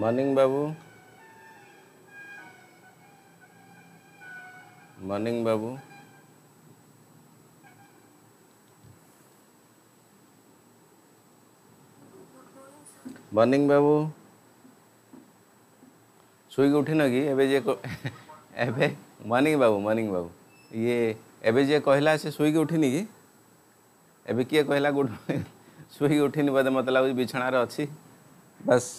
Morning बाबू morning बाबू morning बाबू सुई उठी न कि मॉर्निंग बाबू मॉर्निंग बाबू ये एवं जे कहला से सुई उठी कि एवं किए कहला गुड मॉर्निंग सुई उठी बोधे मतलब लगे बिछणार अच्छी बस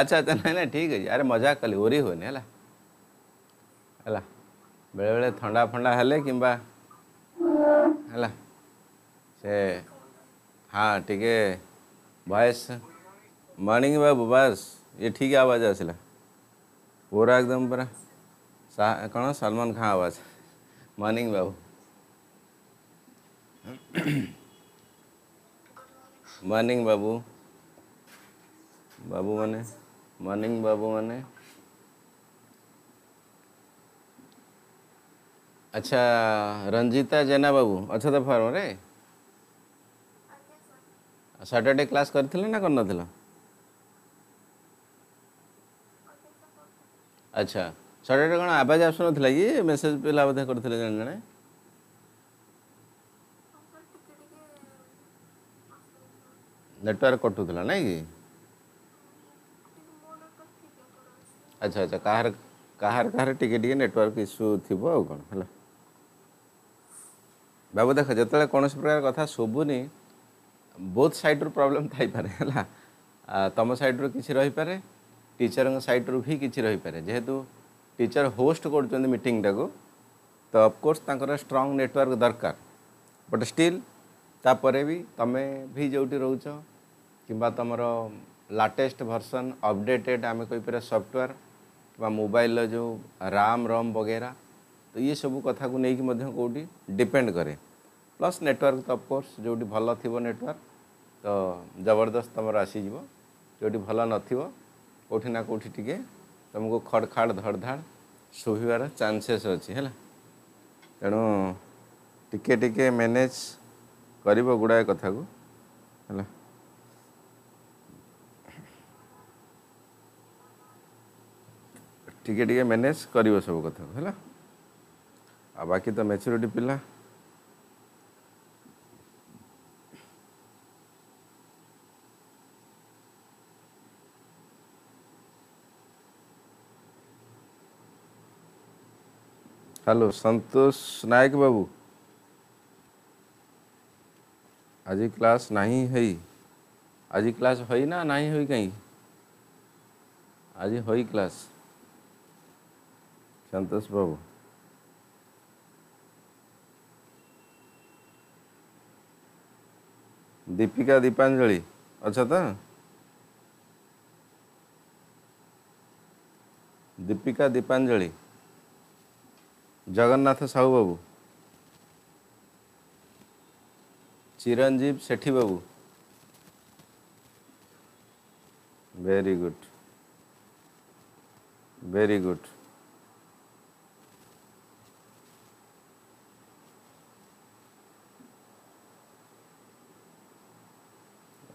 अच्छा अच्छा नहीं ना ठीक है अरे मजा कल ओरी होने है बेले बेले थंडा फंडा हेले कि हाँ टे भयस मर्णिंग बाबू बस ये ठीक आवाज आसला पूरा एकदम पूरा कौन सलमान खाँ आवाज मर्णिंग बाबू मर्णिंग बाबू बाबू मैंने मॉर्निंग बाबू मैंने अच्छा रंजिता जेना बाबू अच्छा तो फार्म रे सैटरडे क्लास करथिले ना करनथिला अच्छा सैटरडे कौन आवाज आसुनथिला कि मेसेज पेला बोधे करथिले जण जणे नेटवर्क कटुथिला नाही की ଆଚ୍ଛା ଆଚ୍ଛା କାହାର କାହାର କାହାର ଟିକେ ଟିକେ ନେଟୱାର୍କ ଇସ୍ୟୁ ଥିବ ଆଉ କ'ଣ ହେଲା ବାବୁ ଦେଖ ଯେତେବେଳେ କୌଣସି ପ୍ରକାର କଥା ଶୁଭୁନି ବୋଥ୍ ସାଇଡ଼୍ରୁ ପ୍ରୋବ୍ଲେମ୍ ଥାଇପାରେ ହେଲା ତମ ସାଇଡ଼୍ରୁ କିଛି ରହିପାରେ ଟିଚରଙ୍କ ସାଇଡ଼୍ରୁ ବି କିଛି ରହିପାରେ ଯେହେତୁ ଟିଚର ହୋଷ୍ଟ କରୁଛନ୍ତି ମିଟିଂଟାକୁ ତ ଅଫକୋର୍ସ ତାଙ୍କର ଷ୍ଟ୍ରଙ୍ଗ ନେଟୱାର୍କ ଦରକାର ବଟ୍ ଷ୍ଟିଲ୍ ତାପରେ ବି ତମେ ବି ଯେଉଁଠି ରହୁଛ କିମ୍ବା ତମର ଲାଟେଷ୍ଟ ଭର୍ସନ୍ ଅପଡ଼େଟେଡ଼ ଆମେ କହିପାରିବା ସଫ୍ଟୱେୟାର ବା ମୋବାଇଲର ଯେଉଁ ରାମ୍ ରମ୍ ବଗେରା ତ ଇଏ ସବୁ କଥାକୁ ନେଇକି ମଧ୍ୟ କେଉଁଠି ଡିପେଣ୍ଡ କରେ ପ୍ଲସ୍ ନେଟୱାର୍କ ତ ଅଫକୋର୍ସ ଯେଉଁଠି ଭଲ ଥିବ ନେଟୱାର୍କ ତ ଜବରଦସ୍ତ ତୁମର ଆସିଯିବ ଯେଉଁଠି ଭଲ ନଥିବ କେଉଁଠି ନା କେଉଁଠି ଟିକେ ତୁମକୁ ଖଡ଼ଖାଡ଼ ଧଡ଼ଧାଡ଼ ଶୁଭିବାର ଚାନ୍ସେସ୍ ଅଛି ହେଲା ତେଣୁ ଟିକେ ଟିକେ ମ୍ୟାନେଜ୍ କରିବ ଗୁଡ଼ାଏ କଥାକୁ ହେଲା टिके टिके मैनेज कर सब कथा है बाकी तो ତ पिला हेलो संतोष नायक बाबू आज क्लास नहीं है आज क्लास है ना नहीं हुई कहीं आज हुई क्लास संतोष बाबू दीपिका दीपांजलि अच्छा था दीपिका दीपांजलि जगन्नाथ साहू बाबू चिरंजीव सेठी बाबू very good very good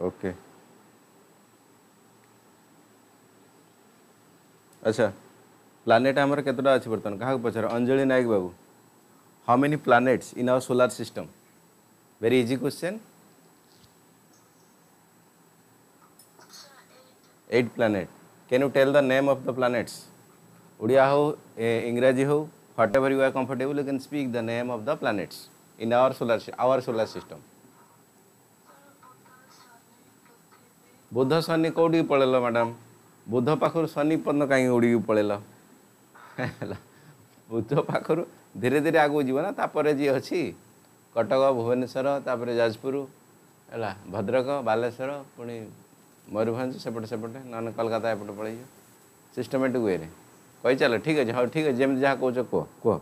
okay अच्छा प्लानेट आमर कत अच्छे बर्तमान क्या पचार अंजलि नायक बाबू how many planets in our solar system very easy question eight planet can you tell the name of the planets Odia हो इंग्राजी हो whatever you are comfortable you can speak the name of the planets in our solar our solar system ବୁଧ ଶନି କେଉଁଠିକି ପଳେଇଲ madam ବୁଧ ପାଖରୁ ଶନି ପର୍ଯ୍ୟନ୍ତ କାହିଁକି ଉଡ଼ିକି ପଳେଇଲ ହେଲା ବୁଧ ପାଖରୁ ଧୀରେ ଧୀରେ ଆଗକୁ ଯିବ ନା ତାପରେ ଯିଏ ଅଛି କଟକ ଭୁବନେଶ୍ୱର ତାପରେ ଯାଜପୁର ହେଲା ଭଦ୍ରକ ବାଲେଶ୍ୱର ପୁଣି ମୟୂରଭଞ୍ଜ ସେପଟେ ସେପଟେ ନହେଲେ କଲକାତା ଏପଟେ ପଳେଇଯିବ ସିଷ୍ଟମେଟିକ୍ ୱେରେ କହିଚାଲ ଠିକ୍ ଅଛି ହଉ ଠିକ୍ ଅଛି ଯେମିତି ଯାହା କହୁଛ କୁହ କୁହ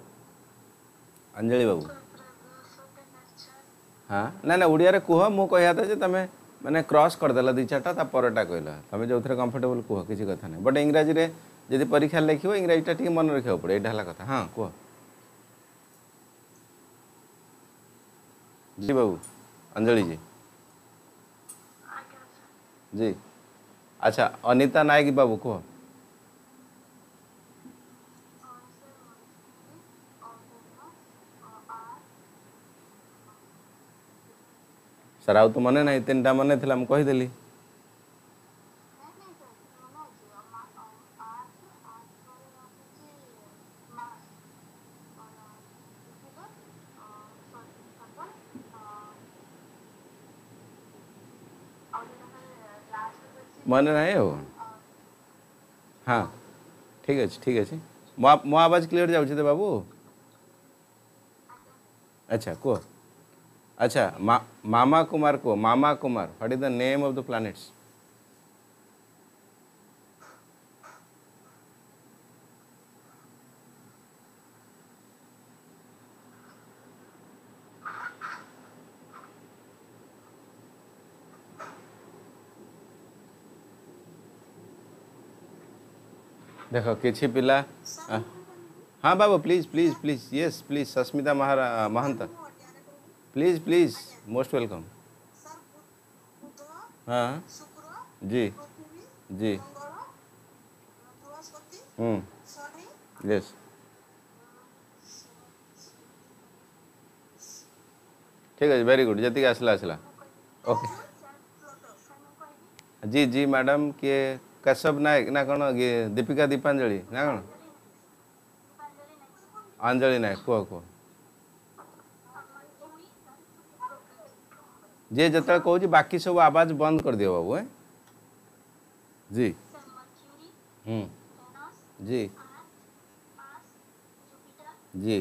ଅଞ୍ଜଳି ବାବୁ ହଁ ନାଇଁ ନାଇଁ ଓଡ଼ିଆରେ କୁହ ମୁଁ କହିବା ତ ଯେ ତମେ मैंने क्रस करदे दु चार्टा कहला तुम्हें जो थे कम्फर्टेबल कह किसी कथ ना बट इंग्राजी में जब परीक्षा लिखो इंग्राजीटा टी मन रखा पड़े यहाँ है हाँ कह जी बाबू अंजलि जी जी अच्छा अनिता नायक बाबू कह ସାର୍ ଆଉ ତ ମନେ ନାହିଁ ତିନିଟା ମନେ ଥିଲା ମୁଁ କହିଦେଲି ମନେ ନାହିଁ ଆଉ ହଁ ଠିକ୍ ଅଛି ଠିକ୍ ଅଛି ମୋ ଆବାଜ କ୍ଲିଅର୍ ଯାଉଛି ତ ବାବୁ ଆଚ୍ଛା କୁହ अच्छा मा, मामा कुमार को मामा Kumar what is the name of the planets देख कि पिला हाँ, हाँ बाबू please please please yes please Sasmita महारा Mahanta please please most welcome हाँ जी जी हम्म यस ठीक है वेरी गुड जी आसला आसला ओके जी जी मैडम किए कश्यप नायक ना कौन दीपिका दीपांजलि ना कौन अंजलि नायक कह कह जे जिते कह बाकी सब आवाज बंद कर दियो बाबू है जी हम्म जी जी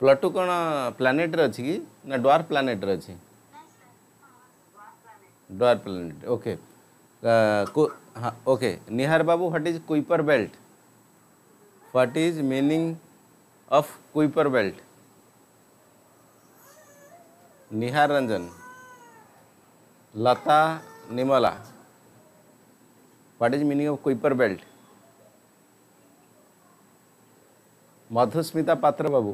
प्लटो कौन प्लानेट अच्छी कि ना ड्वार प्लानेट अच्छी ड्वार प्लानेट ओके हाँ ओके निहार बाबू what is Kuiper belt what is meaning of Kuiper belt Nihar Ranjan Lata Nimala what is meaning of Kuiper belt Madhusmita Patra बाबू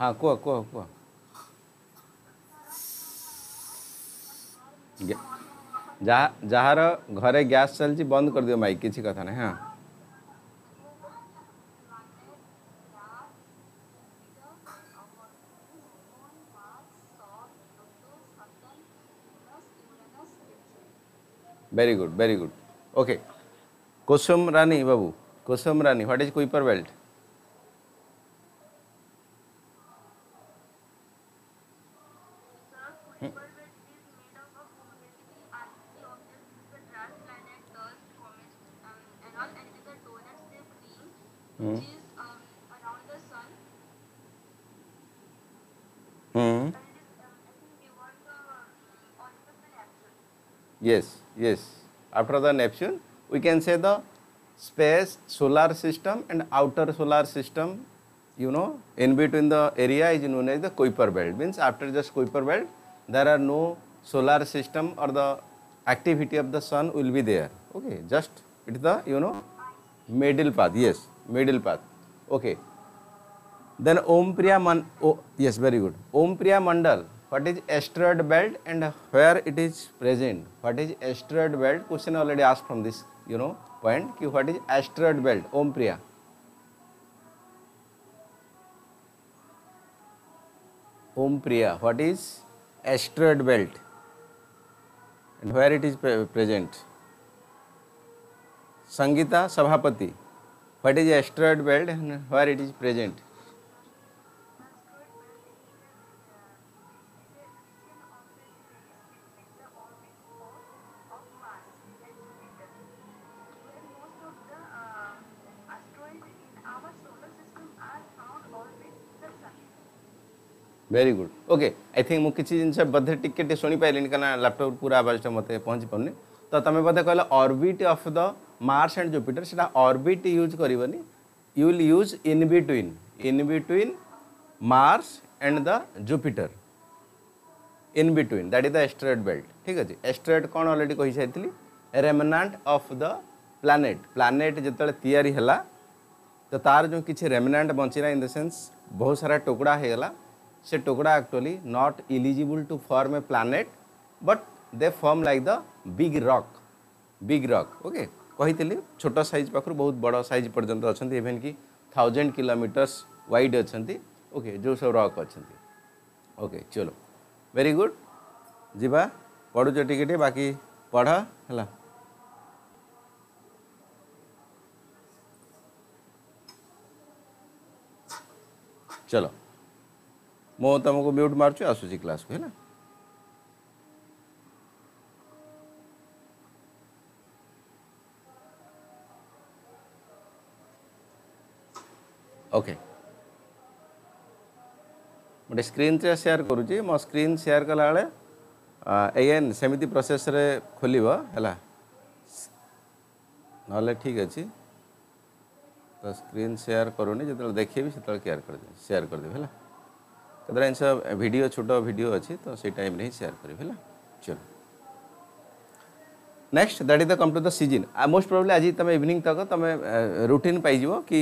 हाँ कह कह कह जहार घरे गैस चल बंद कर दियो माइक किसी कथा ना हाँ very good, very good. Okay. Kusum Rani, Babu. Kusum Rani, what is Kuiper belt? Mm-hmm. Yes, yes. After the Neptune, we can say the space solar system and outer solar system, you know, in between the area is known as the Kuiper belt. Means after just Kuiper belt, there are no solar system or the activity of the sun will be there. Okay, just it is the, you know, middle path. Yes, middle path. Okay. Then Om Priya Man, oh, yes, very good. Om Priya Mandal, what is asteroid belt and where it is present what is asteroid belt question already asked from this you know point ki what is asteroid belt om priya om priya what is asteroid belt and where it is pre present Sangeeta सभापति what is asteroid belt and where it is present very good okay I think मुझे किसी जिन बोधे T शुपारे क्या laptop पूरा आवाज़ मतलब पहुँची पाने तो तुम बोधे कह orbit of the Mars and Jupiter से अर्बिट यूज करनी you will use in between in between Mars and the Jupiter in between that is the asteroid belt ठीक अच्छे एस्ट्रोएड कौन अलरेडी कही सारी remnant of the planet planet जितेबाला तो तार जो कि रेमनाट बचीला इन द सेन्स बहुत सारा टुकड़ा होगा से टुकड़ा actually not eligible to form a planet but they form like the big rock big rock okay कही छोट सइज पाख बहुत बड़ सैज पर्यटन अच्छा इवेन कि थाउजेंड किलोमीटर्स वाइड अच्छा ओके जो सब रक् अच्छा ओके चलो वेरी गुड जीवा पढ़ुच टिके टे बाकी पढ़ है चलो मो ମୁଁ ତୁମକୁ ମ୍ୟୁଟ୍ क्लास को है ना ओके गोटे स्क्रीन से सेयार करुच्ची मो स्क्रीन सेयार कला बेले एएन सेमती प्रोसेस रे खोल है ना ठीक अच्छे तो स्क्रीन सेयार करूनी जो देखिए से सेयार करदे सेयार करदेवि है कतरा जिन भिड छोट भिड अच्छी तो सही टाइम हम सेयार करेंगे चलो next that is the come to the season most probably आज तुम इवनिंग तक तुम रुटीन पाइज कि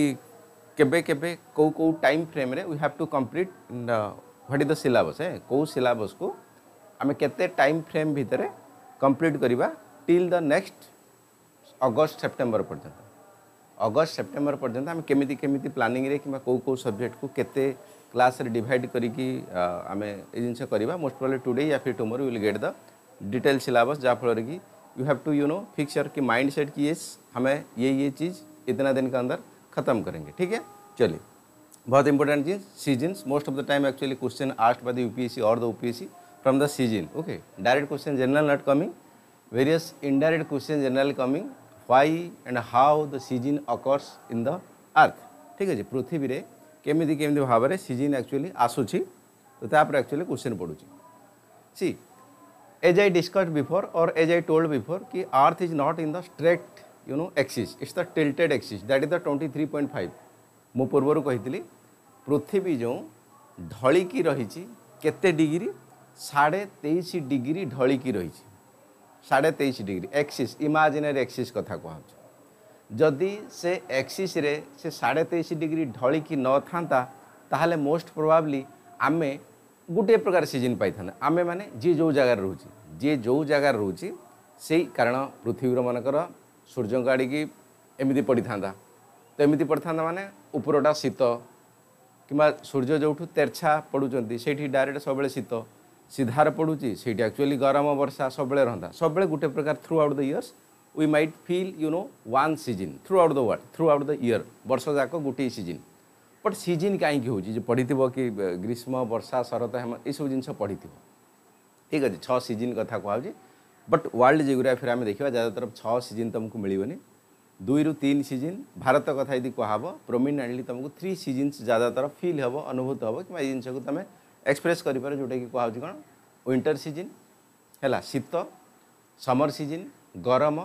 केबे केबे eh? को को टाइम फ्रेम रे we have to complete what is the syllabus है को सिलेबस को आम के टाइम फ्रेम भितर कंप्लीट करवा till the next August September पर्यटन अगस्ट सेप्टेम्बर पर्यटन आम केमी केमी प्लानिंग कि सब्जेक्ट को कते क्लास डिड करें ये जिनस ଜିନିଷ मोस्ट ମୋଷ୍ଟ ପ୍ରୋବାବ୍ଲି ଟୁଡେ ୟା ଫିର୍ tomorrow will get detail syllabus जहाँ फल कि you have to you know fix your कि माइंड सेट कि ये हमें ये ये चीज़ इतना दिन के अंदर ख़त्म करेंगे ठीक है चलिए बहुत इंपॉर्टेंट चीज seasons most of the time actually question asked by the UPSC और the OPSC from the season okay direct question general not coming various indirect question general coming why and how the season occurs in the earth ठीक है पृथ्वी में କେମିତି କେମିତି ଭାବରେ season actually ଆସୁଛି ତ ତାପରେ ଆକ୍ଚୁଆଲି କୋଶ୍ଚିନ୍ ପଡ଼ୁଛି ସି as I discuss before or as I told before କି earth is not in the straight you know axis it's the tilted axis that is the twenty three point five ମୁଁ ପୂର୍ବରୁ କହିଥିଲି ପୃଥିବୀ ଯେଉଁ ଢଳିକି ରହିଛି କେତେ ଡିଗ୍ରୀ ସାଢ଼େ ତେଇଶ ଡିଗ୍ରୀ ଢଳିକି ରହିଛି ସାଢ଼େ ତେଇଶ ଡିଗ୍ରୀ ଏକ୍ସିସ୍ ଇମାଜିନାରୀ ଏକ୍ସିସ୍ କଥା କୁହାହେଉଛି ଯଦି ସେ ଏକ୍ସିସ୍ରେ ସେ ସାଢ଼େ ତେଇଶ ଡିଗ୍ରୀ ଢଳିକି ନଥାନ୍ତା ତାହେଲେ ମୋଷ୍ଟ ପ୍ରୋବାବ୍ଲି ଆମେ ଗୋଟିଏ ପ୍ରକାର ସିଜନ୍ ପାଇଥାନ୍ତେ ଆମେମାନେ ଯିଏ ଯେଉଁ ଜାଗାରେ ରହୁଛି ଯିଏ ଯେଉଁ ଜାଗାରେ ରହୁଛି ସେଇ କାରଣ ପୃଥିବୀର ମାନଙ୍କର ସୂର୍ଯ୍ୟଙ୍କ ଆଡ଼ିକି ଏମିତି ପଡ଼ିଥାନ୍ତା ତ ଏମିତି ପଡ଼ିଥାନ୍ତା ମାନେ ଉପରଟା ଶୀତ କିମ୍ବା ସୂର୍ଯ୍ୟ ଯେଉଁଠୁ ତେର୍ଛା ପଡ଼ୁଛନ୍ତି ସେଇଠି ଡାଇରେକ୍ଟ ସବୁବେଳେ ଶୀତ ସିଧାରେ ପଡ଼ୁଛି ସେଇଠି ଆକ୍ଚୁଆଲି ଗରମ ବର୍ଷା ସବୁବେଳେ ରହନ୍ତା ସବୁବେଳେ ଗୋଟେ ପ୍ରକାର throughout the years we might feel you know one season throughout the world throughout the year ବର୍ଷ ଯାକ ଗୋଟିଏ ସିଜିନ୍ ବଟ୍ ସିଜିନ୍ କାହିଁକି ହେଉଛି ଯେ ପଢ଼ିଥିବ କି ଗ୍ରୀଷ୍ମ ବର୍ଷା ଶରତ ହେମ ଏସବୁ ଜିନିଷ ପଢ଼ିଥିବ ଠିକ୍ ଅଛି ଛଅ ସିଜିନ୍ କଥା କୁହାହେଉଛି ବଟ୍ ୱାର୍ଲଡ଼ ଜିଓଗ୍ରାଫିରେ ଆମେ ଦେଖିବା ज़्यादातर ଛଅ ସିଜିନ୍ ତୁମକୁ ମିଳିବନି ଦୁଇରୁ ତିନି ସିଜିନ୍ ଭାରତ କଥା ଯଦି କୁହାହେବ ପ୍ରୋମିନାଣ୍ଟଲି ତୁମକୁ ଥ୍ରୀ ସିଜିନ୍ସ ज़्यादातर ଫିଲ୍ ହେବ ଅନୁଭୂତ ହେବ କିମ୍ବା ଏଇ ଜିନିଷକୁ ତୁମେ ଏକ୍ସପ୍ରେସ୍ କରିପାର ଯେଉଁଟାକି କୁହାହେଉଛି କ'ଣ ୱିଣ୍ଟର ସିଜିନ୍ ହେଲା ଶୀତ ସମର ସିଜିନ୍ ଗରମ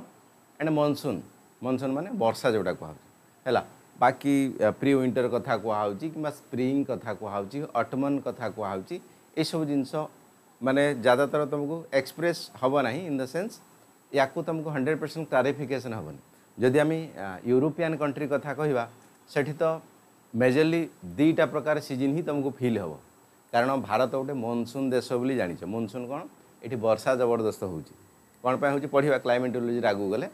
ଏଣ୍ଡ ମନସୁନ୍ ମନସୁନ୍ ମାନେ ବର୍ଷା ଯେଉଁଟା କୁହାହେଉଛି ହେଲା ବାକି ପ୍ରି ୱିଣ୍ଟର କଥା କୁହାହେଉଛି କିମ୍ବା ସ୍ପ୍ରିଂ କଥା କୁହାହେଉଛି ଅଟମନ୍ କଥା କୁହାହେଉଛି ଏସବୁ ଜିନିଷ ମାନେ ଜ୍ୟାଦାତର ତୁମକୁ ଏକ୍ସପ୍ରେସ୍ ହେବ ନାହିଁ ଇନ୍ ଦ ସେନ୍ସ ୟାକୁ ତୁମକୁ ହଣ୍ଡ୍ରେଡ଼ ପରସେଣ୍ଟ କ୍ଲାରିଫିକେସନ୍ ହେବନି ଯଦି ଆମେ ୟୁରୋପିଆନ୍ କଣ୍ଟ୍ରି କଥା କହିବା ସେଠି ତ ମେଜରଲି ଦୁଇଟା ପ୍ରକାର ସିଜିନ୍ ହିଁ ତୁମକୁ ଫିଲ୍ ହେବ କାରଣ ଭାରତ ଗୋଟେ ମନସୁନ୍ ଦେଶ ବୋଲି ଜାଣିଛ ମନସୁନ୍ କ'ଣ ଏଠି ବର୍ଷା ଜବରଦସ୍ତ ହେଉଛି କ'ଣ ପାଇଁ ହେଉଛି ପଢ଼ିବା କ୍ଲାଇମେଟୋଲୋଜିରେ ଆଗକୁ ଗଲେ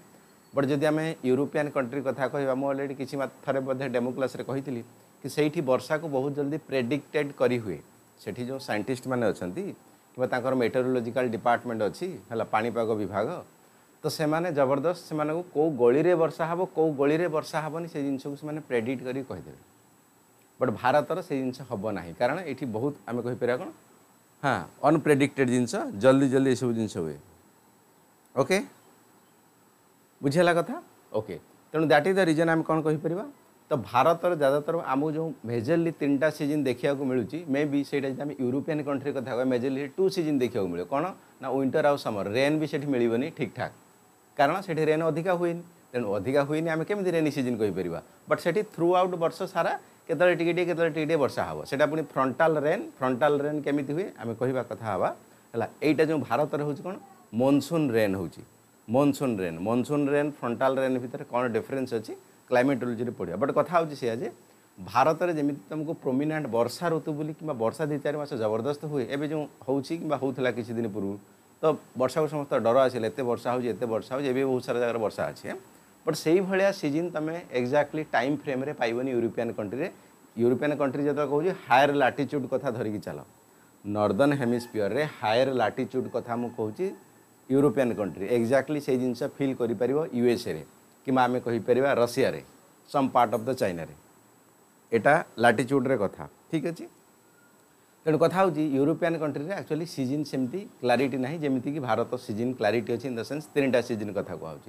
ବଟ୍ ଯଦି ଆମେ ୟୁରୋପିଆନ୍ କଣ୍ଟ୍ରି କଥା କହିବା ମୁଁ ଅଲରେଡ଼ି କିଛି ଥରେ ବୋଧେ ଡେମୋ କ୍ଲାସ୍ରେ କହିଥିଲି କି ସେଇଠି ବର୍ଷାକୁ ବହୁତ ଜଲ୍ଦି ପ୍ରେଡିକ୍ଟେଡ଼୍ କରିହୁଏ ସେଠି ଯେଉଁ ସାଇଣ୍ଟିଷ୍ଟମାନେ ଅଛନ୍ତି କିମ୍ବା ତାଙ୍କର ମେଟେରୋଲୋଜିକାଲ୍ ଡିପାର୍ଟମେଣ୍ଟ ଅଛି ହେଲା ପାଣିପାଗ ବିଭାଗ ତ ସେମାନେ ଜବରଦସ୍ତ ସେମାନଙ୍କୁ କେଉଁ ଗଳିରେ ବର୍ଷା ହେବ କେଉଁ ଗଳିରେ ବର୍ଷା ହେବନି ସେ ଜିନିଷକୁ ସେମାନେ ପ୍ରେଡିକ୍ଟ କରି କହିଦେବେ ବଟ୍ ଭାରତର ସେ ଜିନିଷ ହେବ ନାହିଁ କାରଣ ଏଠି ବହୁତ ଆମେ କହିପାରିବା କ'ଣ ହଁ ଅନପ୍ରେଡିକ୍ଟେଡ଼୍ ଜିନିଷ ଜଲ୍ଦି ଜଲ୍ଦି ଏସବୁ ଜିନିଷ ହୁଏ ଓକେ ବୁଝିହେଲା କଥା ଓକେ ତେଣୁ ଦ୍ୟାଟ୍ ଇଜ୍ ଦ ରିଜନ୍ ଆମେ କ'ଣ କହିପାରିବା ତ ଭାରତର ଜ୍ୟାଦାତର ଆମକୁ ଯେଉଁ ମେଜରଲି ତିନିଟା ସିଜିନ୍ ଦେଖିବାକୁ ମିଳୁଛି ମେ ବି ସେଇଟା ଯଦି ଆମେ ୟୁରୋପିଆନ୍ କଣ୍ଟ୍ରି କଥା କହିବା ମେଜରଲି ଟୁ ସିଜିନ୍ ଦେଖିବାକୁ ମିଳିବ କ'ଣ ନା ୱିଣ୍ଟର ଆଉ ସମର ରେନ୍ ବି ସେଠି ମିଳିବନି ଠିକ୍ଠାକ୍ କାରଣ ସେଠି ରେନ୍ ଅଧିକା ହୁଏନି ତେଣୁ ଅଧିକା ହୁଏନି ଆମେ କେମିତି ରେନି ସିଜିନ୍ କହିପାରିବା ବଟ୍ ସେଠି ଥ୍ରୁ ଆଉଟ୍ ବର୍ଷ ସାରା କେତେବେଳେ ଟିକେ ଟିକେ କେତେବେଳେ ଟିକେ ଟିକେ ବର୍ଷା ହେବ ସେଇଟା ପୁଣି ଫ୍ରଣ୍ଟାଲ୍ ରେନ୍ ଫ୍ରଣ୍ଟାଲ୍ ରେନ୍ କେମିତି ହୁଏ ଆମେ କହିବା କଥା ହେବା ହେଲା ଏଇଟା ଯେଉଁ ଭାରତରେ ହେଉଛି କ'ଣ ମନସୁନ୍ ରେନ୍ ହେଉଛି monsoon rain monsoon rain frontal rain ଭିତରେ କ'ଣ ଡିଫରେନ୍ସ ଅଛି କ୍ଲାଇମେଟୋଲୋଜିରେ ପଡ଼ିବ ବଟ୍ କଥା ହେଉଛି ସେୟା ଯେ ଭାରତରେ ଯେମିତି ତୁମକୁ ପ୍ରୋମିନାଣ୍ଟ ବର୍ଷା ଋତୁ ବୋଲି କିମ୍ବା ବର୍ଷା ଦୁଇ ଚାରି ମାସ ଜବରଦସ୍ତ ହୁଏ ଏବେ ଯେଉଁ ହେଉଛି କିମ୍ବା ହେଉଥିଲା କିଛି ଦିନ ପୂର୍ବରୁ ତ ବର୍ଷାକୁ ସମସ୍ତ ଡର ଆସିଲେ ଏତେ ବର୍ଷା ହେଉଛି ଏତେ ବର୍ଷା ହେଉଛି ଏବେ ବହୁତ ସାରା ଜାଗାରେ ବର୍ଷା ଅଛି ବଟ୍ ସେଇଭଳିଆ ସିଜିନ୍ ତୁମେ ଏକ୍ଜାକ୍ଟଲି ଟାଇମ୍ ଫ୍ରେମ୍ରେ ପାଇବନି ୟୁରୋପିଆନ୍ କଣ୍ଟ୍ରିରେ ୟୁରୋପିଆନ୍ କଣ୍ଟ୍ରି ଯେତେବେଳେ କହୁଛି ହାୟର ଲାଟିଚ୍ୟୁଡ଼୍ କଥା ଧରିକି ଚାଲ ନର୍ଦର୍ଣ୍ଣ ହେମିସ୍ପିୟରରେ ହାୟର ଲାଟିଚ୍ୟୁଡ଼୍ କଥା ମୁଁ କହୁଛି यूरोपियान कंट्री एक्जाक्टली से जिनस फिल कर युएसए किमें Russia some part of the China यटा लाटिच्यूड्रे कथा ठीक अच्छे तेणु कथ हूँ यूरोपियान कंट्री एक्चुअली सीजन सेमती क्लारीटी ना जमीक भारत सीजन क्लारीटी अच्छे इन द सेन्स तीन टा सीजन कथ कौन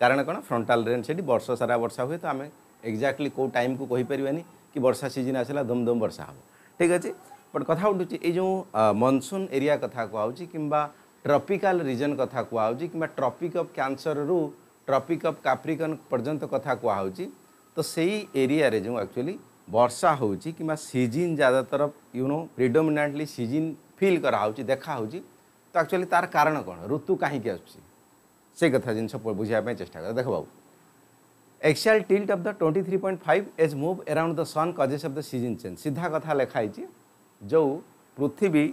कारण कौन फ्रंटाल रेन से बर्ष सारा वर्षा हुए तो आम एक्जाक्टली कौ टाइम कोईपर कि बर्षा सीजन आसला धमधम बर्षा हे ठीक अच्छे बट कथ उठू ये जो मनसून एरिया कथ कौन किंबा ट्रपिकाल रिजन कथा कुहाହେଉଛି କିମ୍ବା ଟ୍ରପିକ୍ ଅଫ୍ କ୍ୟାନ୍ସରରୁ ଟ୍ରପିକ୍ ଅଫ୍ କାପ୍ରିକନ୍ ପର୍ଯ୍ୟନ୍ତ କଥା କୁହାହେଉଛି ତ ସେଇ ଏରିଆରେ ଯେଉଁ ଆକ୍ଚୁଆଲି ବର୍ଷା ହେଉଛି କିମ୍ବା ସିଜିନ୍ ଜ୍ୟାଦାତର ୟୁନୋ ପ୍ରିଡୋମିନାଣ୍ଟଲି ସିଜିନ୍ ଫିଲ୍ କରାହେଉଛି ଦେଖାହେଉଛି ତ ଆକ୍ଚୁଆଲି ତାର କାରଣ କ'ଣ ଋତୁ କାହିଁକି ଆସୁଛି ସେ କଥା ଜିନିଷ ବୁଝିବା ପାଇଁ ଚେଷ୍ଟା କର ଦେଖ ବାବୁ axial tilt of the twenty three point five as move around the sun causes of the season change ସିଧା କଥା ଲେଖା ହେଇଛି ଯେଉଁ ପୃଥିବୀ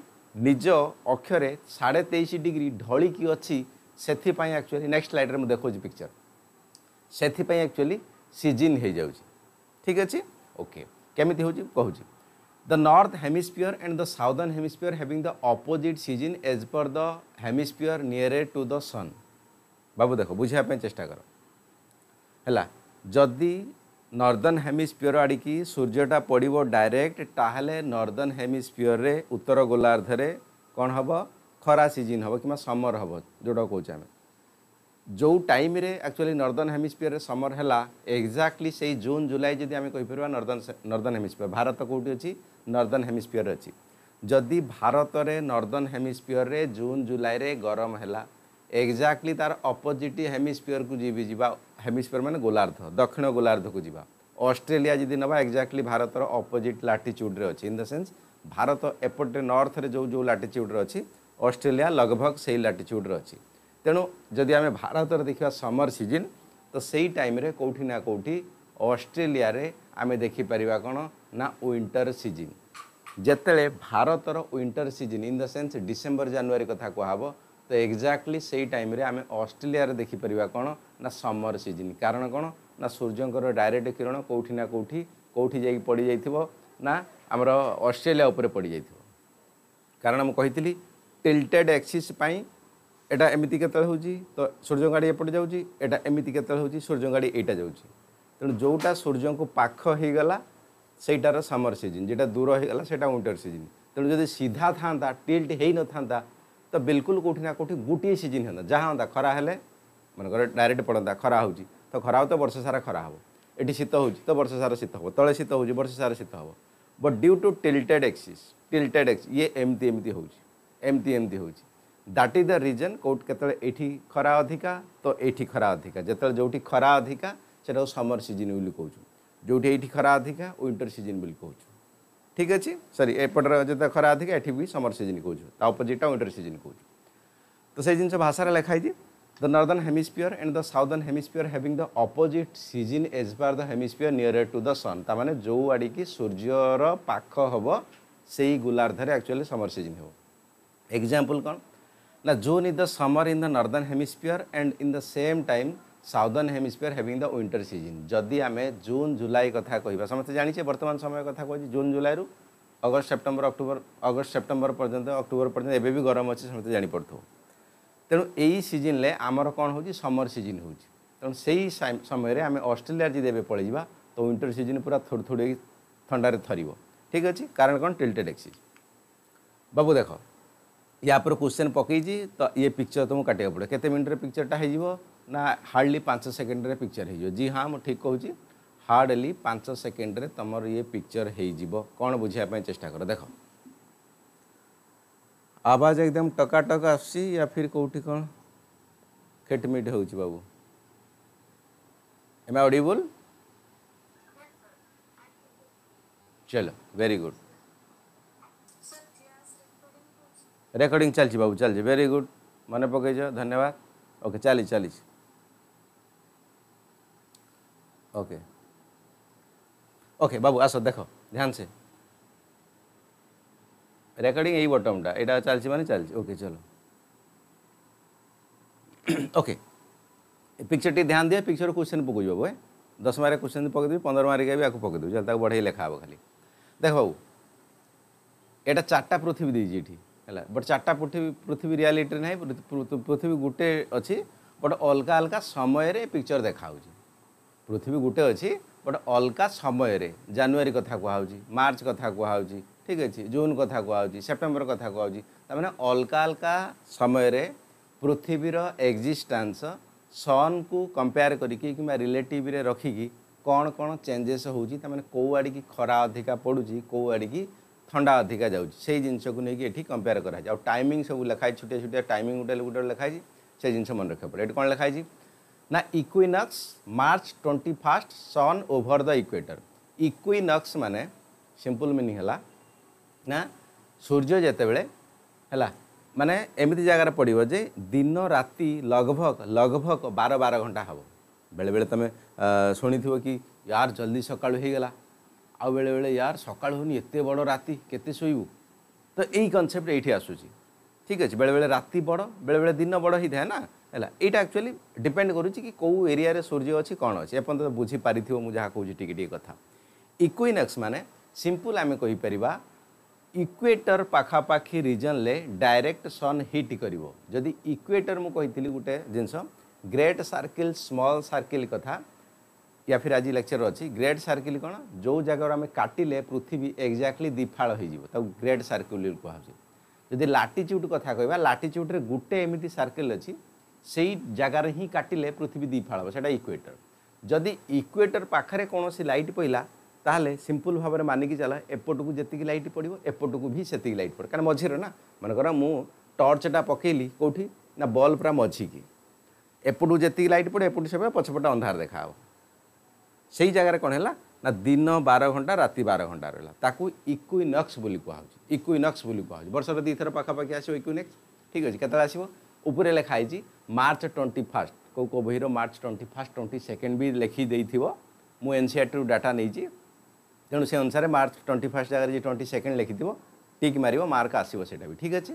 ନିଜ ଅକ୍ଷରେ ସାଢ଼େ ତେଇଶ ଡିଗ୍ରୀ ଢଳିକି ଅଛି ସେଥିପାଇଁ ଆକ୍ଚୁଆଲି ନେକ୍ସଟ ଲାଇଟ୍ରେ ମୁଁ ଦେଖାଉଛି ପିକ୍ଚର ସେଥିପାଇଁ ଆକ୍ଚୁଆଲି ସିଜିନ୍ ହେଇଯାଉଛି ଠିକ୍ ଅଛି ଓକେ କେମିତି ହେଉଛି କହୁଛି the north hemisphere and the southern hemisphere having the opposite season as per the hemisphere nearer to the sun ବାବୁ ଦେଖ ବୁଝିବା ପାଇଁ ଚେଷ୍ଟା କର ହେଲା ଯଦି ନର୍ଦର୍ନ ହେମିସ୍ପିୟର ଆଡ଼ିକି ସୂର୍ଯ୍ୟଟା ପଡ଼ିବ ଡାଇରେକ୍ଟ ତାହେଲେ ନର୍ଦର୍ନ ହେମିସ୍ପିୟରରେ ଉତ୍ତର ଗୋଲାର୍ଦ୍ଧରେ କ'ଣ ହେବ ଖରା ସିଜିନ୍ ହେବ କିମ୍ବା ସମର ହେବ ଯେଉଁଟା କହୁଛେ ଆମେ ଯେଉଁ ଟାଇମ୍ରେ ଆକ୍ଚୁଆଲି ନର୍ଦର୍ନ ହେମିସ୍ପିୟରରେ ସମର ହେଲା ଏକ୍ଜାକ୍ଟଲି ସେଇ ଜୁନ୍ ଜୁଲାଇ ଯଦି ଆମେ କହିପାରିବା ନର୍ଦର୍ନ ନର୍ଦର୍ନ ହେମିସ୍ପିୟର ଭାରତ କେଉଁଠି ଅଛି ନର୍ଦର୍ନ ହେମିସ୍ପିୟରରେ ଅଛି ଯଦି ଭାରତରେ ନର୍ଦର୍ନ ହେମିସ୍ପିୟରରେ ଜୁନ୍ ଜୁଲାଇରେ ଗରମ ହେଲା ଏକ୍ଜାକ୍ଟଲି ତାର ଅପୋଜିଟ୍ ହେମିସ୍ପିୟରକୁ ଯିବି ଯିବା ହେମିସ୍ପିୟର ମାନେ ଗୋଲାର୍ଦ୍ଧ ଦକ୍ଷିଣ ଗୋଲାର୍ଦ୍ଧକୁ ଯିବା ଅଷ୍ଟ୍ରେଲିଆ ଯଦି ନେବା ଏକ୍ଜାକ୍ଟଲି ଭାରତର ଅପୋଜିଟ୍ ଲାଟିଚ୍ୟୁଡ଼୍ରେ ଅଛି ଇନ୍ ଦ ସେନ୍ସ ଭାରତ ଏପଟେ ନର୍ଥରେ ଯେଉଁ ଯେଉଁ ଲାଟିଚ୍ୟୁଡ଼୍ରେ ଅଛି ଅଷ୍ଟ୍ରେଲିଆ ଲଗଭଗ ସେଇ ଲାଟିଚ୍ୟୁଡ଼୍ରେ ଅଛି ତେଣୁ ଯଦି ଆମେ ଭାରତରେ ଦେଖିବା ସମର ସିଜିନ୍ ତ ସେଇ ଟାଇମ୍ରେ କେଉଁଠି ନା କେଉଁଠି ଅଷ୍ଟ୍ରେଲିଆରେ ଆମେ ଦେଖିପାରିବା କ'ଣ ନା ୱିଣ୍ଟର ସିଜିନ୍ ଯେତେବେଳେ ଭାରତର winter season in the sense December January କଥା କୁହାହେବ ତ ଏକ୍ଜାକ୍ଟଲି ସେଇ ଟାଇମ୍ରେ ଆମେ ଅଷ୍ଟ୍ରେଲିଆରେ ଦେଖିପାରିବା କ'ଣ ନା ସମର ସିଜିନ୍ କାରଣ କ'ଣ ନା ସୂର୍ଯ୍ୟଙ୍କର ଡାଇରେକ୍ଟ କିରଣ କେଉଁଠି ନା କେଉଁଠି କେଉଁଠି ଯାଇକି ପଡ଼ିଯାଇଥିବ ନା ଆମର ଅଷ୍ଟ୍ରେଲିଆ ଉପରେ ପଡ଼ିଯାଇଥିବ କାରଣ ମୁଁ କହିଥିଲି ଟିଲ୍ଟେଡ଼୍ ଏକ୍ସିସ୍ ପାଇଁ ଏଇଟା ଏମିତି କେତେବେଳେ ହେଉଛି ତ সূর্য গাড়ি এপটে যাচ্ছি এটা এমিতি কেতবে হচ্ছে সূর্য গাড়ি এইটা যাচ্ছে তেমন যেটা সূর্যকে পাখ হয়ে গলা সেইটার সমর সিজন যেটা দূর হয়ে গলা সেটা উইন্টর সিজন তেমন যদি সিধা থাকে तो बिल्कुल कौटि ना कौटी गोटे सीजन हाँ जहाँ खरा हेले मनकर डायरेक्ट पड़ता खरा हो तो खरा हो तो वर्ष सारा खरा हे ये शीत हो तो वर्ष सारा शीत हे तले शीत हो वर्ष सारा शीत हम but due to tilted axis tilted axis ये एमती एमती होमती एमती हो दैट इज द रिजन कौट के खरा अधिका तो ये खरा अधिका जो जो खरा अधिका से समर सीजन कौन जो ये खरा अधिका विंटर सीजन बोली कौ ଠିକ୍ ଅଛି ସରି ଏପଟର ଯେତେ ଖରା ଅଧିକ ଏଠି ବି ସମର ସିଜନ୍ କହୁଛୁ ତା ଅପୋଜିଟ୍ଟା ୱିଣ୍ଟର ସିଜନ୍ କହୁଛୁ ତ ସେଇ ଜିନିଷ ଭାଷାରେ ଲେଖା ହେଇଛି the northern hemisphere and the southern hemisphere having the opposite season as per the hemisphere nearest to the sun ତାମାନେ ଯେଉଁ ଆଡ଼ିକି ସୂର୍ଯ୍ୟର ପାଖ ହେବ ସେଇ ଗୁଲାର୍ଦ୍ଧରେ ଆକ୍ଚୁଆଲି ସମର ସିଜିନ୍ ହେବ ଏକ୍ଜାମ୍ପଲ୍ କ'ଣ ନା June in the summer in the northern hemisphere and in the same time southern hemisphere having the winter season যদি আমি জুন জুলাই কথা কহবা সমস্ত জাঁচে বর্তমান সময় কথা কী June July August September October August September পর্যন্ত অক্টোবর পর্যন্ত এবে বি গরম অছে সমস্ত জাঁপারু তেমন এই সিজনলে আমার কম হচ্ছে সমর সিজন হচ্ছে তেমন সেই সময় আমি অস্ট্রেলিয়া যদি এবে পড়ে যা তো উইন্টর সিজন পুরা থোড় থোড় হয়ে থণ্ডারে থরব ঠিক আছে কারণ কম টিল্টেড এক্সিজ বাবু দেখ ইয়াপরে কোশ্চেন পকাইছি তো ইয়ে পিকচর তুমি কাটিয়া পড়ে কত মিনিটের পিকচরটা হয়ে যাব ना हार्डली पांच में पिक्चर हो जी हाँ मुझे ठीक कहूँ हार्डली पांच सेकेंड में तुम ये पिक्चर हो कौन बुझापी चेषा कर देख आवाज एकदम टकाटक आसी या फिर कौटी कौन खेटमिट हो बाबू एम ऑडिबल चलो वेरी गुड रेकर्डिंग चल बाबू चल वेरी गुड मन पक धन्यवाद ओके चली चली ওকে ওকে বাবু আসো দেখো ধ্যানসে রেকর্ডিং এই বটমটা এটা চালছি মানে চালছি ওকে চলো ওকে পিকচরটি ধ্যান দিয়ে পিকচর কোশ্চেন পকাই বাবু হ্যাঁ দশ মারে কোশ্চেন দেবি পনেরো মার্ক বি আকু পকাইদেবি যাতে তাকে বড়াই লেখা হব খালি দেখ বাবু এটা চারটা পৃথিবী দিয়েছি এটি হ্যাঁ বট চারটা পৃথিবী পৃথিবী রিয়ালিটি নাই পৃথিবী গোটে অছি বট অলগা অলগা সময়ের পিকচর দেখা হচ্ছে ପୃଥିବୀ ଗୋଟେ ଅଛି ଗୋଟେ ଅଲଗା ସମୟରେ ଜାନୁଆରୀ କଥା କୁହାହେଉଛି ମାର୍ଚ୍ଚ କଥା କୁହାହେଉଛି ଠିକ୍ ଅଛି ଜୁନ୍ କଥା କୁହାହେଉଛି ସେପ୍ଟେମ୍ବର କଥା କୁହାହେଉଛି ତାମାନେ ଅଲଗା ଅଲଗା ସମୟରେ ପୃଥିବୀର ଏକ୍ଜିଷ୍ଟାନ୍ସ ସନ୍କୁ କମ୍ପେୟାର କରିକି କିମ୍ବା ରିଲେଟିଭରେ ରଖିକି କ'ଣ କ'ଣ ଚେଞ୍ଜେସ୍ ହେଉଛି ତାମାନେ କେଉଁ ଆଡ଼ିକି ଖରା ଅଧିକା ପଡ଼ୁଛି କେଉଁ ଆଡ଼ିକି ଥଣ୍ଡା ଅଧିକା ଯାଉଛି ସେଇ ଜିନିଷକୁ ନେଇକି ଏଠି କମ୍ପେୟାର କରାଯାଏ ଆଉ ଟାଇମିଂ ସବୁ ଲେଖା ହେଇଛି ଛୋଟିଆ ଛୋଟିଆ ଟାଇମିଂ ଗୋଟେ ଗୋଟେ ଲେଖା ହେଇଛି ସେ ଜିନିଷ ମନେ ରଖିବାକୁ ପଡ଼େ ଏଠି କ'ଣ ଲେଖା ହେଇଛି না equinox March twenty first sun over the equator equinox ମାନେ ସିମ୍ପଲ୍ ମିନିଂ ହେଲା ନା ସୂର୍ଯ୍ୟ ଯେତେବେଳେ ହେଲା ମାନେ ଏମିତି ଜାଗାରେ ପଡ଼ିବ ଯେ ଦିନ ରାତି ଲଗଭଗ ଲଗଭଗ ବାର ବାର ଘଣ୍ଟା ହେବ ବେଳେବେଳେ ତୁମେ ଶୁଣିଥିବ କି ୟାର ଜଲ୍ଦି ସକାଳୁ ହେଇଗଲା ଆଉ ବେଳେବେଳେ ୟାର ସକାଳୁ ହେଉନି ଏତେ ବଡ଼ ରାତି କେତେ ଶୋଇବୁ ତ ଏଇ କନସେପ୍ଟ ଏଇଠି ଆସୁଛି ଠିକ୍ ଅଛି ବେଳେବେଳେ ରାତି ବଡ଼ ବେଳେବେଳେ ଦିନ ବଡ଼ ହେଇଥାଏ ନା ହେଲା ଏଇଟା ଆକ୍ଚୁଆଲି ଡିପେଣ୍ଡ କରୁଛି କି କେଉଁ ଏରିଆରେ ସୂର୍ଯ୍ୟ ଅଛି କ'ଣ ଅଛି ଏପର୍ଯ୍ୟନ୍ତ ବୁଝିପାରିଥିବ ମୁଁ ଯାହା କହୁଛି ଟିକେ ଟିକେ କଥା ଇକ୍ୱିନକ୍ସ ମାନେ ସିମ୍ପୁଲ୍ ଆମେ କହିପାରିବା ଇକ୍ୱେଟର ପାଖାପାଖି ରିଜନ୍ରେ ଡାଇରେକ୍ଟ ସନ୍ ହିଟ୍ କରିବ ଯଦି ଇକ୍ୱେଟର ମୁଁ କହିଥିଲି ଗୋଟେ ଜିନିଷ ଗ୍ରେଟ୍ ସାର୍କିଲ୍ ସ୍ମଲ୍ ସାର୍କିଲ୍ କଥା या फिर आज ଅଛି ଗ୍ରେଟ୍ ग्रेड କଣ ଯେଉଁ ଜାଗାରୁ ଆମେ କାଟିଲେ ପୃଥିବୀ ଏକ୍ଜାକ୍ଟଲି ଦିଫାଳ दीफाड़ ତାକୁ ଗ୍ରେଟ୍ सर्किल କୁହାଯାଉଛି ଯଦି ଲାଟିଚ୍ୟୁଡ଼୍ କଥା କହିବା लाटिच्यूड्रे ଗୋଟେ ଏମିତି ସାର୍କିଲ୍ ଅଛି সেই ଜାଗାରେ ହିଁ କାଟିଲେ ପୃଥିବୀ ଦୁଇ ଫାଳ ହେବ ସେଇଟା ଇକ୍ୱେଟର ଯଦି ଇକ୍ୱେଟର ପାଖରେ କୌଣସି ଲାଇଟ୍ ପଇଲା ତାହେଲେ ସିମ୍ପୁଲ୍ ଭାବରେ ମାନିକି ଚାଲ ଏପଟକୁ ଯେତିକି ଲାଇଟ୍ ପଡ଼ିବ ଏପଟକୁ ବି ସେତିକି ଲାଇଟ୍ ପଡ଼ିବ କାରଣ ମଝିରେ ନା ମନେକର ମୁଁ ଟର୍ଚ୍ଚଟା ପକେଇଲି କେଉଁଠି ନା ବଲ୍ ପୁରା ମଝିକି ଏପଟକୁ ଯେତିକି ଲାଇଟ୍ ପଡ଼ିବ ଏପଟୁ ସେ ପଛପଟେ ଅନ୍ଧାର ଦେଖାହେବ ସେଇ ଜାଗାରେ କ'ଣ ହେଲା ନା ଦିନ ବାର ଘଣ୍ଟା ରାତି ବାର ଘଣ୍ଟା ରହିଲା ତାକୁ ଇକ୍ୱିନକ୍ସ ବୋଲି କୁହାହେଉଛି ଇକ୍ୱିନକ୍ସ ବୋଲି କୁହାହେଉଛି ବର୍ଷର ଦୁଇଥର ପାଖାପାଖି ଆସିବ ଇକ୍ୱିନେକ୍ସ ଠିକ୍ ଅଛି କେତେବେଳେ ଆସିବ উপরে লেখা হয়েছি মার্চ টোয়েন্টি ফার্স্ট কেউ কেউ বহির March twenty first twenty second বি লেখি দেইথিব মু এনসিআরটি ডাটা নিয়েছি তেমন সে অনুসারে মার্চ টোয়েন্টি ফার্স্ট জায়গায় যে টোয়েন্টি সেকেন্ড লেখিথিব টিক মারিব মার্ক আসিব সেটা বি ঠিক আছে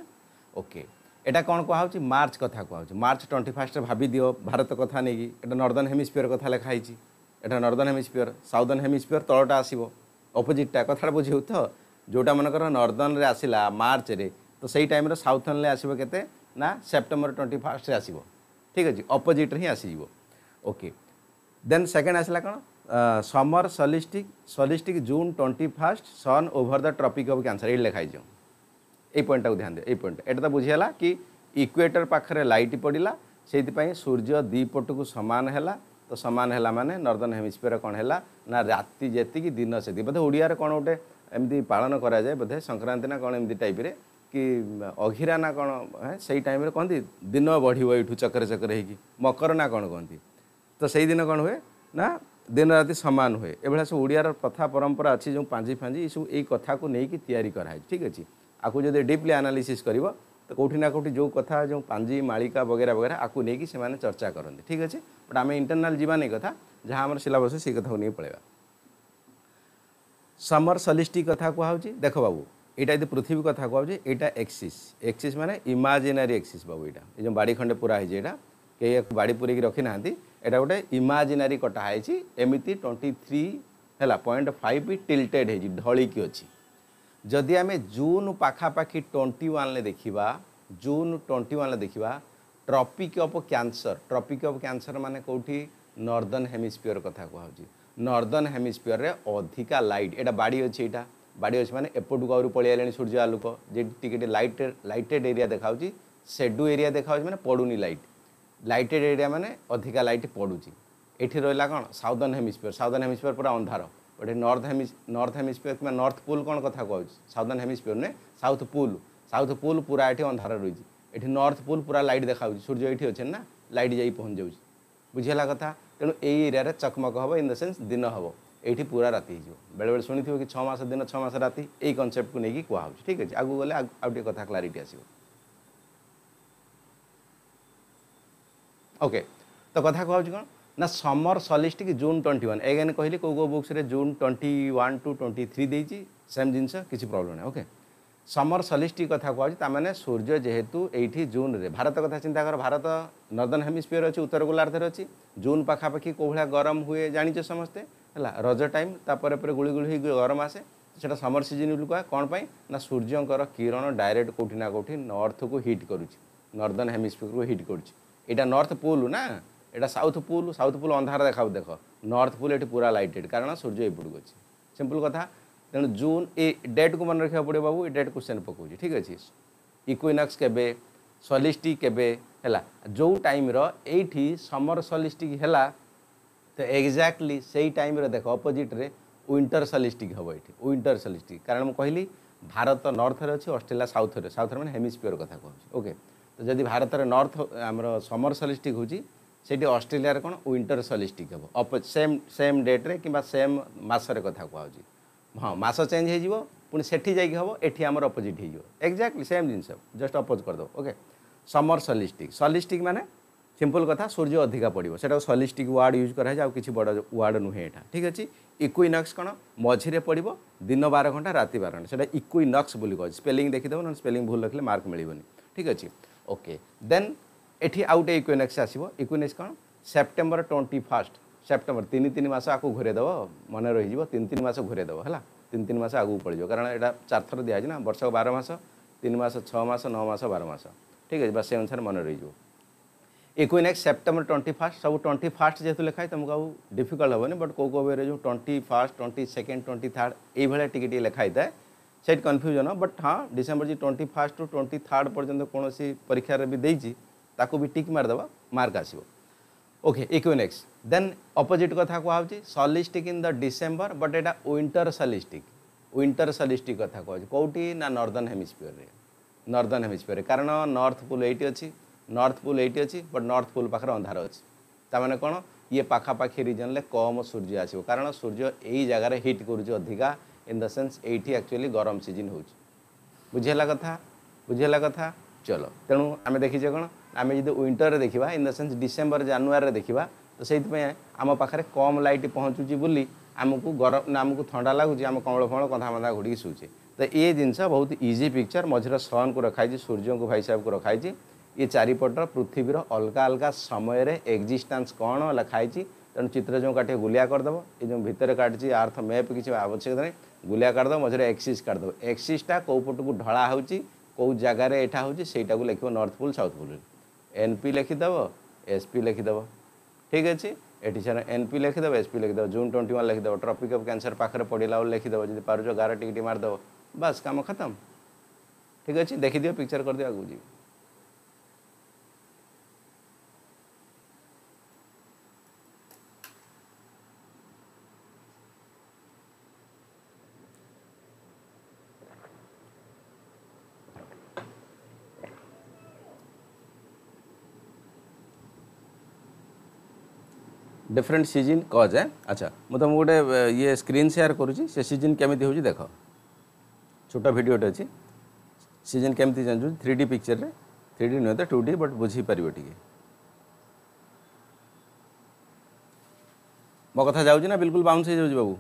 ওকে এটা কোণ কুহাচ্ছে মার্চ কথা কুহাচ্ছে মার্চ টোয়েন্টি ফার্স্টে ভাবি দিও ভারত কথা নেই এটা নর্দর্ন হেমিস্পিয়র কথা লেখা হয়েছি এটা নর্দর্ন হেমিস্পিয়র সাউদর্ন হেমিস্পিয়র তলটা আসব অপোজিটটা কথাটা বুঝিব তো যেটা মনে কর নর্দর্নরে আসিলা মার্চরে তো সেই টাইমরে সাউথর্নলে আসবে কেতে ନା ସେପ୍ଟେମ୍ବର ଟ୍ୱେଣ୍ଟି ଫାଷ୍ଟରେ ଆସିବ ଠିକ୍ ଅଛି ଅପୋଜିଟ୍ରେ ହିଁ ଆସିଯିବ ଓକେ ଦେନ୍ ସେକେଣ୍ଡ ଆସିଲା କ'ଣ summer solstice solstice June twenty first sun over the tropic of cancer ଏଇଠି ଲେଖା ହେଇଯିବ ଏଇ ପଏଣ୍ଟଟାକୁ ଧ୍ୟାନ ଦିଅ ଏଇ ପଏଣ୍ଟ ଏଇଟା ତ ବୁଝିହେଲା କି ଇକ୍ୱେଟର ପାଖରେ ଲାଇଟ୍ ପଡ଼ିଲା ସେଇଥିପାଇଁ ସୂର୍ଯ୍ୟ ଦୁଇ ପଟକୁ ସମାନ ହେଲା ତ ସମାନ ହେଲା ମାନେ ନର୍ଦର୍ଣ୍ଣ ହେମିସ୍ପିୟର କ'ଣ ହେଲା ନା ରାତି ଯେତିକି ଦିନ ସେତିକି ବୋଧେ ଓଡ଼ିଆରେ କ'ଣ ଗୋଟେ ଏମିତି ପାଳନ କରାଯାଏ ବୋଧେ ସଂକ୍ରାନ୍ତି ନା କ'ଣ ଏମିତି ଟାଇପ୍ରେ कि अघिरा ना कौन से टाइम कहते दिन बढ़ चकरे चकरे मकर ना कौन कहती तो से दिन कौन हुए ना दिन रात सामान हुए यह सब ओडिया प्रथा परंपरा अच्छी जो पाजी फाजी सब यही कथ को लेकिन याराए ठीक अच्छे आपको जब डीपली आनालीसी कर तो कौटिना कौटी जो कथ जो पाजी मालिका वगैरह वगैरह आपको लेकिन से चर्चा करते ठीक अच्छे बट आम इंटरनाल जाने कथा जहाँ आम सिलेबस नहीं पलवा समर सलिस्टी कथा कहु देख बाबू এটা যদি পৃথিবী কথা কবছে এটা এক্সিস এক্সিস মানে ইমাজিনারি এক্সিস বাবু এটা এই যে বাড়ি খণ্ডে পুরা হয়েছে এটা কে বাড়ি পুরাইকি রখি না এটা গোটে ইমাজিনারি কটা হয়েছি এমিতি টোয়েন্টি থ্রি ହେଲା ପଏଣ୍ଟ ଫାଇଭ୍ ଟିଲ୍ଟେଡ଼୍ ହେଇଛି ଢଳିକି ଅଛି ଯଦି ଆମେ ଜୁନ୍ ପାଖାପାଖି ଟ୍ୱେଣ୍ଟି ୱାନ୍ରେ ଦେଖିବା ଜୁନ୍ ଟ୍ୱେଣ୍ଟି ୱାନ୍ରେ ଦେଖିବା tropic of cancer tropic of cancer ମାନେ କେଉଁଠି ନର୍ଦର୍ଣ୍ଣ ହେମିସ୍ପିୟର କଥା କୁହାହେଉଛି ନର୍ଦର୍ଣ୍ଣ ହେମିସ୍ପିୟରରେ ଅଧିକା ଲାଇଟ୍ ଏଇଟା ବାଡ଼ି ଅଛି ଏଇଟା ବାଡ଼ି ଅଛି ମାନେ ଏପଟକୁ ଆହୁରି ପଳେଇ ଆଇଲାଣି ସୂର୍ଯ୍ୟ ଆଲୋକ ଯେଠି ଟିକେ ଟିକେ ଲାଇଟ୍ ଲାଇଟେଡ଼୍ ଏରିଆ ଦେଖାହେଉଛି ସେଡ଼ୁ ଏରିଆ ଦେଖାହେଉଛି ମାନେ ପଡ଼ୁନି ଲାଇଟ୍ ଲାଇଟେଡ଼୍ ଏରିଆ ମାନେ ଅଧିକା ଲାଇଟ୍ ପଡ଼ୁଛି ଏଠି ରହିଲା କ'ଣ ସାଉଦର୍ନ ହେମିସ୍ପିୟର ସାଉଦର୍ନ ହେମିସ୍ପିୟର ପୁରା ଅନ୍ଧାର ଗୋଟେ ନର୍ଥ ହେମି ନର୍ଥ ହେମିସ୍ପିୟର କିମ୍ବା ନର୍ଥ ପୁଲ୍ କ'ଣ କଥା କହୁଛି ସାଉଦର୍ନ ହେମିସ୍ପିୟର ନୁହେଁ ସାଉଥ୍ ପୁଲ୍ ସାଉଥ୍ ପୁଲ୍ ପୁରା ଏଠି ଅନ୍ଧାର ରହିଛି ଏଠି ନର୍ଥ ପୁଲ୍ ପୁରା ଲାଇଟ୍ ଦେଖାହେଉଛି ସୂର୍ଯ୍ୟ ଏଠି ଅଛନ୍ତି ନା ଲାଇଟ୍ ଯାଇ ପହଞ୍ଚାଉଛି ବୁଝିହେଲା କଥା ତେଣୁ ଏଇ ଏରିଆରେ ଚକମକ ହେବ ଇନ୍ ଦ ସେନ୍ସ ଦିନ ହେବ ଏଇଠି ପୁରା ରାତି ହେଇଯିବ ବେଳେବେଳେ ଶୁଣିଥିବ କି ଛଅ ମାସ ଦିନ ଛଅ ମାସ ରାତି ଏଇ କନସେପ୍ଟକୁ ନେଇକି କୁହାହେଉଛି ଠିକ୍ ଅଛି ଆଗକୁ ଗଲେ ଆଉ ଟିକେ କଥା କ୍ଲାରିଟି ଆସିବ ଓକେ ତ କଥା କୁହାହେଉଛି କ'ଣ ନା summer solstice June twenty one again କହିଲି କେଉଁ କେଉଁ ବୁକ୍ସରେ June twenty one to twenty three ଦେଇଛି ସେମ୍ ଜିନିଷ କିଛି ପ୍ରୋବ୍ଲେମ୍ ନାହିଁ ଓକେ ସମର ସଲିଷ୍ଟିକ୍ କଥା କୁହାହେଉଛି ତାମାନେ ସୂର୍ଯ୍ୟ ଯେହେତୁ ଏଇଠି ଜୁନ୍ରେ ଭାରତ କଥା ଚିନ୍ତା କର ଭାରତ ନର୍ଦର୍ଣ୍ଣ ହେମିସ୍ପିୟର ଅଛି ଉତ୍ତର ଗୋଲାର୍ଦ୍ଧରେ ଅଛି ଜୁନ୍ ପାଖାପାଖି କେଉଁ ଭଳିଆ ଗରମ ହୁଏ ଜାଣିଛ ସମସ୍ତେ ହେଲା ରଜ ଟାଇମ୍ ତାପରେ ପରେ ଗୁଳିଗୁଳି ହେଇକି ଗରମ ଆସେ ସେଇଟା ସମର ସିଜନ୍ ବୋଲି କୁହା କ'ଣ ପାଇଁ ନା ସୂର୍ଯ୍ୟଙ୍କର କିରଣ ଡାଇରେକ୍ଟ କେଉଁଠି ନା କେଉଁଠି ନର୍ଥକୁ ହିଟ୍ କରୁଛି ନର୍ଦର୍ନ ହେମିସ୍ଫିୟରକୁ ହିଟ୍ କରୁଛି ଏଇଟା ନର୍ଥ ପୁଲ୍ ନା এটা সাউথ পুল সাউথ পুল অন্ধার দেখাও দেখ নর্থ পুল এটি পুরা লাইটেড কারণ সূর্য এপটুকু অছি সিম্পল কথা তেমন জুন এই ডেট কু মনে রাখা পড়ে বাবু এই ডেট কোশ্চেন পকাউছি ঠিক আছে ইকুইনক্স কেবে সলিষ্টিক কেবে হেলা যে টাইমর এইটি সমর সলিষ্টিক হেলা তো ଏକ୍ଜାକ୍ଟଲି ସେଇ ଟାଇମ୍ରେ ଦେଖ ଅପୋଜିଟ୍ରେ ୱିଣ୍ଟର ସଲିଷ୍ଟିକ୍ ହେବ ଏଠି ୱିଣ୍ଟର ସଲିଷ୍ଟିକ୍ କାରଣ ମୁଁ କହିଲି ଭାରତ ନର୍ଥରେ ଅଛି ଅଷ୍ଟ୍ରେଲିଆ ସାଉଥରେ ସାଉଥରେ ମାନେ ହେମିସ୍ପିୟର କଥା କହୁଛି ଓକେ ତ ଯଦି ଭାରତରେ ନର୍ଥ ଆମର ସମର ସଲିଷ୍ଟିକ୍ ହେଉଛି ସେଠି ଅଷ୍ଟ୍ରେଲିଆରେ କ'ଣ ୱିଣ୍ଟର ସଲିଷ୍ଟିକ୍ ହେବ ଅପୋ ସେମ୍ ସେମ୍ ଡେଟ୍ରେ କିମ୍ବା ସେମ୍ ମାସରେ କଥା କୁହାହେଉଛି ହଁ ମାସ ଚେଞ୍ଜ ହେଇଯିବ ପୁଣି ସେଠି ଯାଇକି ହେବ ଏଠି ଆମର ଅପୋଜିଟ୍ ହେଇଯିବ ଏକ୍ଜାକ୍ଟଲି ସେମ୍ ଜିନିଷ ଜଷ୍ଟ ଅପୋଜ୍ କରିଦେବ ଓକେ ସମର ସଲିଷ୍ଟିକ୍ ସଲିଷ୍ଟିକ୍ ମାନେ সিম্পল কথা সূর্য অধিকা পড়ব সেটা সলিস্টিক ওয়ার্ড ইউজ করা হয়েছে আর কিছু বড় ওয়ার্ড নুহে এটা ঠিক আছে ইকুইনক্স কোণ মঝিরে পড়ব দিন বার ঘন্টা রাতে বার ঘন্টা সেটা ইকুইনক্স বলে কুহ স্পেলিং দেখিদেব না স্পেলিং ভুল লিখলে মার্ক মিলবনি ঠিক আছে ওকে দেন এটি আউ গোটে ইকুইনক্স আসব ইকুইনক্স কোণ সেপ্টেম্বর টোয়েন্টি ফার্স্ট সেপ্টেম্বর তিন তিন মাস আকু ঘুরে দেব মনে রহিযোগ তিন তিন মাস ঘুরে দেব হল তিন তিন মাস আগুক পড়ব কারণ এটা চার থর দিয়া হয়েছে না বর্ষক বার মাস তিন মাস ছ মাস ন মাস বার মাস ঠিক আছে বা সে অনুসারে মনে রহিযোগ इक्विनेक्स सेप्टेम्बर ट्वेंटी फास्ट सब ट्वेंटी फास्ट जेहतु लिखा है तुमको आज डिफिकल्ट हेनी बट कौ कौ जो twenty first twenty second twenty third यही टी टे लिखाई थाए से कन्फ्यूजन बट हाँ डिसेम्बर जी twenty first to twenty third पर्यटन कौन सी परीक्षार भी देखिए भी टिक मारिदेव मार्क आसो ओके इक्विनेक्स देन अपोजिट कथ कहु solstice in the December but एटा विंटर सलीस्टिक विंटर सलीस्टिक कथ कौटी ना नर्दर्न हेमिस्फिर नर्दर्न हेमिस्फिर कारण नर्थ पुल ये अच्छी নর্থ পোল এইটি ଅଛି ବଟ୍ ନର୍ଥ ପୋଲ୍ ପାଖରେ ଅନ୍ଧାର ଅଛି ତାମାନେ କ'ଣ ଇଏ ପାଖାପାଖି ରିଜନ୍ରେ କମ୍ ସୂର୍ଯ୍ୟ ଆସିବ କାରଣ ସୂର୍ଯ୍ୟ ଏଇ ଜାଗାରେ ହିଟ୍ କରୁଛି ଅଧିକା ଇନ୍ ଦ ସେନ୍ସ ଏଇଠି ଆକ୍ଚୁଆଲି ଗରମ ସିଜିନ୍ ହେଉଛି ବୁଝିହେଲା କଥା ବୁଝିହେଲା କଥା ଚଲ ତେଣୁ ଆମେ ଦେଖିଛେ କ'ଣ ଆମେ ଯଦି ୱିଣ୍ଟରରେ ଦେଖିବା ଇନ୍ ଦ ସେନ୍ସ ଡିସେମ୍ବର ଜାନୁଆରୀରେ ଦେଖିବା ତ ସେଇଥିପାଇଁ ଆମ ପାଖରେ କମ୍ ଲାଇଟ୍ ପହଞ୍ଚୁଛି ବୋଲି ଆମକୁ ଗରମ ନା ଆମକୁ ଥଣ୍ଡା ଲାଗୁଛି ଆମ କମଳ ଫମଳ କନ୍ଧା ମନ୍ଧା ଘୋଡ଼ିକି ଶୁଉଛି ତ ଏ ଜିନିଷ ବହୁତ ଇଜି ପିକ୍ଚର ମଝିରେ ସନ୍କୁ ରଖାହେଇଛି ସୂର୍ଯ୍ୟଙ୍କୁ ଭାଇ ସାହେବକୁ ରଖାହେଇଛି ଇଏ ଚାରିପଟର ପୃଥିବୀର ଅଲଗା ଅଲଗା ସମୟରେ ଏକ୍ଜିଷ୍ଟାନ୍ସ କ'ଣ ଲେଖାହେଇଛି ତେଣୁ ଚିତ୍ର ଯେଉଁ କାଟିକି ଗୁଲିଆ କରିଦେବ ଏ ଯେଉଁ ଭିତରେ କାଟିଛି ଆର୍ଥ ମ୍ୟାପ୍ କିଛି ଆବଶ୍ୟକତା ନାହିଁ ଗୁଲିଆ କାଟିଦେବ ମଝିରେ ଏକ୍ସିସ୍ କାଟିଦେବ ଏକ୍ସିସ୍ଟା କେଉଁ ପଟକୁ ଢଳା ହେଉଛି କେଉଁ ଜାଗାରେ ଏଇଟା ହେଉଛି ସେଇଟାକୁ ଲେଖିବ north pole south pole N P ଲେଖିଦେବ ଏସ୍ ପି ଲେଖିଦେବ ଠିକ୍ ଅଛି ଏଠି ସାର୍ ଏନ୍ ପି ଲେଖିଦେବ ଏସ୍ ପି ଲେଖିଦେବ ଜୁନ୍ ଟ୍ୱେଣ୍ଟି ୱାନ୍ ଲେଖିଦେବ ଟ୍ରପିକ୍ ଅଫ୍ କ୍ୟାନ୍ସର ପାଖରେ ପଡ଼ିଲା ବେଳେ ଲେଖିଦେବ ଯଦି ପାରୁଛ ଗାର ଟିକେ ମାରିଦେବ ବାସ୍ କାମ ଖତମ ଠିକ୍ ଅଛି ଦେଖିଦିଅ ପିକ୍ଚର୍ କରିଦିଅ ଆଗକୁ ଯିବି डिफरेन्ट सीजन कह जाए अच्छा तो मुझे गोटे ये स्क्रीन सेयार कर सीजन केमी हो देख छोट भिडटे अच्छे सीजन केमी चेज हो थ्री डी पिक्चर में थ्री डी नुहत टू डी बट बुझ पार टे मो कथा जा बिलकुल बाउंस हो बाबू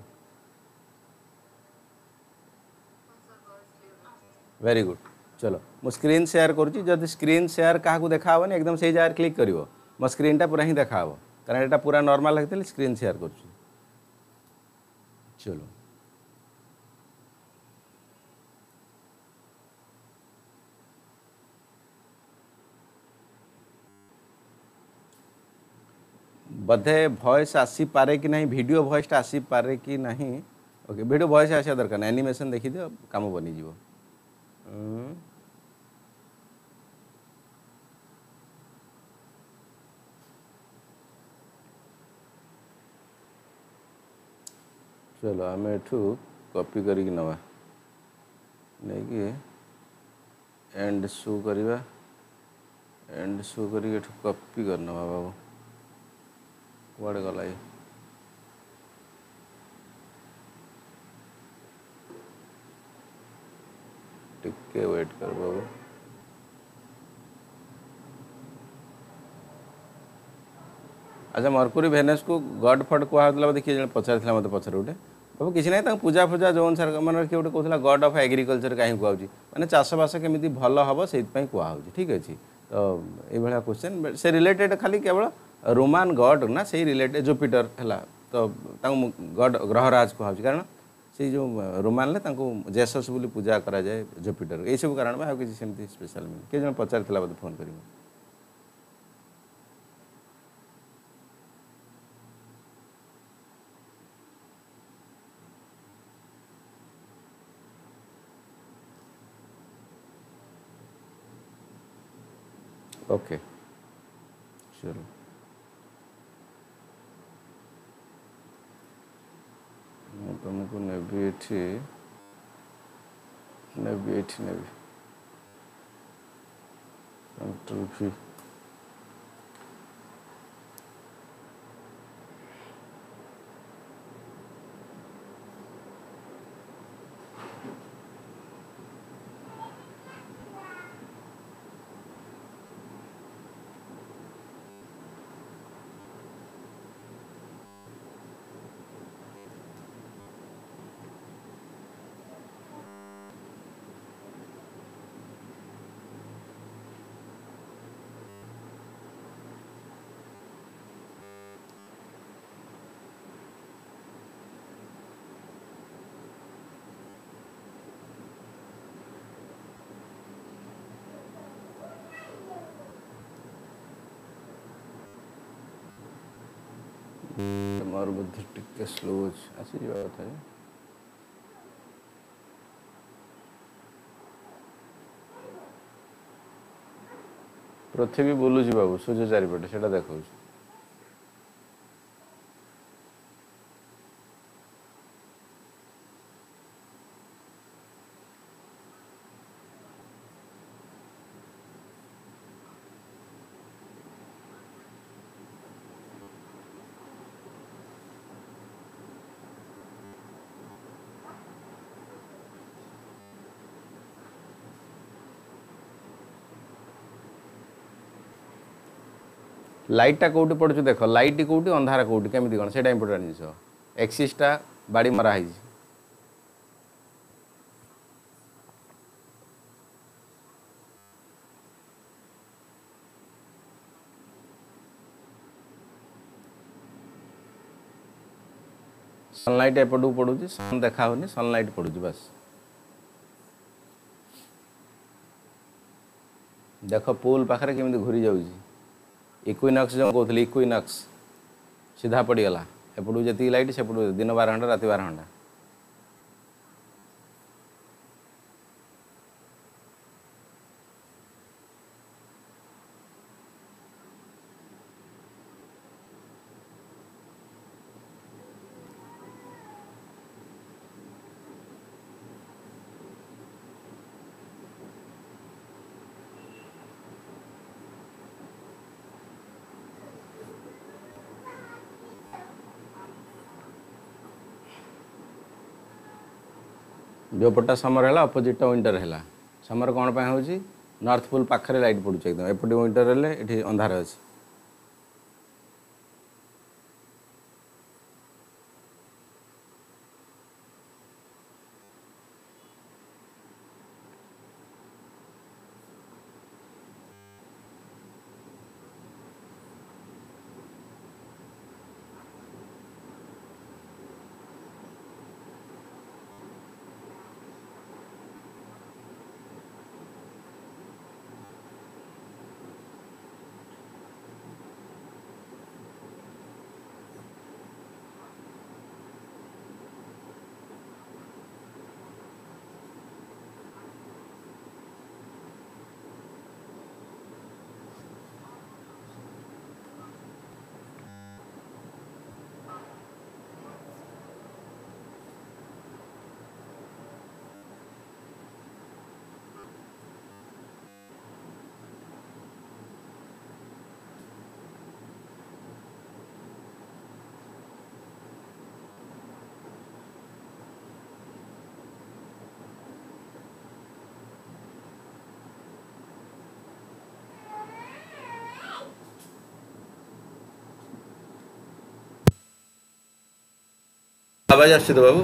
वेरी गुड चलो मो स्क्रीन सेयार कर स्क्रीन सेयार क्या देखा हेनी एकदम से जगह क्लिक कर मो स्क्रीन टा पूरा ही देखा हाँ কারণ এটা পুরা নর্মাল হয়ে স্ক্রিন সেয়ার করছি চলুন ବୋଧେ ଭଏସ୍ ଆସିପାରେ କି ନାହିଁ ଭିଡ଼ିଓ ଭଏସ୍ଟା ଆସିପାରେ କି ନାହିଁ ଓକେ ଭିଡ଼ିଓ ଭଏସ୍ ଆସିବା ଦରକାର ନାହିଁ ଆନିମେସନ୍ ଦେଖିଦିଅ କାମ ବନିଯିବ चलो आम एठ कपी कर एंड सु करवा एंड सु कर नवा बाबू कड़े गला ये टे वेट कर बाबू अच्छा मरकुरी भेनेस को गड फड कह देखिए जो पचार मतलब पचार गोटे सब किसी ना पूजा फूजा जो अनुसार मैंने किए गोटे कहला गड अफ एग्रिकलचर कहीं कहु मैंने चाषवास केमी भल हम से कहु ठीक अच्छे तो ये यह क्वेश्चन से रिलेटेड खाली केवल रोमान गड ना से रिलेटेड जुपिटर है तो गड ग्रहराज कहु कारण से जो रोमान जेसस बोली पूजा कराए जुपिटर ये सब कारण किसी स्पेशल मिले किए जो पचार बोलते फोन करेंगे Okay. Sure. ମୁଁ ତୁମକୁ ନେବି ଏଠି ନେବି ଏଠି ନେବି କଣ୍ଟ୍ରୋଲ ଭି के स्लोज ऐसी जो होता है पृथ्वी बुलुची बाबू सूर्य चारिपटे से देखा লাইটটা কোটি পড়ুছে দেখ লাইট কোটি অন্ধার কোটি কেমিতি কোণ সেটা ইম্পর্টাট জিনিস এক্সিসটা বাড়ি মরা হয়েছে ସନ୍ଲାଇଟ୍ ଏପଟକୁ ପଡ଼ୁଛି ସନ୍ ଦେଖା ହେଉନି ସନ୍ଲାଇଟ୍ ପଡ଼ୁଛି ବାସ୍ ଦେଖ ପୁଲ୍ ପାଖରେ କେମିତି ଘୁରି ଯାଉଛି ଇକ୍ୱିନକ୍ସ ଯେଉଁ କହୁଥିଲି ଇକ୍ୱିନକ୍ସ ସିଧା ପଡ଼ିଗଲା ଏପଟକୁ ଯେତିକି ଲାଇଟ୍ ସେପଟୁ ଦିନ ବାର ଘଣ୍ଟା ରାତି ବାର ଘଣ୍ଟା ଯେଉଁପଟା ସମର ହେଲା ଅପୋଜିଟ୍ଟା ୱିଣ୍ଟର ହେଲା ସମର କ'ଣ ପାଇଁ ହେଉଛି ନର୍ଥ ପୁଲ୍ ପାଖରେ ଲାଇଟ୍ ପଡ଼ୁଛି ଏକଦମ ଏପଟେ ୱିଣ୍ଟର ହେଲେ ଏଠି ଅନ୍ଧାର ଅଛି আওয়াজ আসছে তো বাবু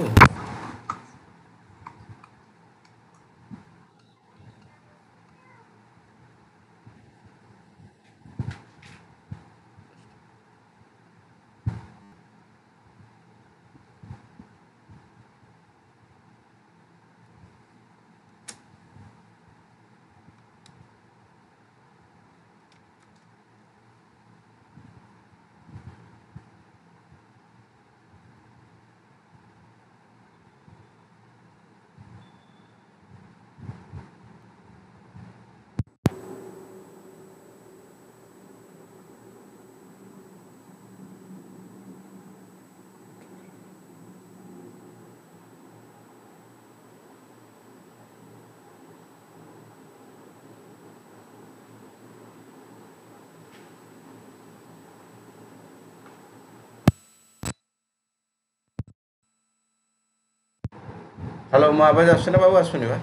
हेलो मो आवाज आसुना बाबू आसुनि बा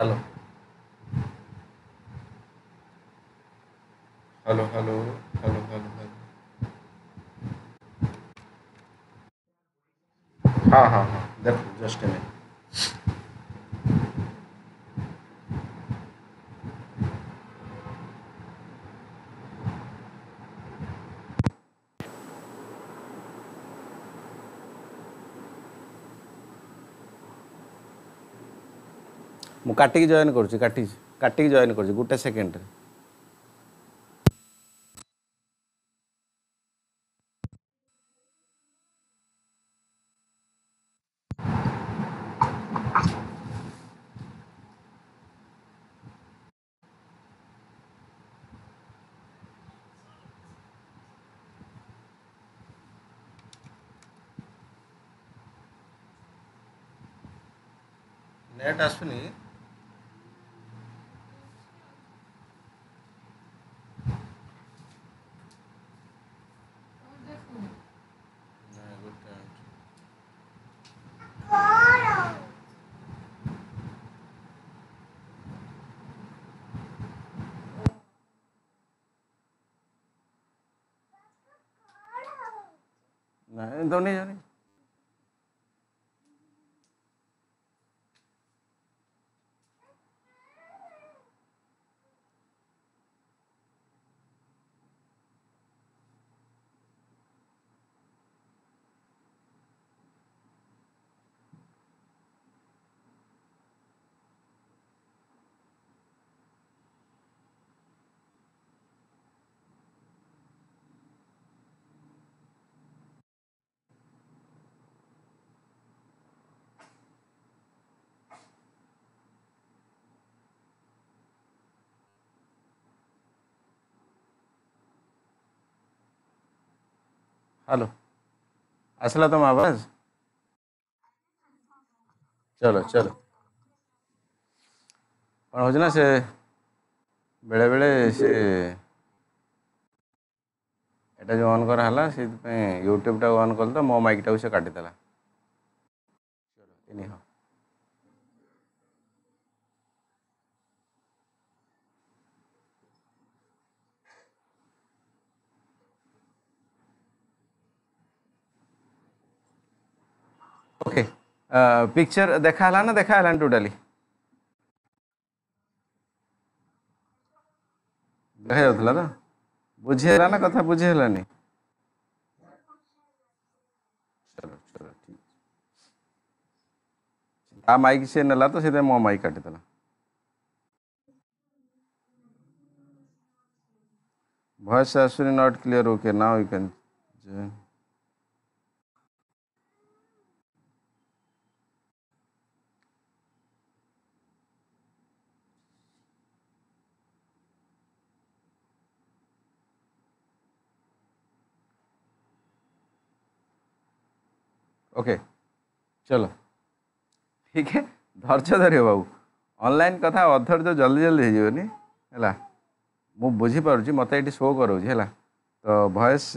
hello hello hello hello hello hello हाँ हाँ हाँ देखो जस्ट एम काटिक जयन कर काटिक कर गोटे सेकेंड दोनों जने हेलो असला तुम आवाज़ चलो चलो પણ યોજના છે ବେଳେ ବେଳେ ସେ ଏଇଟା ଯେଉଁ ଅନ୍ କରାହେଲା ସେଇଥିପାଇଁ ୟୁଟ୍ୟୁବ୍ଟାକୁ ଅନ୍ କଲି ତ ମୋ ମାଇକ୍ଟାକୁ ସେ କାଟିଦେଲା ତିନି ହଁ ओके पिक्चर देखा है ना देखा है टोटाली देखा जाऊला तो बुझी है ना कथा बुझे है चलो चलो माइक से नला तो सीधे मो माइक काटिदेला voice actually not clear okay now you can join okay चलो ठीक है धर्ज धरव बाबू ऑनलाइन कथा अधर्ज जल्दी जल्दी होजन है मु बुझीपुर मत ये शो कराऊँ है तो भयस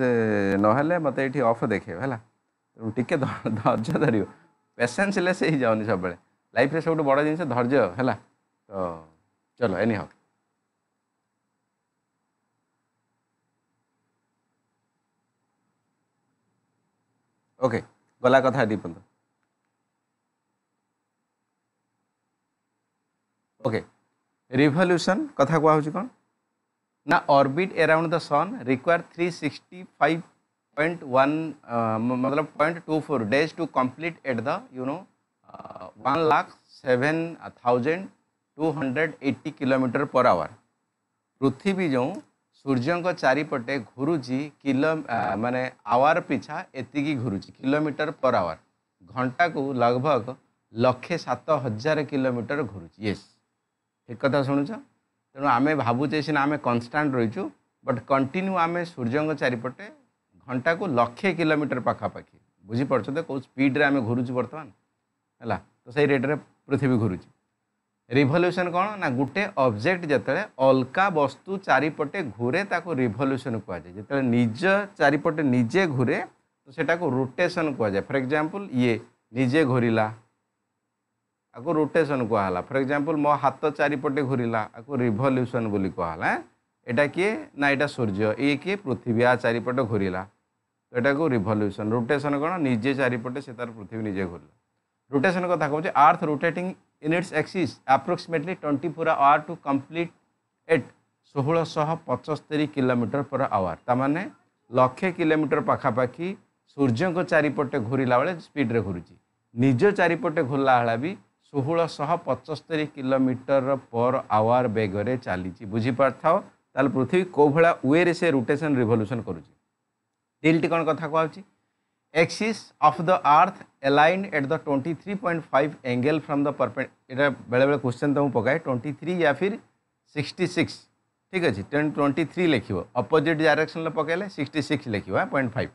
ना मत ये अफ देख है टी धर्ज धर पेसेंस ले ही जाऊनि सब लाइफ सब बड़ जिन धर्ज है तो चलो एनी हाउ ओके okay. गला कथा दीपंत ओके रिभल्यूशन कथ कह कौन ना orbit around the sun require one मतलब point two four days to complete at the you know one lakh seven thousand two hundred eighty kilometre per hour पृथ्वी जो सूर्य चारिपटे घूरुची किलो माने आवर पिछा एति की घूरुची किलोमीटर पर आवर घंटा को लगभग लक्षे सत हजार किलोमीटर घूरुची ये ठीक कथा शुणु तेणु आम भावुचे सीना आम कन्स्टाट रही बट कंटिन्यू आम सूर्य चारिपटे घंटा को लक्षे कोमीटर पखापाखी बुझीपड़ते कौ स्पीड्रे आम घूरु बर्तमान है तो सही रेट्रे पृथ्वी घूरुची ରିଭଲ୍ୟୁସନ୍ କ'ଣ ନା ଗୋଟେ ଅବଜେକ୍ଟ ଯେତେବେଳେ ଅଲଗା ବସ୍ତୁ ଚାରିପଟେ ଘୁରେ ତାକୁ ରିଭଲ୍ୟୁସନ୍ କୁହାଯାଏ ଯେତେବେଳେ ନିଜ ଚାରିପଟେ ନିଜେ ଘୁରେ ତ ସେଟାକୁ ରୋଟେସନ୍ କୁହାଯାଏ ଫର୍ ଏକ୍ଜାମ୍ପଲ୍ ଇଏ ନିଜେ ଘୁରିଲା ଆକୁ ରୋଟେସନ୍ କୁହାହେଲା ଫର୍ ଏକ୍ଜାମ୍ପଲ୍ ମୋ ହାତ ଚାରିପଟେ ଘୁରିଲା ଆକୁ ରିଭଲ୍ୟୁସନ୍ ବୋଲି କୁହାହେଲା ଏଇଟା କିଏ ନା ଏଇଟା ସୂର୍ଯ୍ୟ ଇଏ କିଏ ପୃଥିବୀ ଆ ଚାରିପଟେ ଘୁରିଲା ତ ଏଟାକୁ ରିଭଲ୍ୟୁସନ୍ ରୋଟେସନ୍ କ'ଣ ନିଜେ ଚାରିପଟେ ସେ ତା'ର ପୃଥିବୀ ନିଜେ ଘୁରିଲା ରୋଟେସନ୍ କଥା କହୁଛି earth rotating in its axis approximately 20 per hour to complete at 1675 kilometre per hour তার মানে লক্ষে কিলোমিটার পাখাপাখি সূর্যঙ্ক চারিপটে ঘুরিলা বেড়ে স্পিড্রে ঘুরুছি নিজ চারিপটে ঘুরলা বেড়া বি ষোহশহ পঁচস্তরি কিলোমিটর পর আওয়ার বেগরে চালিছি বুঝিপারিথাও তাহলে পৃথিবী কেউ ভাড়া ওয়েরে সে রোটেসন রিভলুশন করুছি ডিলটি কোণ কথা কুহাচ্ছে of earth of at the twenty three point five angle from the perpendicular एटा बेले बेले क्वेश्चन तुम पकाए ट्वेंटी थ्री या फिर सिक्स ठीक अच्छे टेन ट्वेंटी थ्री लिख अपोजिट डायरेक्शन पकड़े सिक्सटी सिक्स लिख point five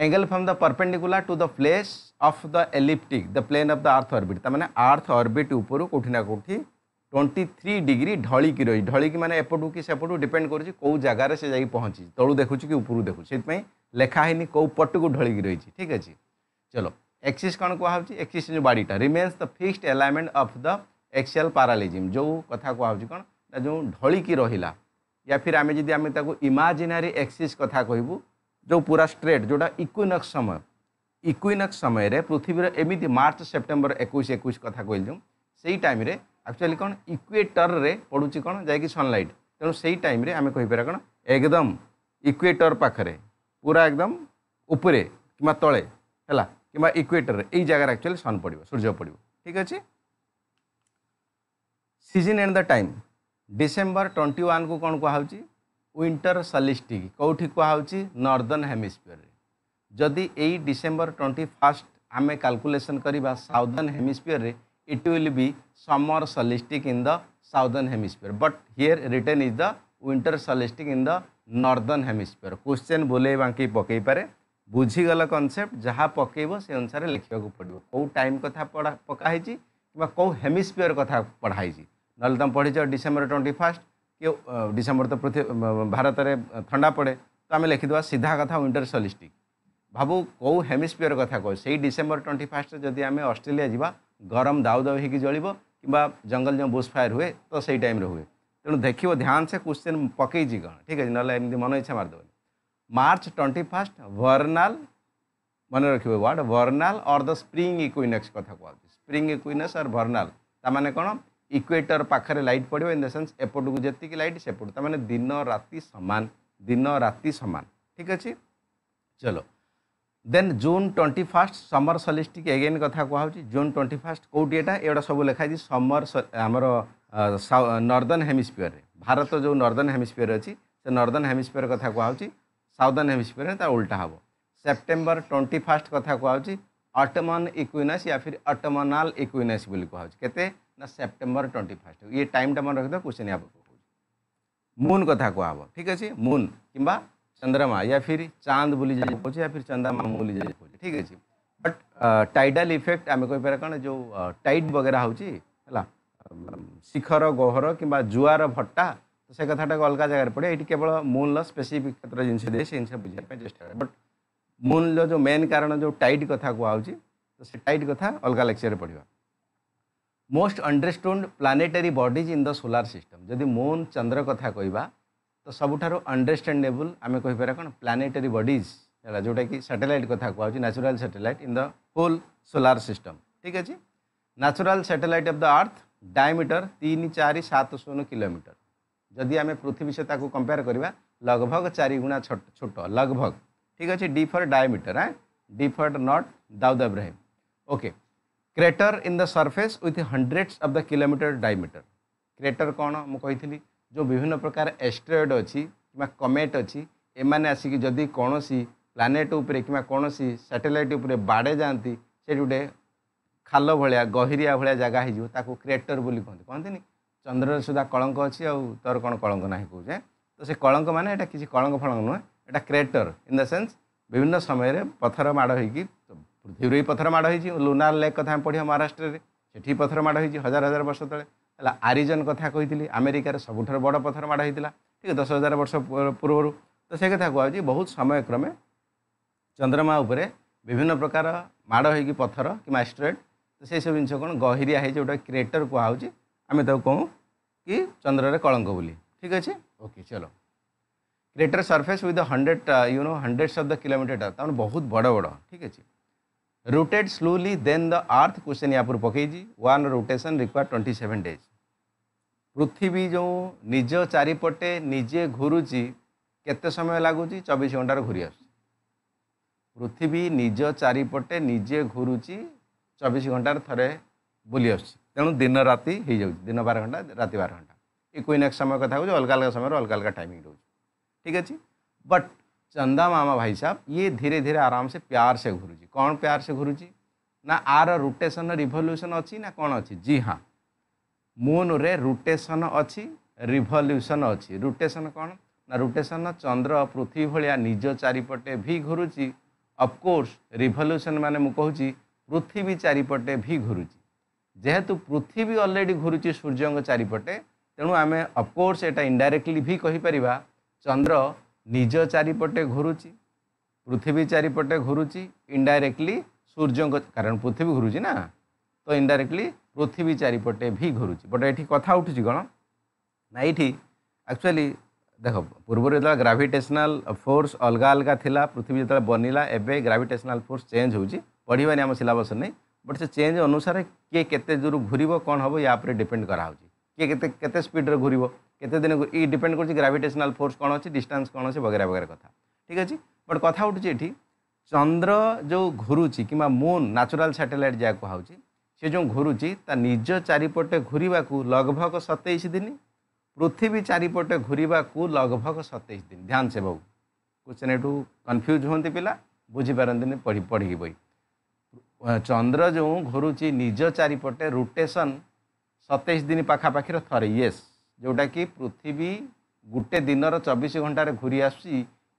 angle from the perpendicular to the plane of the ecliptic the plane of the earth orbit तमें आर्थ अर्बिट उपर कौटिना कौटी ट्वेंटी थ्री डिग्री ढलिक रही ढलिकी मैंने एपटू कि सेपटू डिपेड करो जगार से जा पहुँची तलू देखु कि उपरू देखु से লেখা হয়নি কেউ পটকু ঢলিকি রয়েছে ঠিক আছে চলো এক্সিস কোণ কুহাচ্ছে এক্সিস যে বাড়িটা remains the fixed alignment of the axial parallelism যে কথা কুহাচ্ছে কোণ না যে ঢলিকি রহিলা या फिर आम जब आम इमाजिनारी एक्सीस कथा कहबू जो पूरा स्ट्रेट जोटा इक्विनक्स समय इक्विनक्स समय पृथ्वीर एमती मार्च सेप्टेम्बर एक एक कथा कहल जो से टाइम एक्चुअली कौन इक्वेटर रे पड़ू कौन जाकि सनलाइट तेणु से टाइम आम कहीपर कौन एकदम इक्वेटर पाखे पूरा एकदम উপরে কিংবা তলে হ্যাঁ কিংবা ইকুয়েটরে এই জায়গার আকচুয়ালি সন পড়ব সূর্য পড়ব ঠিক আছে season and the time December twenty one কু কোণ কুহাচ্ছে উইন্টর সলিষ্টিক কোটি কুহাচ্ছে নর্দর্ন হেমিস্ফিয়র যদি এই ডিসেম্বর টোয়েন্টি ফার্স্ট আমি ক্যালকুলেসন করা southern hemisphere it will be summer solstice in the southern hemisphere but here written is the winter solstice in the northern hemisphere question ବୁଲେଇ ବାଙ୍କି ପକାଇପାରେ ବୁଝିଗଲ କନସେପ୍ଟ ଯାହା ପକାଇବ ସେ ଅନୁସାରେ ଲେଖିବାକୁ ପଡ଼ିବ କେଉଁ ଟାଇମ୍ କଥା ପଢ଼ା ପକା ହେଇଛି କିମ୍ବା କେଉଁ ହେମିସ୍ପିୟର କଥା ପଢ଼ା ହେଇଛି ନହେଲେ ତୁମେ ପଢ଼ିଛ ଡିସେମ୍ବର ଟ୍ୱେଣ୍ଟି ଫାର୍ଷ୍ଟ କି ଡିସେମ୍ବର ତ ପୃଥିବୀ ଭାରତରେ ଥଣ୍ଡା ପଡ଼େ ତ ଆମେ ଲେଖିଦେବା ସିଧା କଥା ୱିଣ୍ଟର ସଲିଷ୍ଟିକ୍ ଭାବୁ କେଉଁ ହେମିସ୍ପିୟର କଥା କହୁ ସେଇ ଡିସେମ୍ବର ଟ୍ୱେଣ୍ଟି ଫାର୍ଷ୍ଟରେ ଯଦି ଆମେ ଅଷ୍ଟ୍ରେଲିଆ ଯିବା ଗରମ ଦାଉ ଦାଉ ହେଇକି ଜଳିବ କିମ୍ବା ଜଙ୍ଗଲ ଯେଉଁ ବୁସ୍ ଫାୟାର ହୁଏ ତ ସେଇ ଟାଇମ୍ରେ ହୁଏ ତେଣୁ ଦେଖିବ ଧ୍ୟାନ ସେ କ୍ୱେଶ୍ଚିନ୍ ପକେଇଛି କ'ଣ ଠିକ୍ ଅଛି ନହେଲେ ଏମିତି ମନ ଇଚ୍ଛା ମାରିଦେବନି ମାର୍ଚ୍ଚ ଟ୍ୱେଣ୍ଟି ଫାର୍ଷ୍ଟ ଭର୍ନାଲ ମନେ ରଖିବ ୱାର୍ଡ଼ ଭର୍ନାଲ ଅର୍ ଦ ସ୍ପ୍ରିଙ୍ଗ ଇକ୍ୱିନେକ୍ସ କଥା କୁହାଯାଉଛି ସ୍ପ୍ରିଙ୍ଗ ଇକ୍ୱିନେକ୍ସ ଅର୍ ଭର୍ନାଲ ତା'ମାନେ କ'ଣ ଇକ୍ୱେଟର ପାଖରେ ଲାଇଟ୍ ପଡ଼ିବ ଇନ୍ ଦ ସେନ୍ସ ଏପଟକୁ ଯେତିକି ଲାଇଟ୍ ସେପଟୁ ତା'ମାନେ ଦିନ ରାତି ସମାନ ଦିନ ରାତି ସମାନ ଠିକ୍ ଅଛି ଚଲୋ then June twenty first summer solstice again କଥା କୁହାହେଉଛି ଜୁନ୍ ଟ୍ୱେଣ୍ଟି ଫାର୍ଷ୍ଟ କେଉଁଠି ଏଇଟା ଏଗୁଡ଼ା ସବୁ ଲେଖାହେଇଛି ସମର ଆମର नर्दर्ण में भारत जो नर्दर्ण हेमिस्फियर अच्छी से नर्दर्ण हेमिस्फियर कथा कहु साउदर्ण हेमिस्फियर में उल्टा हे सेप्टेम्बर ट्वेंटी फास्ट कथ कहुच्छी अटमन इक्विनस या फिर अटमनाल इक्विनस कहते ना सेप्टेम्बर ट्वेंटी फास्ट ये टाइम मन रखा क्वेश्चन आपको मून कथा कह ठीक अच्छे मून कि चंद्रमा या फिर चांद बुले या फिर चंद्रमा बुले ठीक अच्छे बट टाइडल इफेक्ट आम कहीपर कौन जो टाइड वगैरह होगा শিখর গহর কিংবা জুয়ার ভট্টা সে কথাটাকে অলগা জায়গায় পড়ে এটি কেবল মূল্য স্পেসিফিক ক্ষেত্র জিনিস দিয়ে সে জিনিস বুঝার চেষ্টা করে বট মূল্য যে মেন কারণ যে টাইট কথা কুহাচ্ছে তো সে টাইট কথা অলগা লেকচারে পড়া most understood planetary bodies in the solar system যদি মুন চন্দ্র কথা কহা তো সবুঠার অন্ডরস্ট্যান্ডেবল আমি কহিপারা কোণ প্লানেটারি বডিজ যেটা কি স্যাটেলাইট কথা କୁହାହେଉଛି natural satellite in the whole solar system ঠিক আছে natural satellite of the earth diameter তিন চারি সাত শূন্য কিলোমিটর যদি আমি পৃথিবী সহ তাকে কম্পেয়ার করা লগভগ চারি গুণা ছোট লগভগ ঠিক আছে ডি ফর ডায়ামিটর হ্যাঁ D for not Dawood Ibrahim okay crater in the surface with hundreds of the kilometre diameter crater কোণ মু কইଥିଲି ଯେଉଁ ବିଭିନ୍ନ ପ୍ରକାର ଏଷ୍ଟ୍ରଏଡ଼୍ ଅଛି କିମ୍ବା କମେଟ୍ ଅଛି ଏମାନେ ଆସିକି ଯଦି କୌଣସି ପ୍ଲାନେଟ୍ ଉପରେ କିମ୍ବା କୌଣସି ସାଟେଲାଇଟ୍ ଉପରେ ବାଡ଼େଇ ଯାଆନ୍ତି ସେଠି ଗୋଟେ ଖାଲ ଭଳିଆ ଗହିରିଆ ଭଳିଆ ଜାଗା ହେଇଯିବ ତାକୁ କ୍ରିଏଟର ବୋଲି କୁହନ୍ତି କହନ୍ତିନି ଚନ୍ଦ୍ରରେ ସୁଦ୍ଧା କଳଙ୍କ ଅଛି ଆଉ ତୋର କ'ଣ କଳଙ୍କ ନାହିଁ କହୁଛେ ତ ସେ କଳଙ୍କ ମାନେ ଏଇଟା କିଛି କଳଙ୍କ ଫଳଙ୍କ ନୁହେଁ ଏଇଟା କ୍ରିଏଟର ଇନ୍ ଦ ସେନ୍ସ ବିଭିନ୍ନ ସମୟରେ ପଥର ମାଡ଼ ହେଇକି ପୃଥିବୀରୁ ହିଁ ପଥର ମାଡ଼ ହେଇଛି ଲୁନାର ଲେକ୍ କଥା ଆମେ ପଢ଼ିବା ମହାରାଷ୍ଟ୍ରରେ ସେଠି ପଥର ମାଡ଼ ହେଇଛି ହଜାର ହଜାର ବର୍ଷ ତଳେ ହେଲା ଆରିଜନ କଥା କହିଥିଲି ଆମେରିକାରେ ସବୁଠାରୁ ବଡ଼ ପଥର ମାଡ଼ ହେଇଥିଲା ଠିକ ଦଶ ହଜାର ବର୍ଷ ପୂର୍ବରୁ ତ ସେ କଥା କୁହାଯାଉଛି ବହୁତ ସମୟକ୍ରମେ ଚନ୍ଦ୍ରମା ଉପରେ ବିଭିନ୍ନ ପ୍ରକାର ମାଡ଼ ହେଇକି ପଥର କିମ୍ବା ଆଷ୍ଟ୍ରଏଡ଼୍ ସେସବୁ ଜିନିଷ କ'ଣ ଗହିରିଆ ହେଇଛି ଯେଉଁଟା କ୍ରେଟର୍ କୁହାହେଉଛି ଆମେ ତାକୁ କହୁ କି ଚନ୍ଦ୍ରରେ କଳଙ୍କ ବୋଲି ଠିକ୍ ଅଛି ଓକେ ଚଲୋ crater surface with hundred you know hundreds of the kilometre ତା'ମାନେ ବହୁତ ବଡ଼ ବଡ଼ ଠିକ୍ ଅଛି rotate slowly then the earth question ୟା ଉପରେ ପକେଇଛି one rotation require twenty seven days ପୃଥିବୀ ଯେଉଁ ନିଜ ଚାରିପଟେ ନିଜେ ଘୁରୁଛି କେତେ ସମୟ ଲାଗୁଛି ଚବିଶ ଘଣ୍ଟାରେ ଘୁରି ଆସୁଛି ପୃଥିବୀ ନିଜ ଚାରିପଟେ ନିଜେ ଘୁରୁଛି ଚବିଶ घंटार ଥରେ ବୁଲି ଆସୁଛି दिन ଦିନ ରାତି ହେଇଯାଉଛି ଦିନ ବାର ଘଣ୍ଟା ରାତି ବାର ଘଣ୍ଟା ଇକ୍ୱିନେକ୍ସ समय କଥା अलग अलग अलग अलग अलग ଅଲଗା ଟାଇମିଂ ठीक अच्छे बट चंदा मामा भाई साहब ये धीरे धीरे आराम से प्यार से घूरु कौन प्यार से घूरु ना आर रोटेसन रिभल्यूसन अच्छी ना कौन अच्छी जी हाँ मून रे रोटेसन अच्छी रिभल्यूसन अच्छी रोटेसन कौन ना रोटेसन चंद्र पृथ्वी भाया निज चारिपटे भी घूरु अफकोर्स रिभल्यूसन मान मुझे पृथ्वी चारिपटे भी घूरू जेहेतु पृथ्वी अलरेडी घूरू सूर्य चारिपटे तेणु आम अफकोर्स यहाँ इंडाइरेक्टली भी कहीपर चंद्र निज चारिपटे घूरू पृथ्वी चारिपटे घूरू इंडाइरेक्टली सूर्य कारण पृथ्वी घूरू ना तो इंडाइरेक्टली पृथ्वी चारिपटे भी घूरू बट ये कथा उठू कौन ना ये एक्चुअली देख पूर्व जो ग्राविटेसनाल फोर्स अलग अलग थी पृथ्वी जो बनला एवं ग्राविटेसनाल फोर्स चेंज होती ପଢ଼ିବାନି ଆମ ସିଲାବସ୍ ନାହିଁ ବଟ୍ ସେ ଚେଞ୍ଜ ଅନୁସାରେ କିଏ କେତେ ଦୂର ଘୁରିବ କ'ଣ ହେବ ୟା ଉପରେ ଡିପେଣ୍ଡ କରାହେଉଛି କିଏ କେତେ କେତେ ସ୍ପିଡ଼ରେ ଘୁରିବ କେତେ ଦିନ ଇ ଡିପେଣ୍ଡ କରୁଛି ଗ୍ରାଭିଟେସନାଲ୍ ଫୋର୍ସ କ'ଣ ଅଛି ଡିଷ୍ଟାନ୍ସ କ'ଣ ଅଛି ବଗେରା ବଗେରା କଥା ଠିକ୍ ଅଛି ବଟ୍ କଥା ଉଠୁଛି ଏଠି ଚନ୍ଦ୍ର ଯେଉଁ ଘୁରୁଛି କିମ୍ବା ମୁନ୍ ନ୍ୟାଚୁରାଲ୍ ସାଟେଲାଇଟ୍ ଯାହା କୁହାହେଉଛି ସେ ଯେଉଁ ଘୁରୁଛି ତା ନିଜ ଚାରିପଟେ ଘୁରିବାକୁ ଲଗଭଗ ସତେଇଶ ଦିନ ପୃଥିବୀ ଚାରିପଟେ ଘୁରିବାକୁ ଲଗଭଗ ସତେଇଶ ଦିନ ଧ୍ୟାନ ସେ ବାବୁ କୋଶ୍ଚିନ୍ ଏଠୁ କନଫ୍ୟୁଜ୍ ହୁଅନ୍ତି ପିଲା ବୁଝିପାରନ୍ତିନି ପଢ଼ି ପଢ଼ିକି ବହି ଚନ୍ଦ୍ର ଯେଉଁ ଘୁରୁଛି ନିଜ ଚାରିପଟେ ରୋଟେସନ୍ ସତେଇଶ ଦିନ ପାଖାପାଖିର ଥରେ ୟେସ୍ ଯେଉଁଟାକି ପୃଥିବୀ ଗୋଟେ ଦିନର ଚବିଶ ଘଣ୍ଟାରେ ଘୁରି ଆସୁଛି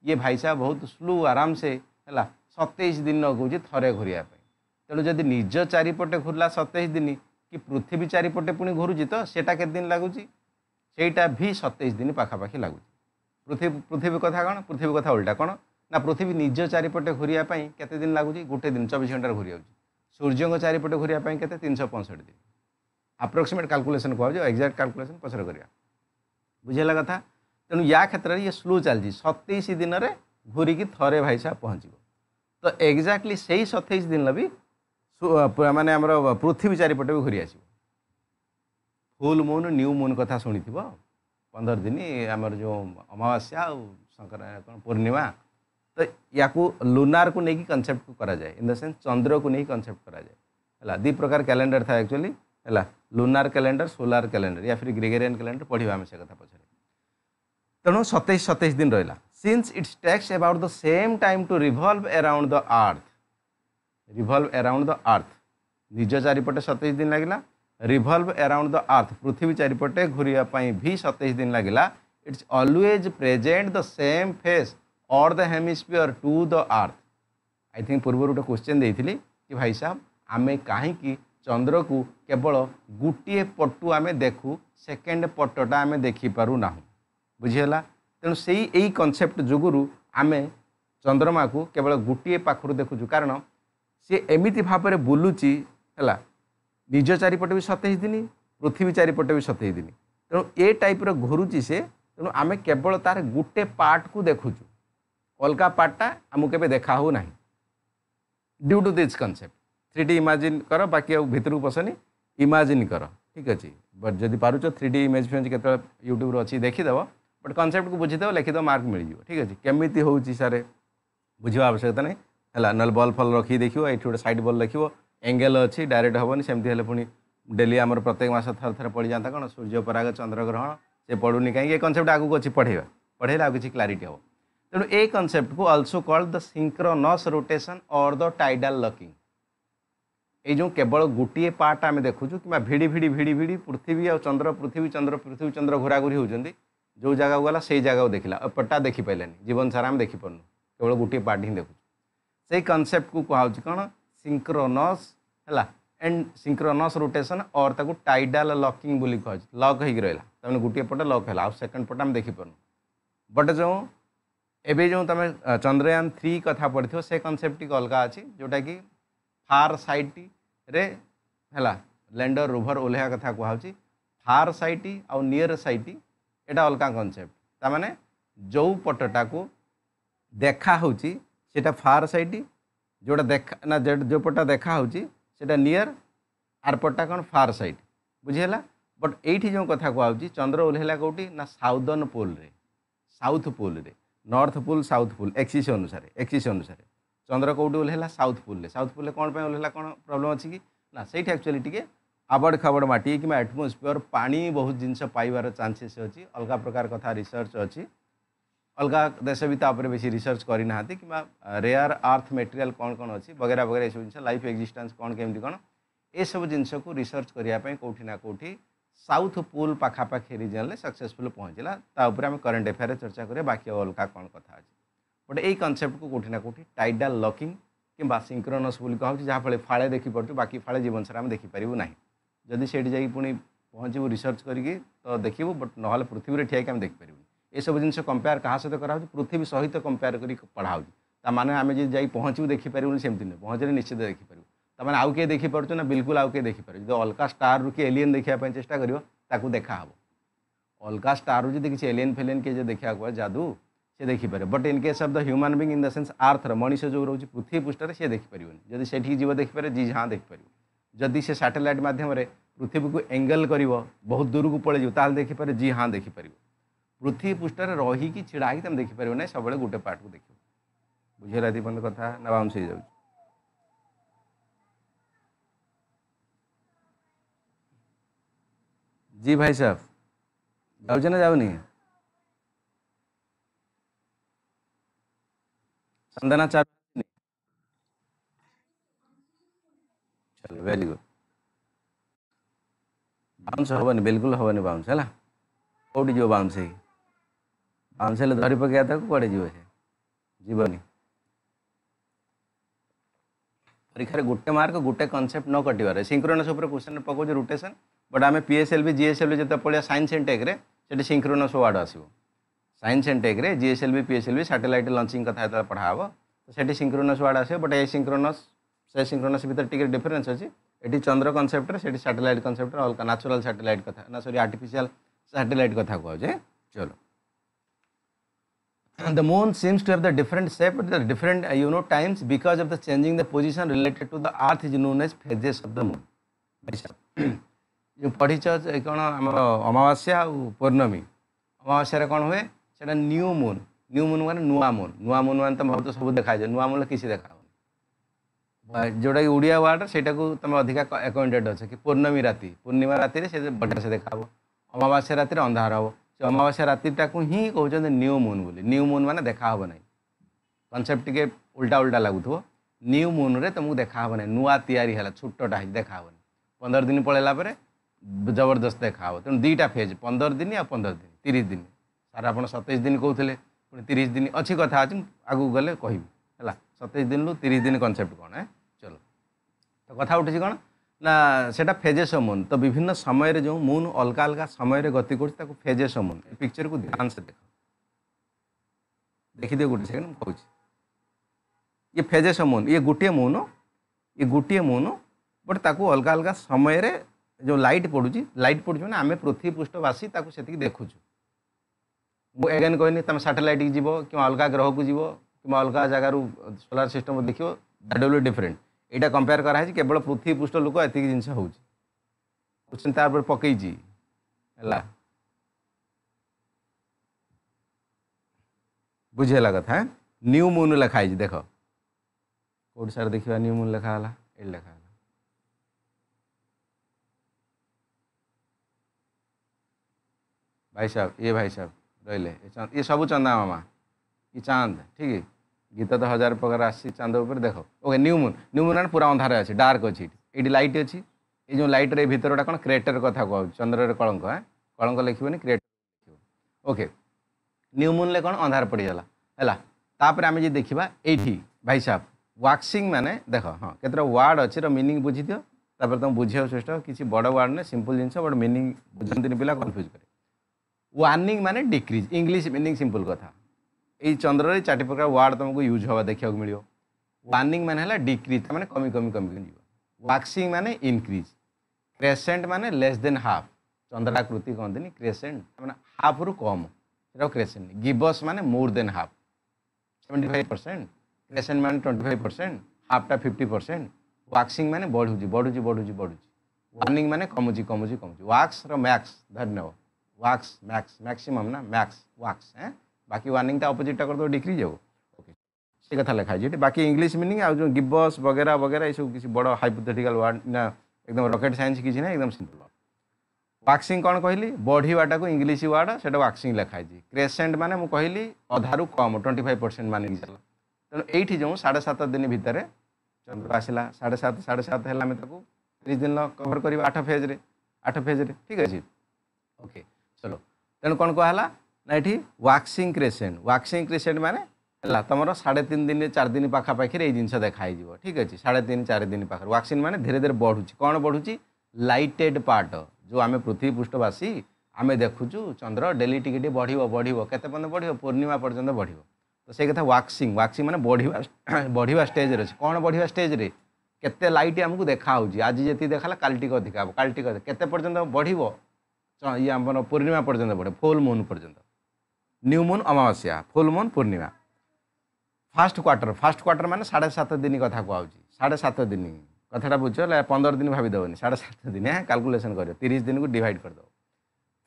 ଇଏ ଭାଇ ସାହେବ ବହୁତ ସ୍ଲୋ ଆରାମସେ ହେଲା ସତେଇଶ ଦିନ କହୁଛି ଥରେ ଘୁରିବା ପାଇଁ ତେଣୁ ଯଦି ନିଜ ଚାରିପଟେ ଘୁରିଲା ସତେଇଶ ଦିନ କି ପୃଥିବୀ ଚାରିପଟେ ପୁଣି ଘୁରୁଛି ତ ସେଇଟା କେତେ ଦିନ ଲାଗୁଛି ସେଇଟା ଭି ସତେଇଶ ଦିନ ପାଖାପାଖି ଲାଗୁଛି ପୃଥିବୀ ପୃଥିବୀ କଥା କ'ଣ ପୃଥିବୀ କଥା ଓଲଟା କ'ଣ ନା ପୃଥିବୀ ନିଜ ଚାରିପଟେ ଘୁରିବା ପାଇଁ କେତେ ଦିନ ଲାଗୁଛି ଗୋଟେ ଦିନ ଚବିଶ ଘଣ୍ଟାରେ ଘୁରିଯାଉଛି ସୂର୍ଯ୍ୟଙ୍କ ଚାରିପଟେ ଘୁରିବା ପାଇଁ କେତେ ତିନିଶହ ପଞ୍ଚଷଠି ଦିନ ଆପ୍ରୋକ୍ସିମେଟ୍ କାଲକୁଲେସନ୍ କୁହାଯାଉଛି ଏକ୍ଜାକ୍ଟ କାଲକୁଲେସନ୍ ପଛରେ କରିବା ବୁଝିହେଲା କଥା ତେଣୁ ୟା କ୍ଷେତ୍ରରେ ଇଏ ସ୍ଲୋ ଚାଲିଛି ସତେଇଶ ଦିନରେ ଘୁରିକି ଥରେ ଭାଇ ସାହା ପହଞ୍ଚିବ ତ ଏକ୍ଜାକ୍ଟଲି ସେଇ ସତେଇଶ ଦିନ ବି ମାନେ ଆମର ପୃଥିବୀ ଚାରିପଟେ ବି ଘୁରି ଆସିବ ଫୁଲ୍ ମୁନ୍ ନ୍ୟୁ ମୁନ୍ କଥା ଶୁଣିଥିବ ପନ୍ଦର ଦିନ ଆମର ଯେଉଁ ଅମାବାସ୍ୟା ଆଉ ଶଙ୍କରା କ'ଣ ପୂର୍ଣ୍ଣିମା तो या लुनार को लेकिन कनसेप्ट को कराए इन द सेन्स चंद्र को नहीं कनसेप्ट कराए दी प्रकार क्यालेंडर था एक्चुअली है लुनार क्यालेंडर सोलार क्यालेंडर या फिर ग्रेगेरियन क्यालेंडर पढ़ा आम से कथा पचर तेणु सतैश सतैश दिन रहा since it's takes about the same time to revolve around the earth revolve around the आर्थ निज चारिपटे सतैश दिन लगे रिभल्व एराउंड द आर्थ पृथ्वी चारिपटे घूरवाई भी सतैश दिन लगे it's always present the same face or the hemisphere to the earth I think পূর্বর গোটে কোশ্চেন দিয়েছিলি কি ভাই সাহেব আমি কাহিকি চন্দ্রকু কেবল গোটিয়ে পটু আমি দেখু সেকেন্ড পটটা আমি দেখিপারু না বুঝিগলা তেণু সেই এই কনসেপ্ট যোগুর আমি চন্দ্রমাকু কেবল গোটিয়ে পাখর দেখুছু কারণ সি এমিতি ভাবে বুলুচি হলা নিজ চারিপটে বি সতেইশ দিন পৃথিবী চারিপটে বি সতেইশ দিন তেণু এ টাইপর ঘুরুচি সে তেণু আমি কেবল তার গোটে পার্টকু দেখুছু অলগা পার্টটা আমি কেবে দেখা হো না due to this concept three D imagine কর বাকি আউ ভিতরক পশনি ইমাজিন কর ঠিক আছে বট যদি পারুছ থ্রি ডি ইমেজ ফিমেজ কেত ইউট্যুব্রু অছি দেখিদেব বট কনসেপ্টকে বুঝিদেব লেখিদেব মার্ক মিলিযোগ ঠিক আছে কেমিতি হচ্ছে স্যার বুঝবা আবশ্যকতা নাই ହେଲା ନହେଲେ ବଲ୍ ଫଲ୍ ରଖିକି ଦେଖିବ ଏଠି ଗୋଟେ ସାଇଡ଼୍ ବଲ୍ ଲେଖିବ ଏଙ୍ଗେଲ୍ ଅଛି ଡାଇରେକ୍ଟ ହେବନି ସେମିତି ହେଲେ ପୁଣି ଡେଲି ଆମର ପ୍ରତ୍ୟେକ ମାସ ଥରେ ଥରେ ପଡ଼ିଯାଆନ୍ତା କ'ଣ ସୂର୍ଯ୍ୟପରାଗ ଚନ୍ଦ୍ରଗ୍ରହଣ ସେ ପଡ଼ୁନି କାହିଁକି ଏ କନସେପ୍ଟ ଆଗକୁ ଅଛି ପଢ଼େଇବା ପଢ଼େଇଲେ ଆଉ କିଛି କ୍ଲାରିଟି ହେବ तेणु ए कनसेप्ट को also called the synchronous rotation और द टाइडाल लकिंग यूँ केवल गोटे पार्ट आम देखु कि भिड़ी भिड़ी भिड़ी भिड़ी पृथ्वी आ चंद्र पृथ्वी चंद्र पृथ्वी चंद्र घूरी होती जो जगह गला से जगह देखला पट्टा देखिपारे जीवन सारा आम पार्न केवल गोटे पार्ट ही देखु से कनसेप्ट को कौन सिंक्रोनस है एंड सिंक्रोनस रोटेसन और टाइडाल लकिंग कह लक हो रहा गोटे पट लक है सेकेंड पट आम पार्न बट जो ଏବେ ଯେଉଁ ତୁମେ ଚନ୍ଦ୍ରୟାନ ଥ୍ରୀ କଥା ପଢ଼ିଥିବ ସେ କନସେପ୍ଟ ଟିକେ ଅଲଗା ଅଛି ଯେଉଁଟାକି ଫାର୍ ସାଇଟ୍ରେ ହେଲା ଲ୍ୟାଣ୍ଡର ରୋଭର ଓହ୍ଲେଇବା କଥା କୁହାହେଉଛି ଫାର୍ ସାଇଟ୍ ଆଉ ନିୟର ସାଇଟ୍ ଏଇଟା ଅଲଗା କନସେପ୍ଟ ତାମାନେ ଯେଉଁ ପଟଟାକୁ ଦେଖା ହେଉଛି ସେଇଟା ଫାର୍ ସାଇଟ୍ ଯେଉଁଟା ଦେଖା ନା ଯେଉଁ ପଟଟା ଦେଖା ହେଉଛି ସେଇଟା ନିୟର ଆର୍ ପଟଟା କ'ଣ ଫାର୍ ସାଇଟ୍ ବୁଝିହେଲା ବଟ୍ ଏଇଠି ଯେଉଁ କଥା କୁହାହେଉଛି ଚନ୍ଦ୍ର ଓହ୍ଲେଇଲା କେଉଁଠି ନା ସାଉଦର୍ଣ୍ଣ ପୋଲ୍ରେ ସାଉଥ୍ ପୋଲ୍ରେ north pole south pole axis অনুসারে এক্সিস অনুসারে চন্দ্র কোটি ওহ্লা সাউথ পুলে সাউথ পুলে কোণ পাই ওহ্লা কোণ প্রোবলেম অছি কি না সেইটি আকচুয়ালি টিকে আবড খাবড মাটি কিংবা আটমোসফিয়র পানি বহু জিনিস পাইবার চান্সেস অছি অলগা প্রকার কথা রিসর্চ অছি অলগা দেশ বি তাপরে বেশি রিসর্চ করে না কিংবা রেয়ার আর্থ মেটেরিয়াল কোণ কোণ অছি বগেরা বগেরা এসব জিনিস লাইফ এক্সিষ্টান্স কোণ কেমতি কোণ এসব জিনিসকে রিসর্চ করা কোটি না কোটি ସାଉଥ୍ ପୁଲ୍ ପାଖାପାଖି ରିଜନ୍ରେ ସକ୍ସେସଫୁଲ୍ ପହଞ୍ଚିଲା ତା ଉପରେ ଆମେ କରେଣ୍ଟ ଆଫେୟାର୍ରେ ଚର୍ଚ୍ଚା କରିବା ବାକି ଅଲଗା କ'ଣ କଥା ଅଛି ଗୋଟେ ଏଇ କନସେପ୍ଟକୁ କେଉଁଠି ନା କେଉଁଠି ଟାଇଡାଲ୍ ଲକିଂ କିମ୍ବା ସିଙ୍କ୍ରୋନସ୍ ବୋଲି କୁହାହେଉଛି ଯାହାଫଳରେ ଫାଳେ ଦେଖିପାରୁଛୁ ବାକି ଫାଳେ ଜୀବନସାରା ଆମେ ଦେଖିପାରିବୁ ନାହିଁ ଯଦି ସେଇଠି ଯାଇକି ପୁଣି ପହଞ୍ଚିବୁ ରିସର୍ଚ୍ଚ କରିକି ତ ଦେଖିବୁ ବଟ୍ ନହେଲେ ପୃଥିବୀରେ ଠିଆ ହେଇକି ଆମେ ଦେଖିପାରିବୁନି ଏସବୁ ଜିନିଷ କମ୍ପେୟାର୍ କାହା ସହିତ କରାହେଉଛି ପୃଥିବୀ ସହିତ କମ୍ପେୟାର୍ କରି ପଢ଼ା ହେଉଛି ତା ମାନେ ଆମେ ଯଦି ଯାଇ ପହଞ୍ଚିବୁ ଦେଖିପାରିବୁନି ସେମିତି ନୁହେଁ ପହଞ୍ଚିଲେ ନିଶ୍ଚିତ ଦେଖିପାରିବୁ तुमने आउ किए पार ना बिल्कुल आउ किए पार जो अलका स्टार रु किए एलियन देखापी चेस्टा कर हे अलका स्टार जी किसी एलियन फेलियन किए देखा कह जादू सी देखिपे but in case of the human being in the sense आर्थर मनीष जो रोज पृथ्वी पृष्ठ से देखिपारे जदि से देखिपे जी हाँ देखिपर जदि से साटेलैट मध्यम पृथ्वी को एंगल कर बहुत दूर को पलैज ताल जी हाँ देखिपार पृथ्वी पृष्ठ रही ढड़ाई तुम देखिपार ना सब गोटे पार्ट को देख बुझे बंद कथा ना बाउंस हो जाऊँ जी भाई साहब जाओ ना जाओ नहीं चंदना चार चलो वेरी गुड बाउंस हेनी बिल्कुल हेनी बाउंस है कौटी जीव बाउंस हो बाउंस है धरी पकड़ा था कड़े जीव से जीवनी परीक्षार गोटे मार्क गोटे कनसेप्ट न कटार सिंक्रोनस क्वेश्चन पकाऊ रोटेसन बट आम पि एस एल भी जिएसएल जो पड़ा सैंस एंड टेक्रेटी से सिंक्रोनस वार्ड आसो सैंस एंड टेक्रे जिएसएल भी पि एस एल भी साटेलाइट लंचिंग कथ जो पढ़ाव तो से सिंक्रोनस वार्ड आसो बट ए सिंक्रोनस से सिंक्रोनस भितर टे डिफरेन्स अच्छी ये चंद्र कनसेप्ट से साटेलाइट कनसेप्ट अलग नाचुराल साटेलैट कथ ना सरी आर्टिफिशियल साटेलैट कथ कहे चलो the the seems to have the the different shape at the different uh, you know times because of the changing the position related to the earth is known as phases ଯେଉଁ ପଢ଼ିଛ କ'ଣ ଆମର ଅମାବାସ୍ୟା ଆଉ ପୂର୍ଣ୍ଣମୀ ଅମାବାସ୍ୟାରେ କ'ଣ ହୁଏ ସେଇଟା ନ୍ୟୁ ମୁନ୍ ନ୍ୟୁ ମୁନ୍ ମାନେ ନୂଆ ମୁନ୍ ନୂଆ ମୁନ୍ ମାନେ ତୁମେ ଭାବୁଛ ସବୁ ଦେଖାଯାଏ ନୂଆ ମୁନ୍ରେ କିଛି ଦେଖାଯାଉନି ଯେଉଁଟାକି ଓଡ଼ିଆ ୱାର୍ଡ଼ ସେଇଟାକୁ ତୁମେ ଅଧିକା ଆକୋଏଣ୍ଟେଡ଼ ଅଛ କି ପୂର୍ଣ୍ଣମୀ ରାତି ପୂର୍ଣ୍ଣିମା ରାତିରେ ସେ ବଢ଼ିଆ ସେ ଦେଖାହେବ ଅମାବାସ୍ୟା ରାତିରେ ଅନ୍ଧାର ହେବ ସେ ଅମାବାସ୍ୟା ରାତିଟାକୁ ହିଁ କହୁଛନ୍ତି ନ୍ୟୁ ମୁନ୍ ବୋଲି ନ୍ୟୁ ମୁନ୍ ମାନେ ଦେଖାହେବ ନାହିଁ କନସେପ୍ଟ ଟିକେ ଉଲ୍ଟା ଉଲ୍ଟା ଲାଗୁଥିବ ନ୍ୟୁ ମୁନ୍ରେ ତୁମକୁ ଦେଖାହେବ ନାହିଁ ନୂଆ ତିଆରି ହେଲା ଛୋଟଟା ହେଇଛି ଦେଖାହେବନି ପନ୍ଦର ଦିନ ପଳେଇଲା ପରେ ଜବରଦସ୍ତ ଦେଖାହେବ ତେଣୁ ଦୁଇଟା ଫେଜ୍ ପନ୍ଦର ଦିନ ଆଉ ପନ୍ଦର ଦିନ ତିରିଶ ଦିନ ସାର୍ ଆପଣ ସତେଇଶ ଦିନ କହୁଥିଲେ ପୁଣି ତିରିଶ ଦିନ ଅଛି କଥା ଅଛି ମୁଁ ଆଗକୁ ଗଲେ କହିବି ହେଲା ସତେଇଶ ଦିନରୁ ତିରିଶ ଦିନ କନସେପ୍ଟ କ'ଣ ଚଲ ତ କଥା ଉଠିଛି କ'ଣ ନା ସେଇଟା ଫେଜେସ୍ ମୁନ୍ ତ ବିଭିନ୍ନ ସମୟରେ ଯେଉଁ ମୁନ୍ ଅଲଗା ଅଲଗା ସମୟରେ ଗତି କରୁଛି ତାକୁ ଫେଜେସ୍ ମୁନ୍ ଏ ପିକ୍ଚର୍କୁ ଧ୍ୟାନସେ ଦେଖ ଦେଖିଦିଅ ଗୋଟେ ସେକେଣ୍ଡ ମୁଁ କହୁଛି ଇଏ ଫେଜେସ୍ ମୁନ୍ ଇଏ ଗୋଟିଏ ମୁନ୍ ଇଏ ଗୋଟିଏ ମୁନ୍ ବଟ୍ ତାକୁ ଅଲଗା ଅଲଗା ସମୟରେ जो लाइट पड़ू लाइट पड़ू मैंने आम पृथ्वी पृष्ठवासी से देखु एगेन कहनी तुम साटेल जीव कि अलग ग्रह को जीव कि अलग जगार सोलार सिस्टम देख दैट डिफरेन्ट यहाँ कंपेयर कराई केवल पृथ्वी पृष्ठ लोक ये जिनस हो पकई बुझेगा कथ न्यू मुन लेखाई देख कौट सार देखा न्यू मून लेखाला भाई साहब ये भाई साहब रहिले ये चांद ये सबू चंदा मामा ये चांद ठीक है गीता तो हजार प्रकार आसी चांद ऊपर देखो okay new moon new moon पूरा अंधार अच्छे डार्क अच्छी ये लाइट अच्छी ये जो लाइट रे भितर गोटा कौन क्रिएटर कथा कह चंद्र कलंक हाँ कलंक लिखबनी क्रिएटर लिख ओके न्यू मून ले कौन अंधार पड़गला है तापर आम देखा ये भाई साहब ওয়াক্সিং মানে দেখ হ্যাঁ কতটা ওয়ার্ড অছে মিনিং বুঝি দিও তারপরে তুমি বুঝাও চেষ্টা কিছু বড় ওয়ার্ড নে সিম্পল জিনিস বট মিনিং বুঝতে পিলা কনফ্যুজ করে वार्निंग मैंने डिक्रीज इंग्लीश मिनिंग सिंपल कथ यही चंद्र चार प्रकार वार्ड तुमको यूज हाँ देखा मिलो वार्निंग मैंने डिक्रीज मैंने कमी कमी कमी कमी वाक्सींग मैंने इनक्रिज क्रेसेंट मैंने लेस देन हाफ चंद्राकृति कहते क्रेसेंट मैंने हाफ रु कम क्रेसेंट गिबस मैंने more than half seventy five percent crescent मैंने ट्वेंटी फाइव परसेंट हाफटा फिफ्टी परसेंट वाक्सींग मैंने बढ़ुच बढ़ुच बढ़ुच बढ़ुच वार्निंग मैंने कमुची कमुची कमुची वाक्स र धन्यवाद वाक्स मैक्स मैक्सिमम ना मैक्स वाक्स है बाकी वार्निंग अपोजिटा करदेव डिक्रीज जाओ ओके से कथा लिखाई बाकी इंग्लीश मिनिंग आज जो गिबस वगैरह वगैरह ये सब किसी बड़ हाइपोथेटिकल वार्ड ना एकदम रकेट सैंस किसी ना एकदम सिंपल वाक्सिंग कौन कहली बढ़वाटा को इंग्लीश वार्ड से वाक्सिंग लिखाई क्रेसेंट मैंने मुझे अधारू कम ट्वेंटी फाइव परसेंट मान तेनाली जो साढ़े सात दिन भितर चंद्र आसला साढ़े सात साढ़े सात है तीस दिन कवर कर आठ फेज्रे आठ फेज्रे ठीक अच्छे ओके চলো তেমন কোণ কহলা ନା এটি ୱାକ୍ସିଂ ক্রেসেন্ট ୱାକ୍ସିଂ ক্রেসেন্ট ମାନେ ହେଲା ତୁମର ସାଢ଼େ ତିନି ଦିନ ଚାରି ଦିନ ପାଖାପାଖିରେ ଏଇ ଜିନିଷ ଦେଖା ହେଇଯିବ ଠିକ୍ ଅଛି ସାଢ଼େ ତିନି ଚାରି ଦିନ ପାଖରେ ୱାକ୍ସିନ୍ ମାନେ ଧୀରେ ଧୀରେ ବଢ଼ୁଛି କ'ଣ ବଢ଼ୁଛି ଲାଇଟେଡ୍ ପାର୍ଟ ଯେଉଁ ଆମେ ପୃଥିବୀ ପୃଷ୍ଠବାସୀ ଆମେ ଦେଖୁଛୁ ଚନ୍ଦ୍ର ଡେଲି ଟିକେ ଟିକେ ବଢ଼ିବ ବଢ଼ିବ କେତେ ପର୍ଯ୍ୟନ୍ତ ବଢ଼ିବ ପୂର୍ଣ୍ଣିମା ପର୍ଯ୍ୟନ୍ତ ବଢ଼ିବ ତ ସେଇ କଥା ୱାକ୍ସିଂ ୱାକ୍ସିଂ ମାନେ ବଢ଼ିବା ବଢ଼ିବା ଷ୍ଟେଜ୍ରେ ଅଛି କ'ଣ ବଢ଼ିବା ଷ୍ଟେଜ୍ରେ କେତେ ଲାଇଟ୍ ଆମକୁ ଦେଖାହେଉଛି ଆଜି ଯେତିକି ଦେଖାଲା କାଲି ଟିକେ ଅଧିକା ହେବ କାଲି ଟିକେ କେତେ ପର୍ଯ୍ୟନ୍ତ ବଢ଼ିବ ଇଏ ଆମର ପୂର୍ଣ୍ଣିମା ପର୍ଯ୍ୟନ୍ତ ପଡ଼େ ଫୁଲ୍ ମୁନ୍ ପର୍ଯ୍ୟନ୍ତ ନ୍ୟୁ ମୁନ୍ ଅମାବାସ୍ୟା ଫୁଲ୍ ମୁନ୍ ପୂର୍ଣ୍ଣିମା ଫାଷ୍ଟ କ୍ୱାର୍ଟର ଫାଷ୍ଟ କ୍ୱାର୍ଟର ମାନେ ସାଢ଼େ ସାତ ଦିନ କଥା କୁହାହେଉଛି ସାଢ଼େ ସାତ ଦିନ କଥାଟା ବୁଝ ହେଲେ ପନ୍ଦର ଦିନ ଭାବିଦେବନି ସାଢ଼େ ସାତ ଦିନ କାଲକୁଲେସନ୍ କରିବ ତିରିଶ ଦିନକୁ ଡିଭାଇଡ଼ କରିଦେବ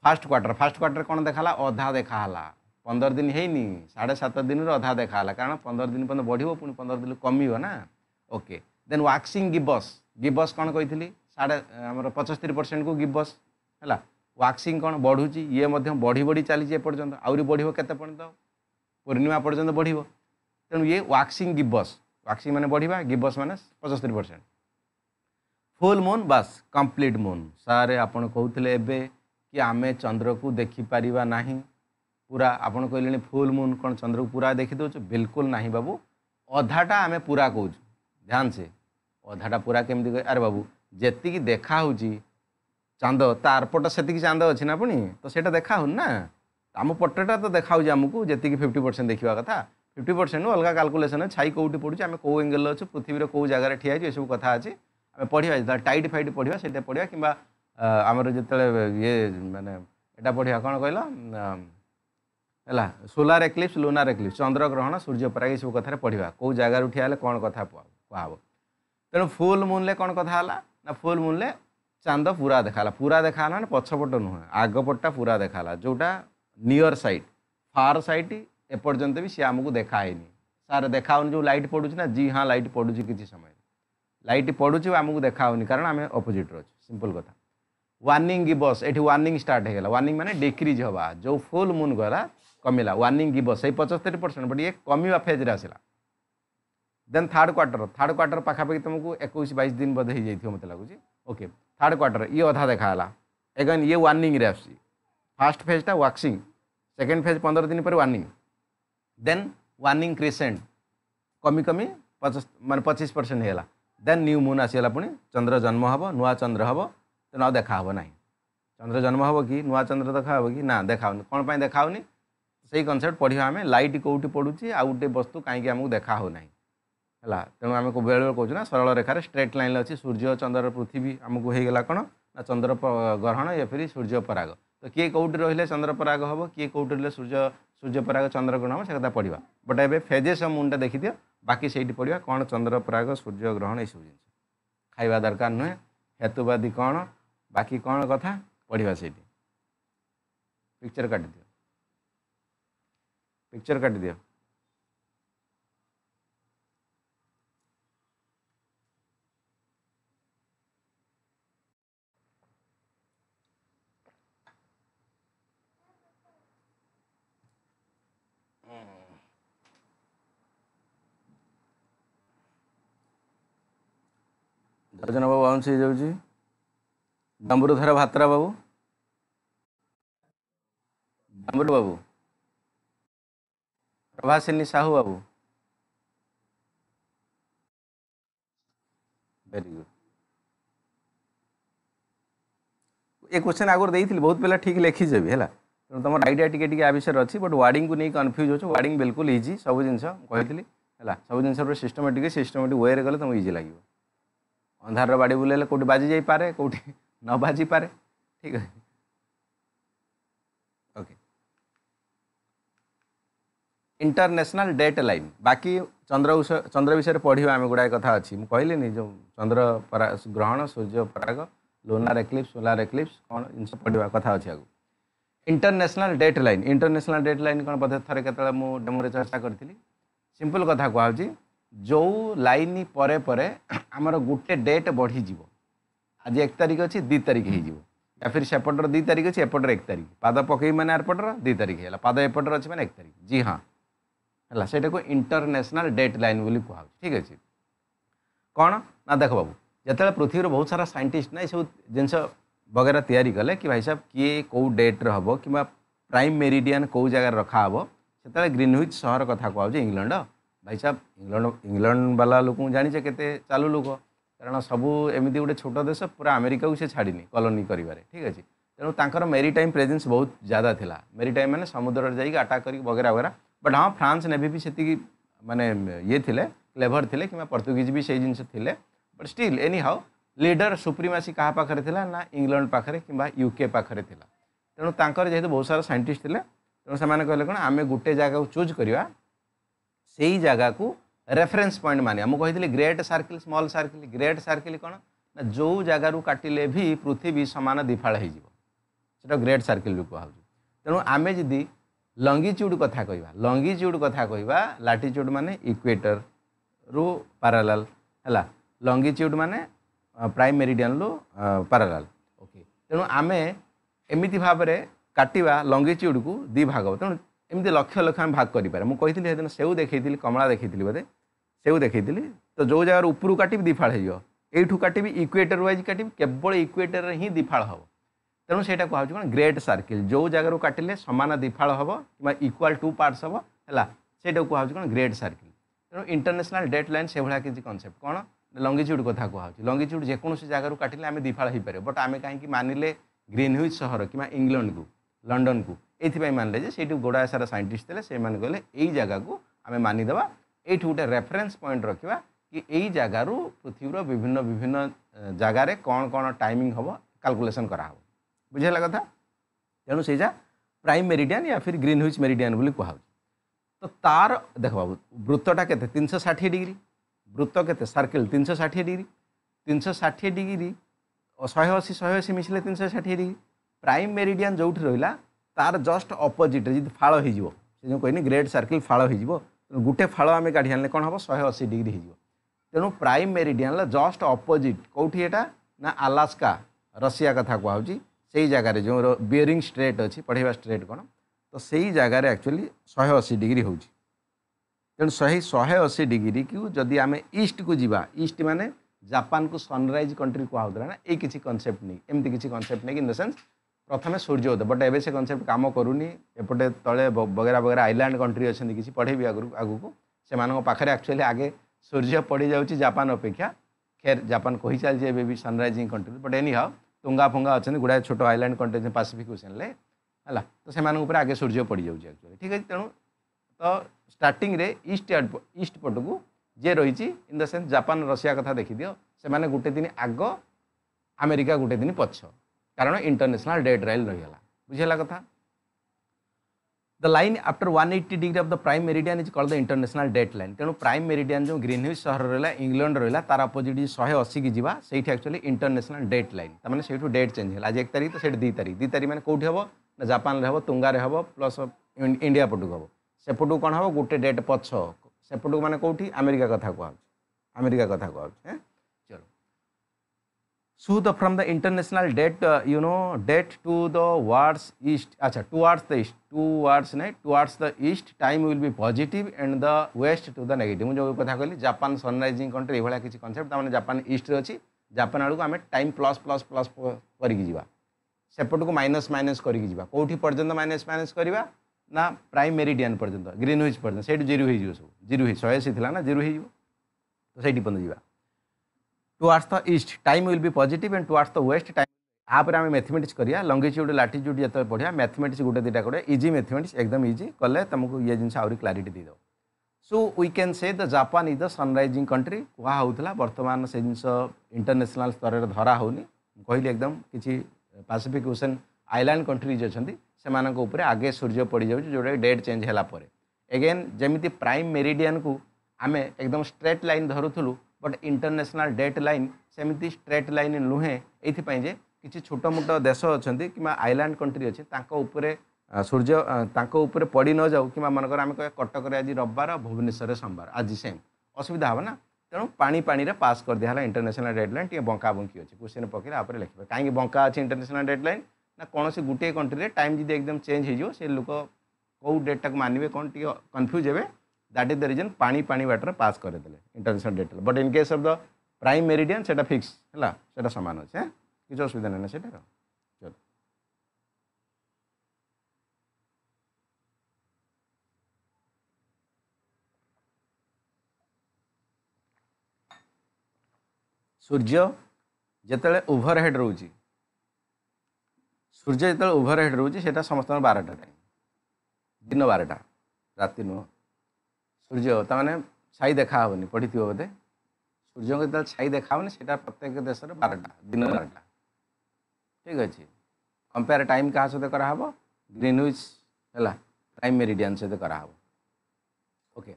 ଫାଷ୍ଟ କ୍ୱାର୍ଟର ଫାଷ୍ଟ କ୍ୱାର୍ଟର କ'ଣ ଦେଖାହେଲା ଅଧା ଦେଖାହେଲା ପନ୍ଦର ଦିନ ହେଇନି ସାଢ଼େ ସାତ ଦିନରୁ ଅଧା ଦେଖାହେଲା କାରଣ ପନ୍ଦର ଦିନ ପର୍ଯ୍ୟନ୍ତ ବଢ଼ିବ ପୁଣି ପନ୍ଦର ଦିନ କମିବ ନା ଓକେ ଦେନ୍ ୱାକ୍ସିଂ ଗିବସ୍ ଗିବସ୍ କ'ଣ କହିଥିଲି ସାଢ଼େ ଆମର ପଞ୍ଚସ୍ତରୀ ପରସେଣ୍ଟକୁ ଗିବସ୍ ହେଲା ওয়াক্সিং କ'ଣ ବଢ଼ୁଛି ଇଏ ମଧ୍ୟ ବଢ଼ି ବଢ଼ି ଚାଲିଛି ଏପର୍ଯ୍ୟନ୍ତ ଆହୁରି ବଢ଼ିବ କେତେ ପର୍ଯ୍ୟନ୍ତ ପୂର୍ଣ୍ଣିମା ପର୍ଯ୍ୟନ୍ତ ବଢ଼ିବ ତେଣୁ ଇଏ ୱାକ୍ସିଂ ଗିବସ୍ ୱାକ୍ସିଂ ମାନେ ବଢ଼ିବା ଗିବସ୍ ମାନେ ପଞ୍ଚସ୍ତରୀ ପରସେଣ୍ଟ ଫୁଲ୍ ମୁନ୍ ବାସ୍ କମ୍ପ୍ଲିଟ୍ ମୁନ୍ ସାର୍ ଆପଣ କହୁଥିଲେ ଏବେ କି ଆମେ ଚନ୍ଦ୍ରକୁ ଦେଖିପାରିବା ନାହିଁ ପୁରା ଆପଣ କହିଲେଣି ଫୁଲ୍ ମୁନ୍ କ'ଣ ଚନ୍ଦ୍ରକୁ ପୁରା ଦେଖିଦେଉଛୁ ବିଲକୁଲ ନାହିଁ ବାବୁ ଅଧାଟା ଆମେ ପୁରା କହୁଛୁ ଧ୍ୟାନ ସେ ଅଧାଟା ପୁରା କେମିତି ଆରେ ବାବୁ ଯେତିକି ଦେଖା ହେଉଛି ଚାନ୍ଦ ତାର ପଟ ସେତିକି ଚାନ୍ଦ ଅଛି ନା ପୁଣି ତ ସେଇଟା ଦେଖାହେଉନି ନା ଆମ ପଟଟା ତ ଦେଖାହେଉଛି ଆମକୁ ଯେତିକି ଫିଫ୍ଟି ପରସେଣ୍ଟ ଦେଖିବା କଥା ଫିଫ୍ଟି ପରସେଣ୍ଟରୁ ଅଲଗା କାଲକୁଲେସନ୍ ଛାଇ କେଉଁଠି ପଡ଼ୁଛି ଆମେ କେଉଁ ଏଙ୍ଗେଲରେ ଅଛୁ ପୃଥିବୀର କେଉଁ ଜାଗାରେ ଠିଆ ହେଇଛି ଏସବୁ କଥା ଅଛି ଆମେ ପଢ଼ିବା ଟାଇଟ୍ ଫାଇଟ୍ ପଢ଼ିବା ସେଇଟା ପଢ଼ିବା କିମ୍ବା ଆମର ଯେତେବେଳେ ଇଏ ମାନେ ଏଇଟା ପଢ଼ିବା କ'ଣ କହିଲ ହେଲା ସୋଲାର ଏକ୍ଲିପ୍ସ ଲୁନାର ଏକ୍ଲିପ୍ସ ଚନ୍ଦ୍ରଗ୍ରହଣ ସୂର୍ଯ୍ୟ ପରାଗ ଏସବୁ କଥାରେ ପଢ଼ିବା କେଉଁ ଜାଗାରୁ ଠିଆ ହେଲେ କ'ଣ କଥା କୁହା ହେବ ତେଣୁ ଫୁଲ୍ ମୁନ୍ରେ କ'ଣ କଥା ହେଲା ନା ଫୁଲ୍ ମୁନ୍ରେ ଚାନ୍ଦ ପୁରା ଦେଖାଗଲା ପୁରା ଦେଖାଗଲା ମାନେ ପଛପଟ ନୁହେଁ ଆଗପଟଟା ପୁରା ଦେଖାଗଲା ଯେଉଁଟା ନିୟର ସାଇଟ୍ ଫାର୍ ସାଇଟ୍ ଏପର୍ଯ୍ୟନ୍ତ ବି ସିଏ ଆମକୁ ଦେଖା ହେଇନି ସାର୍ ଦେଖା ହେଉନି ଯେଉଁ ଲାଇଟ୍ ପଡ଼ୁଛି ନା ଜି ହଁ ଲାଇଟ୍ ପଡ଼ୁଛି କିଛି ସମୟରେ ଲାଇଟ୍ ପଡ଼ୁଛି ଆମକୁ ଦେଖା ହେଉନି କାରଣ ଆମେ ଅପୋଜିଟ୍ରେ ଅଛୁ ସିମ୍ପଲ୍ କଥା ୱାର୍ଣ୍ଣିଂ ଗିବସ୍ ଏଠି ୱାର୍ଣ୍ଣିଂ ଷ୍ଟାର୍ଟ ହେଇଗଲା ୱାର୍ଣ୍ଣିଂ ମାନେ ଡିକ୍ରିଜ୍ ହେବା ଯେଉଁ ଫୁଲ୍ ମୁନ୍ ଗଲା କମିଲା ୱାର୍ଣ୍ଣିଂ ଗିବସ୍ ସେଇ ପଞ୍ଚସ୍ତରୀ ପରସେଣ୍ଟ ବଟ୍ ଇଏ କମିବା ଫେଜ୍ରେ ଆସିଲା then third quarter third quarter ପାଖାପାଖି ତୁମକୁ ଏକୋଇଶ ବାଇଶ ଦିନ ବୋଧେ ହେଇଯାଇଥିବ ମୋତେ ଲାଗୁଛି ଓକେ थर्ड क्वार्टर ये अधा देखा एगेन ये वार्निंग्रे आस फास्ट फेजटा वाक्सींग सेकेंड फेज पंद्रह दिन पर वार्निंग देन वार्निंग क्रिसेंट कमी कमी पचास मान पचिश परसेंट होगा देन न्यू मुन आसगला पुणी चंद्र जन्म हम नुआ चंद्र हम तेणु आ देखा ना चंद्र जन्म हम कि नुआ चंद्र देखा हे कि ना देखा कौन देखा से कनसेप्ट पढ़ा आम लाइट कौटी पड़ू आउ गए वस्तु कहीं आमको देखा हो ना ହେଲା ତେଣୁ ଆମେ ବେଳେବେଳେ କହୁଛୁ ନା ସରଳ ରେଖାରେ ଷ୍ଟ୍ରେଟ୍ ଲାଇନ୍ରେ ଅଛି ସୂର୍ଯ୍ୟ ଚନ୍ଦ୍ର ପୃଥିବୀ ଆମକୁ ହେଇଗଲା କ'ଣ ନା ଚନ୍ଦ୍ର ଗ୍ରହଣ ଏ ଫେରି ସୂର୍ଯ୍ୟ ପରାଗ ତ କିଏ କେଉଁଠି ରହିଲେ ଚନ୍ଦ୍ର ପରାଗ ହେବ କିଏ କେଉଁଠି ରହିଲେ ସୂର୍ଯ୍ୟ ସୂର୍ଯ୍ୟ ପରାଗ ଚନ୍ଦ୍ରଗ୍ରହଣ ହେବ ସେ କଥା ପଢ଼ିବା ବଟ୍ ଏବେ ଫେଜେସ୍ ମୁଣ୍ଡଟା ଦେଖିଦିଅ ବାକି ସେଇଠି ପଢ଼ିବା କ'ଣ ଚନ୍ଦ୍ର ପରାଗ ସୂର୍ଯ୍ୟ ଗ୍ରହଣ ଏସବୁ ଜିନିଷ ଖାଇବା ଦରକାର ନୁହେଁ ହେତୁବାଦୀ କ'ଣ ବାକି କ'ଣ କଥା ପଢ଼ିବା ସେଇଠି ପିକ୍ଚର୍ କାଟିଦିଅ ପିକ୍ଚର୍ କାଟିଦିଅ रजन बाबू आउंस हो जाबुरुधर भात्रा बाबू डबुरु बाबू प्रभासिनी साहू बाबू भेरी गुड ये क्वेश्चन आगे दे बहुत पहले ठीक लिखीजे भी है तेना तुम आईडिया टी टे आ अच्छी बट वार्डिंग को नहीं कन्फ्यूज हो वार्डिंग बिल्कुल इजी सब जिन कही सब जिन सिस्टमेटिक सिस्टमेटिक वे गले तुम इजी लगे ଅନ୍ଧାରର ବାଡ଼ି ବୁଲେଇଲେ କେଉଁଠି ବାଜି ଯାଇପାରେ କେଉଁଠି ନ ବାଜିପାରେ ଠିକ୍ ଅଛି ଓକେ ଇଣ୍ଟରନ୍ୟାସନାଲ୍ ଡେଟ୍ ଲାଇନ୍ ବାକି ଚନ୍ଦ୍ର ଚନ୍ଦ୍ର ବିଷୟରେ ପଢ଼ିବା ଆମେ ଗୁଡ଼ାଏ କଥା ଅଛି ମୁଁ କହିଲିନି ଯେଉଁ ଚନ୍ଦ୍ର ଗ୍ରହଣ ସୂର୍ଯ୍ୟ ପରାଗ ଲୁନାର ଏକ୍ଲିପ୍ସ ସୋଲାର ଏକ୍ଲିପ୍ସ କ'ଣ ଜିନିଷ ପଢ଼ିବା କଥା ଅଛି ଆଗକୁ international date line international date line କ'ଣ ପଦ୍ଧତି ଥରେ କେତେବେଳେ ମୁଁ ଡେମୋରେ ଚର୍ଚ୍ଚା କରିଥିଲି ସିମ୍ପଲ୍ କଥା କୁହାଯାଉଛି जो लाइन पर आमर गोटे डेट बढ़ीज आज एक तारिख अच्छे दु तारिख हो फिर सेपटर दु तारिख अच्छे एपटर एक तारिख पाद पक मैंने आरपटर दु तारिख है पाद एपटर अच्छे मैंने एक तारिख जी हाँ है सहीटा को इंटरनेशनल डेट लाइन बोली कह ठीक अच्छे कौन ना देख बाबू जिते पृथ्वीर बहुत सारा सैंटिस्ट ना सब जिन वगैरह तैयारी कले कि भाई साहब किए कौ डेट्रे हम कि प्राइम मेरीडियान कौ जगार रखा हे से ग्रीनहुज सहर कथ कह इंग्लैंड ଭାଇ ସାହେବ ଇଂଲଣ୍ଡ ଇଂଲଣ୍ଡବାଲା ଲୋକଙ୍କୁ ଜାଣିଛେ କେତେ ଚାଲୁ ଲୋକ କାରଣ ସବୁ ଏମିତି ଗୋଟେ ଛୋଟ ଦେଶ ପୁରା ଆମେରିକାକୁ ସେ ଛାଡ଼ିନି କଲୋନି କରିବାରେ ଠିକ୍ ଅଛି ତେଣୁ ତାଙ୍କର ମେରିଟାଇମ୍ ପ୍ରେଜେନ୍ସ ବହୁତ ଜ୍ୟାଦା ଥିଲା ମେରିଟାଇମ୍ ମାନେ ସମୁଦ୍ରରେ ଯାଇକି ଆଟାକ୍ କରିକି ବଗେରା ବଗେରା ବଟ୍ ହଁ ଫ୍ରାନ୍ସ ନେଭି ବି ସେତିକି ମାନେ ଇଏ ଥିଲେ କ୍ଲେଭର୍ ଥିଲେ କିମ୍ବା ପର୍ତ୍ତୁଗୀଜ ବି ସେଇ ଜିନିଷ ଥିଲେ but still anyhow leader supremacy কাহা পাখে লা না ইংল্যান্ড পাখে কিংবা ইউকে পাখে লা তেমন তাঁর যেহেতু বহু সারা সাইন্টিস্ট লে তেমন সে কে কোণ আমি গোটে জায়গা চুজ করা से जगह को रेफरेन्स पॉइंट मानिया मुझे great circle small circle great circle कौन ना जो जगार काटिले भी पृथ्वी सामान दिफाड़ होटा ग्रेट सर्किल भी कहु तेणु आम जी लंगिच्यूड कथ कह लंगिच्यूड कथ कह लाटीच्यूड मान इक्वेटर रु पारालाल है लंगिच्यूड मान प्राइम मेरीडियन रु पारालाल ओके तेणु आम एमती भाव में काटा लंगिच्यूड को दिभाग तेणु ଏମିତି ଲକ୍ଷ ଲକ୍ଷ ଆମେ ଭାଗ କରିପାରେ ମୁଁ କହିଥିଲି ସେଦିନ ସେଉ ଦେଖେଇଥିଲି କମଳା ଦେଖେଇଥିଲି ବୋଧେ ସେଉ ଦେଖେଇଥିଲି ତ ଯେଉଁ ଜାଗାରୁ ଉପରୁ କାଟିବି ଦିଫାଳ ହେଇଯିବ ଏଇଠୁ କାଟିବି ଇକ୍ୱେଟର ୱାଇଜ୍ କାଟିବି କେବଳ ଇକ୍ୱେଟରରେ ହିଁ ଦିଫାଳ ହେବ ତେଣୁ ସେଇଟା କୁହାହେଉଛି କ'ଣ ଗ୍ରେଟ୍ ସାର୍କିଲ୍ ଯେଉଁ ଜାଗାରୁ କାଟିଲେ ସମାନ ଦିଫାଳ ହେବ କିମ୍ବା ଇକ୍ୱାଲ୍ ଟୁ ପାର୍ଟସ୍ ହେବ ହେଲା ସେଇଟାକୁ କୁହାହେଉଛି କ'ଣ ଗ୍ରେଟ୍ ସାର୍କିଲ୍ ତେଣୁ ଇଣ୍ଟରନ୍ୟାସନାଲ୍ ଡେଟ୍ ଲାଇନ୍ ସେଭଳିଆ କିଛି କନସେପ୍ଟ କ'ଣ ଲଙ୍ଗିଚ୍ୟୁଡ଼୍ କଥା କୁହାହେଉଛି ଲଙ୍ଗିଚ୍ୟୁଡ଼୍ ଯେକୌଣସି ଜାଗାରୁ କାଟିଲେ ଆମେ ଦିଫାଳ ହେଇପାରିବ ବଟ୍ ଆମେ କାହିଁକି ମାନିଲେ ଗ୍ରୀନହୁଇଜ୍ ସହର କିମ୍ବା ଇଂଲଣ୍ଡକୁ ଲଣ୍ଡନକୁ ଏଇଥିପାଇଁ ମାନିଲେ ଯେ ସେଇଠି ଗୋଡ଼ାଏ ସାରା ସାଇଣ୍ଟିଷ୍ଟ ଥିଲେ ସେମାନେ କହିଲେ ଏଇ ଜାଗାକୁ ଆମେ ମାନିଦେବା ଏଇଠି ଗୋଟେ ରେଫରେନ୍ସ ପଏଣ୍ଟ ରଖିବା କି ଏଇ ଜାଗାରୁ ପୃଥିବୀର ବିଭିନ୍ନ ବିଭିନ୍ନ ଜାଗାରେ କ'ଣ କ'ଣ ଟାଇମିଂ ହେବ କାଲକୁଲେସନ୍ କରାହେବ ବୁଝିହେଲା କଥା ତେଣୁ ସେଇଟା ପ୍ରାଇମ୍ ମେରିଡ଼ିଆନ୍ ୟା ଫିର୍ ଗ୍ରୀନ୍ ହ୍ୱିଚ୍ ମେରିଡ଼ିଆନ୍ ବୋଲି କୁହାହେଉଛି ତ ତାର ଦେଖ ବାବୁ ବୃତ୍ତଟା କେତେ ତିନିଶହ ଷାଠିଏ ଡିଗ୍ରୀ ବୃତ୍ତ କେତେ ସାର୍କେଲ୍ ତିନିଶହ ଷାଠିଏ ଡିଗ୍ରୀ ତିନିଶହ ଷାଠିଏ ଡିଗ୍ରୀ ଶହେ ଅଶୀ ଶହେ ଅଶୀ ମିଶିଲେ ତିନିଶହ ଷାଠିଏ ଡିଗ୍ରୀ ପ୍ରାଇମ୍ ମେରିଡ଼ିଆନ୍ ଯେଉଁଠି ରହିଲା তার জস্ট অপোজিট্রে যদি ফাড় হয়েযিব সে যে কিনি গ্রেট সার্কেল ফাড় হয়েযিব তেমন গোটে ফাড় আমি কাঢ়ি আনলে কম হব শহে অশী ডিগ্রি হয়েযিব তেমন প্রাইম মেরিডিয়ান জস্ট অপোজিট কোটি এটা না আলাস্কা রশিয়া কথা কুহাউছি সেই জায়গায় যে বিয়রিং স্ট্রেট অছি পড়াইবা স্ট্রেট কম তো সেই জায়গায় আকচুয়ালি শহে অশী ডিগ্রি হচ্ছে তেমন সেই শহে অশী ডিগ্রি কু যদি আমি ইস্ট কু যা ইস্ট মানে জাপান কু সনরাইজ কন্ট্রি কুহাউলা না এই কিছু কনসেপ্ট নেই এমতি কিছু কনসেপ্ট নেই ইন দ সেন্স ପ୍ରଥମେ ସୂର୍ଯ୍ୟ ଉଦୟ ବଟ୍ ଏବେ ସେ କନସେପ୍ଟ କାମ କରୁନି ଏପଟେ ତଳେ ବଗେରା ବଗେରା ଆଇଲାଣ୍ଡ କଣ୍ଟ୍ରି ଅଛନ୍ତି କିଛି ପଢ଼େଇବି ଆଗରୁ ଆଗକୁ ସେମାନଙ୍କ ପାଖରେ ଆକ୍ଚୁଆଲି ଆଗେ ସୂର୍ଯ୍ୟ ପଡ଼ିଯାଉଛି ଜାପାନ ଅପେକ୍ଷା ଖେର ଜାପାନ କହିଚାଲିଛି ଏବେ ବି sunrising country but anyhow Tonga ଫୁଙ୍ଗା ଅଛନ୍ତି ଗୁଡ଼ାଏ ଛୋଟ ଆଇଲାଣ୍ଡ କଣ୍ଟ୍ରି ଅଛନ୍ତି ପାସିଫିକ୍ ଓସିଆନ୍ରେ ହେଲା ତ ସେମାନଙ୍କ ଉପରେ ଆଗେ ସୂର୍ଯ୍ୟ ପଡ଼ିଯାଉଛି ଆକ୍ଚୁଆଲି ଠିକ୍ ଅଛି ତେଣୁ ତ ଷ୍ଟାର୍ଟିଂରେ ଇଷ୍ଟ ଇଷ୍ଟ ପଟକୁ ଯିଏ ରହିଛି in the sense Japan Russia କଥା ଦେଖିଦିଅ ସେମାନେ ଗୋଟେ ଦିନ ଆଗ ଆମେରିକା ଗୋଟେ ଦିନ ପଛ କାରଣ ଇଣ୍ଟରନ୍ୟାସନାଲ୍ ଡେଡ୍ ରାଇଲ୍ ରହିଗଲା ବୁଝିଗଲା କଥା the line after one eighty degree of the prime meridian is call the international date line ତେଣୁ ପ୍ରାଇମ୍ ମେରିଡ଼ିଆନ୍ ଯେଉଁ ଗ୍ରୀନ୍ ହିଲ୍ସ ସହର ରହିଲା ଇଂଲଣ୍ଡ ରହିଲା ତାର ଅପୋଜିଟ୍ ଶହେ ଅଶୀକି ଯିବା ସେଇଠି ଆକ୍ଚୁଆଲି ଇଣ୍ଟରନ୍ୟାସନାଲ୍ ଡେଟ୍ ଲାଇନ୍ ତା'ମାନେ ସେଇଠୁ ଡେଟ୍ ଚେଞ୍ଜ ହେଲା ଆଜି ଏକ ତାରିଖ ତ ସେଇଠି ଦୁଇ ତାରିଖ ଦୁଇ ତାରିଖ ମାନେ କେଉଁଠି ହେବ ନା ଜାପାନରେ ହେବ ତୁଙ୍ଗାରେ ହେବ ପ୍ଲସ୍ ଇଣ୍ଡିଆ ପଟକୁ ହେବ ସେପଟକୁ କ'ଣ ହେବ ଗୋଟେ ଡେଟ୍ ପଛ ସେପଟକୁ ମାନେ କେଉଁଠି ଆମେରିକା କଥା କୁହାହେଉଛି ଆମେରିକା କଥା କୁହାହେଉଛି soothe from the international debt, uh, you know, debt to the towards east, acha, towards the east, towards, ne, towards the east, time will be positive and the west to the negative. मुझे कथा कहली Japan sunrising country एभला किसी concept तामाने Japan east रे अछि Japan आडू आमे time plus plus plus करिकि जीवा सेपट को माइनस माइनस करिकि जीवा कोठी पर्यंत माइनस माइनस करबा ना प्राइम मेरिडियन पर्यंत ग्रीन हुइज पर्यंत सेठ जीरो होइ जीव सब जीरो होइ 180 थिला ना जीरो होइ जीव तो सेठी पर्यंत जीवा towards the east time will be positive and towards the west time ତାପରେ ଆମେ ମ୍ୟାଥମେଟିକ୍ସ କରିବା ଲଙ୍ଗିଚ୍ୟୁଡ୍ ଲାଟିଚ୍ୟୁଡ୍ ଯେତେବେଳେ ପଢ଼ିବା ମ୍ୟାଥମେଟିକ୍ସ ଗୋଟେ ଦୁଇଟା କରିବା ଇଜି ମ୍ୟାଥମେଟିକ୍ସ ଏକଦମ ଇଜି କଲେ ତମକୁ ଇଏ ଜିନିଷ ଆହୁରି କ୍ଲାରିଟି ଦେଇଦେବ show we can say the Japan is the sunrising country କୁହା ହେଉଥିଲା ବର୍ତ୍ତମାନ ସେ ଜିନିଷ ଇଣ୍ଟରନ୍ୟାସନାଲ୍ ସ୍ତରରେ ଧରା ହେଉନି କହିଲି ଏକଦମ କିଛି ପାସିଫିକ୍ ଓସେନ୍ ଆଇଲ୍ୟାଣ୍ଡ କଣ୍ଟ୍ରିଜ୍ ଅଛନ୍ତି ସେମାନଙ୍କ ଉପରେ ଆଗେ ସୂର୍ଯ୍ୟ ପଡ଼ିଯାଉଛି ଯେଉଁଟାକି ଡେଟ୍ ଚେଞ୍ଜ ହେଲା ପରେ ଏଗେନ୍ ଯେମିତି ପ୍ରାଇମ୍ ମେରିଡ଼ିଆନ୍କୁ ଆମେ ଏକଦମ ଷ୍ଟ୍ରେଟ୍ ଲାଇନ୍ ଧରୁଥିଲୁ ବଟ୍ ଇଣ୍ଟରନ୍ୟାସନାଲ୍ ଡେଟ୍ ଲାଇନ୍ ସେମିତି ଷ୍ଟ୍ରେଟ୍ ଲାଇନ୍ ନୁହେଁ ଏଇଥିପାଇଁ ଯେ କିଛି ଛୋଟ ମୋଟ ଦେଶ ଅଛନ୍ତି କିମ୍ବା ଆଇଲ୍ୟାଣ୍ଡ କଣ୍ଟ୍ରି ଅଛି ତାଙ୍କ ଉପରେ ସୂର୍ଯ୍ୟ ତାଙ୍କ ଉପରେ ପଡ଼ି ନ ଯାଉ କିମ୍ବା ମନେକର ଆମେ କହିବା କଟକରେ ଆଜି ରବିବାର ଭୁବନେଶ୍ୱରରେ ସୋମବାର ଆଜି ସେମ୍ ଅସୁବିଧା ହେବ ନା ତେଣୁ ପାଣି ପାଣିରେ ପାସ୍ କରିଦିଆ ହେଲା ଇଣ୍ଟରନ୍ୟାସନାଲ୍ ଡେଡ୍ ଲାଇନ୍ ଟିକେ ବଙ୍କା ବଙ୍କି ଅଛି କୋଶ୍ଚିନ୍ ପକେଇଲେ ଆପରେ ଲେଖିବେ କାହିଁକି ବଙ୍କା ଅଛି ଇଣ୍ଟରନ୍ୟାସନାଲ୍ ଡେଡ୍ ଲାଇନ୍ ନା କୌଣସି ଗୋଟିଏ କଣ୍ଟ୍ରିରେ ଟାଇମ୍ ଯଦି ଏକଦମ୍ ଚେଞ୍ଜ ହେଇଯିବ ସେ ଲୋକ କେଉଁ ଡେଟ୍ଟାକୁ ମାନିବେ କ'ଣ ଟିକେ କନଫ୍ୟୁଜ୍ ହେବେ दैट इज द रिजन पानी पानी वाटर पास करदे international date but in case of the prime meridian से फिक्स है सामान अच्छे किसी असुविधा ना चल सूर्य जिते ओभर हेड रोज सूर्य जो ओभर हेड रोचा समस्त बारटा टाइम दिन बारटा राति नुह सूर्य तमें छाई देखा हेन पढ़ी थी बोधे सूर्य को जो छाई देखा से प्रत्येक देश में बारटा दिन बारटा ठीक अच्छे कंपेयर टाइम क्या सहित कराब ग्रीन ह्विज है टाइम मेरीडियान सहित कराब ओके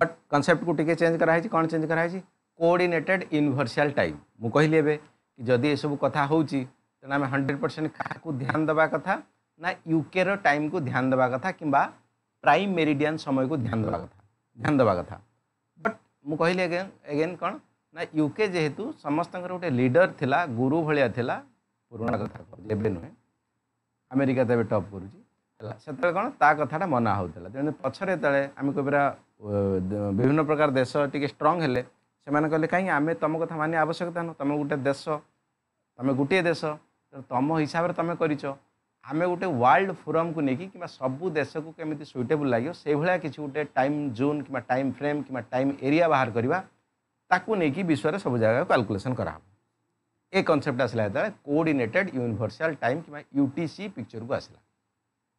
बट कनसेप्ट कुछ चेंज कराई कौन चेंज कराई कोअर्डनेटेड यूनिभर्सील टाइम मुझे कि जदि यह सब कथा होने आम हंड्रेड परसेंट क्या ध्यान देवा कथ ना युके टाइम को ध्यान दवा कथा कि प्राइम मेरीडियान समय को ध्यान देवा कथा ଧ୍ୟାନ ଦେବା କଥା ବଟ୍ ମୁଁ କହିଲି ଏଗେନ୍ ଏଗେନ୍ କ'ଣ ନା ୟୁକେ ଯେହେତୁ ସମସ୍ତଙ୍କର ଗୋଟେ ଲିଡର୍ ଥିଲା ଗୁରୁ ଭଳିଆ ଥିଲା ପୁରୁଣା କଥା କହୁଛି ଏବେ ନୁହେଁ ଆମେରିକା ତ ଏବେ ଟପ୍ କରୁଛି ହେଲା ସେତେବେଳେ କ'ଣ ତା କଥାଟା ମନା ହେଉଥିଲା ତେଣୁ ପଛରେ ଯେତେବେଳେ ଆମେ କହିପାରିବା ବିଭିନ୍ନ ପ୍ରକାର ଦେଶ ଟିକେ ଷ୍ଟ୍ରଙ୍ଗ ହେଲେ ସେମାନେ କହିଲେ କାହିଁକି ଆମେ ତମ କଥା ମାନିବା ଆବଶ୍ୟକତା ନୁହଁ ତମେ ଗୋଟେ ଦେଶ ତମେ ଗୋଟିଏ ଦେଶ ତମ ହିସାବରେ ତମେ କରିଛ आम गोटे वर्ल्ड फोरम को लेकिन सबू देश को कमी सुइटेबुल लगे से भाया किसी गोटे टाइम जोन कि टाइम फ्रेम कि टाइम एरिया बाहर करवा ताकि नहीं विश्व में सब जगह कालकुलेसन कर ए कनसेप्ट आसला कोअर्डनेटेड यूनिभर्साल टाइम कि यूटीसी पिक्चर को आसला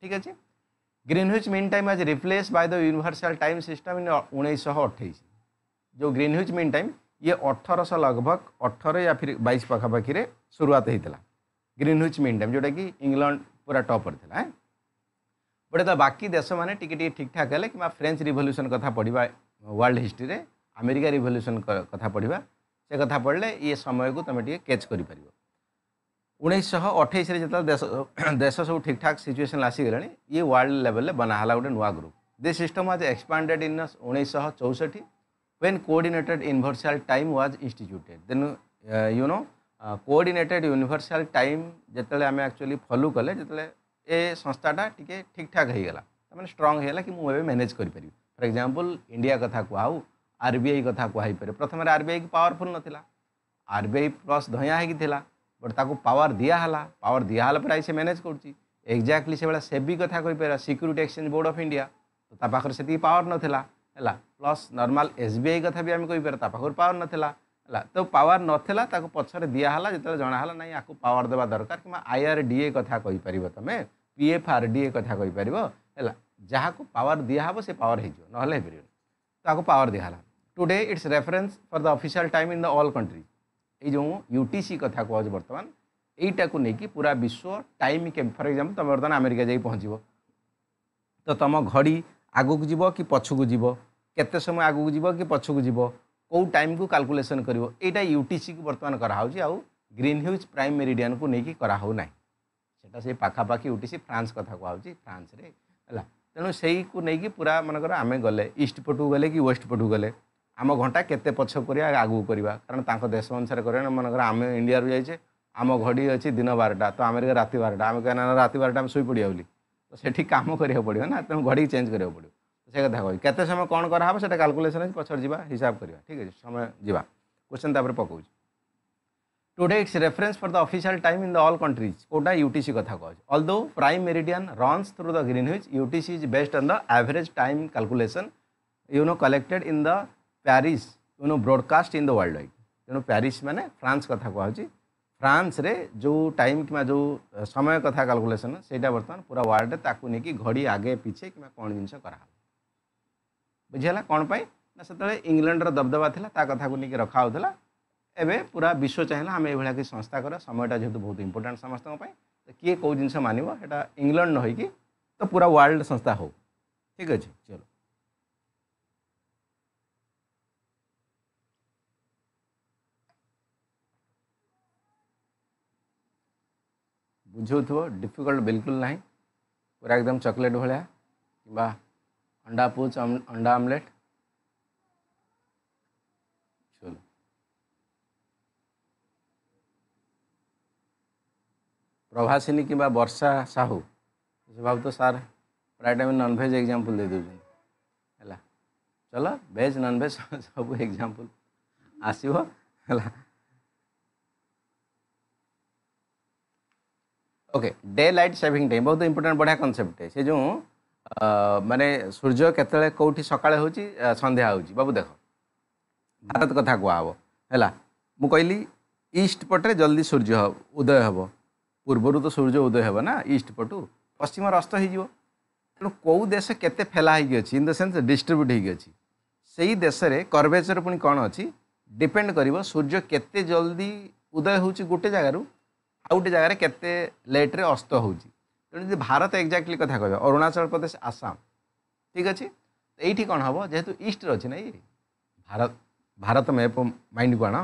ठीक अच्छे हिज मीन टाइम आज replace by the universal time system in उन्नीस अठाईस जो ग्रीनहुज मीन टाइम ये अठरश लगभग अठर या फिर बैश पखापाखि शुरुआत होता हिज मीन टाइम जोटा कि इंग्लैंड ପୁରା ଟପ୍ରେ ଥିଲା ବଟ୍ ଯେତେବେଳେ ବାକି ଦେଶମାନେ ଟିକେ ଟିକେ ଠିକ୍ଠାକ୍ ହେଲେ କିମ୍ବା ଫ୍ରେଞ୍ଚ ରିଭଲ୍ୟୁସନ୍ କଥା ପଢ଼ିବା ୱାର୍ଲଡ଼ ହିଷ୍ଟ୍ରିରେ ଆମେରିକା ରିଭଲ୍ୟୁସନ୍ କଥା ପଢ଼ିବା ସେ କଥା ପଢ଼ିଲେ ଇଏ ସମୟକୁ ତୁମେ ଟିକେ କ୍ୟାଚ୍ କରିପାରିବ ଉଣେଇଶହ ଅଠେଇଶରେ ଯେତେବେଳେ ଦେଶ ଦେଶ ସବୁ ଠିକ୍ଠାକ୍ ସିଚୁଏସନ୍ ଆସିଗଲାଣି ଇଏ ୱାର୍ଲଡ଼ ଲେଭେଲ୍ରେ ବନାହେଲା ଗୋଟେ ନୂଆ group this system was expanded in ଉଣେଇଶହ ଚଉଷଠି when coordinated universal time was instituted then uh, you know coordinated universal time ଯେତେବେଳେ ଆମେ ଆକ୍ଚୁଆଲି ଫଲୋ କଲେ ଯେତେବେଳେ ଏ ସଂସ୍ଥାଟା ଟିକେ ଠିକ୍ଠାକ୍ ହେଇଗଲା ତାମାନେ ଷ୍ଟ୍ରଙ୍ଗ ହେଇଗଲା କି ମୁଁ ଏବେ ମ୍ୟାନେଜ୍ କରିପାରିବି ଫର୍ ଏକ୍ଜାମ୍ପଲ୍ ଇଣ୍ଡିଆ କଥା କୁହା ହଉ ଆର୍ ବି ଆଇ କଥା କୁହାହେଇପାରେ ପ୍ରଥମରେ ଆର୍ ବି ଆଇ ପାୱାରଫୁଲ୍ ନଥିଲା ଆର୍ ବି ଆଇ ପ୍ଲସ୍ ଧଇଁଆ ହେଇକି ଥିଲା ବଟ୍ ତାକୁ ପାୱାର ଦିଆହେଲା ପାୱାର ଦିଆହେଲା ପରେ ଆଜି ସେ ମ୍ୟାନେଜ୍ କରୁଛି ଏକ୍ଜାକ୍ଟଲି ସେଭଳିଆ ସେବି କଥା କହିପାରିବା security exchange board of India ତ ତା ପାଖରେ ସେତିକି ପାୱାର ନଥିଲା ହେଲା plus normal S B I କଥା ବି ଆମେ କହିପାରିବା ତା ପାଖରୁ ପାୱାର ନଥିଲା ହେଲା ତ ପାୱାର ନଥିଲା ତାକୁ ପଛରେ ଦିଆହେଲା ଯେତେବେଳେ ଜଣାହେଲା ନାହିଁ ଆକୁ ପାୱାର ଦେବା ଦରକାର କିମ୍ବା ଏ କଥା କହିପାରିବ ତୁମେ P F R D A କଥା କହିପାରିବ ହେଲା ଯାହାକୁ ପାୱାର ଦିଆହେବ ସେ ପାୱାର ହେଇଯିବ ନହେଲେ ହେଇପାରିବନି ତାକୁ ପାୱାର ଦିଆହେଲା today it's reference for the official time in the all country ଏଇ ଯେଉଁ ୟୁ ଟି ସି କଥା କୁହାଯାଉଛି ବର୍ତ୍ତମାନ ଏଇଟାକୁ ନେଇକି ପୁରା ବିଶ୍ୱ ଟାଇମ୍ ଫର୍ ଏକ୍ଜାମ୍ପଲ୍ ତୁମେ ବର୍ତ୍ତମାନ ଆମେରିକା ଯାଇ ପହଞ୍ଚିବ ତ ତୁମ ଘଡ଼ି ଆଗକୁ ଯିବ କି ପଛକୁ ଯିବ କେତେ ସମୟ ଆଗକୁ ଯିବ କି ପଛକୁ ଯିବ କେଉଁ ଟାଇମ୍କୁ କାଲକୁଲେସନ୍ କରିବ ଏଇଟା ୟୁ ଟି ସିକୁ ବର୍ତ୍ତମାନ କରାହେଉଛି ଆଉ ଗ୍ରୀନ୍ ହ୍ୟୁଜ୍ ପ୍ରାଇମ୍ ମେରିଡ଼ିଆନକୁ ନେଇକି କରାହେଉ ନାହିଁ ସେଇଟା ସେଇ ପାଖାପାଖି ୟୁ ଟି ସି ଫ୍ରାନ୍ସ କଥା କୁହାହେଉଛି ଫ୍ରାନ୍ସରେ ହେଲା ତେଣୁ ସେଇକୁ ନେଇକି ପୁରା ମନେକର ଆମେ ଗଲେ ଇଷ୍ଟ ପଟକୁ ଗଲେ କି ୱେଷ୍ଟ ପଟକୁ ଗଲେ ଆମ ଘଣ୍ଟା କେତେ ପଛ କରିବା ଆଗକୁ କରିବା କାରଣ ତାଙ୍କ ଦେଶ ଅନୁସାରେ କରିବା ମନେକର ଆମେ ଇଣ୍ଡିଆରୁ ଯାଇଛେ ଆମ ଘଡ଼ି ଅଛି ଦିନ ବାରଟା ତ ଆମେରିକା ରାତି ବାରଟା ଆମେ କହିବା ନା ରାତି ବାରଟା ଆମେ ଶୋଇପଡ଼ିବା ବୋଲି ତ ସେଠି କାମ କରିବାକୁ ପଡ଼ିବ ନା ତେଣୁ ଘଡ଼ିକି ଚେଞ୍ଜ କରିବାକୁ ପଡ଼ିବ ସେ କଥା କହିବି କେତେ ସମୟ କ'ଣ କରାହେବ ସେଇଟା କାଲକୁଲେସନ୍ ଅଛି ପଛରେ ଯିବା ହିସାବ କରିବା ଠିକ୍ ଅଛି ସମୟ ଯିବା କ୍ୱେଶ୍ଚନ୍ ତାପରେ ପକାଉଛି today it's reference for the official time in the all countries କେଉଁଟା ୟୁଟିସି କଥା କହୁଛି although prime meridian runs through the Greenwich UTC is based on the average time calculation you know collected in the Paris you know broadcast in the worldwide ତେଣୁ Paris ମାନେ France କଥା କୁହାହେଉଛି ଫ୍ରାନ୍ସରେ ଯେଉଁ time କିମ୍ବା ଯେଉଁ ସମୟ କଥା କାଲକୁଲେସନ୍ ସେଇଟା ବର୍ତ୍ତମାନ ପୁରା ୱାର୍ଲଡରେ ତାକୁ ନେଇକି ଘଡ଼ି ଆଗେ ପିଛେ କିମ୍ବା କ'ଣ ଜିନିଷ କରାହେବ ବୁଝିହେଲା କ'ଣ ପାଇଁ ନା ସେତେବେଳେ ଇଂଲଣ୍ଡର ଦବଦବା ଥିଲା ତା କଥାକୁ ନେଇକି ରଖା ହେଉଥିଲା ଏବେ ପୁରା ବିଶ୍ୱ ଚାହିଁଲା ଆମେ ଏଇଭଳିଆ କିଛି ସଂସ୍ଥା କରିବା ସମୟଟା ଯେହେତୁ ବହୁତ ଇମ୍ପୋର୍ଟାଣ୍ଟ ସମସ୍ତଙ୍କ ପାଇଁ ତ କିଏ କେଉଁ ଜିନିଷ ମାନିବ ସେଇଟା ଇଂଲଣ୍ଡ ନ ହୋଇକି ତ ପୁରା ୱାର୍ଲଡ ସଂସ୍ଥା ହେଉ ଠିକ୍ ଅଛି ଚଲୋ ବୁଝାଉଥିବ ଡିଫିକଲ୍ଟ ବିଲକୁଲ ନାହିଁ ପୁରା ଏକଦମ ଚକୋଲେଟ୍ ଭଳିଆ କିମ୍ବା अंडा पूज अंडा आमलेट चलो प्रभासिनी कि वर्षा साहू भाव तो सार प्राय टाइम भेज एक्जामपल दे दूसरे है चलो भेज ननभेज सब एक्जामपल आसो okay daylight saving time बहुत इंपोर्टेंट बढ़िया कनसेप्ट से जो ମାନେ ସୂର୍ଯ୍ୟ କେତେବେଳେ କେଉଁଠି ସକାଳେ ହେଉଛି ସନ୍ଧ୍ୟା ହେଉଛି ବାବୁ ଦେଖ ଭାରତ କଥା କୁହାହେବ ହେଲା ମୁଁ କହିଲି ଇଷ୍ଟ ପଟରେ ଜଲ୍ଦି ସୂର୍ଯ୍ୟ ଉଦୟ ହେବ ପୂର୍ବରୁ ତ ସୂର୍ଯ୍ୟ ଉଦୟ ହେବ ନା ଇଷ୍ଟ ପଟୁ ପଶ୍ଚିମର ଅସ୍ତ ହେଇଯିବ ତେଣୁ କେଉଁ ଦେଶ କେତେ ଫେଲା ହେଇକି ଅଛି ଇନ୍ ଦ ସେନ୍ସ ଡିଷ୍ଟ୍ରିବ୍ୟୁଟ୍ ହେଇକି ଅଛି ସେଇ ଦେଶରେ କର୍ଭେଚର ପୁଣି କ'ଣ ଅଛି ଡିପେଣ୍ଡ କରିବ ସୂର୍ଯ୍ୟ କେତେ ଜଲ୍ଦି ଉଦୟ ହେଉଛି ଗୋଟେ ଜାଗାରୁ ଆଉ ଗୋଟେ ଜାଗାରେ କେତେ ଲେଟ୍ରେ ଅସ୍ତ ହେଉଛି ଯଦି ଭାରତ ଏକ୍ଜାକ୍ଟଲି କଥା କହିବା ଅରୁଣାଚଳ ପ୍ରଦେଶ ଆସାମ ଠିକ୍ ଅଛି ଏଇଠି କ'ଣ ହେବ ଯେହେତୁ ଇଷ୍ଟରେ ଅଛି ନା ଇଏ ଭାରତ ଭାରତ ମ୍ୟାପ୍ ମାଇଣ୍ଡକୁ ଆଣ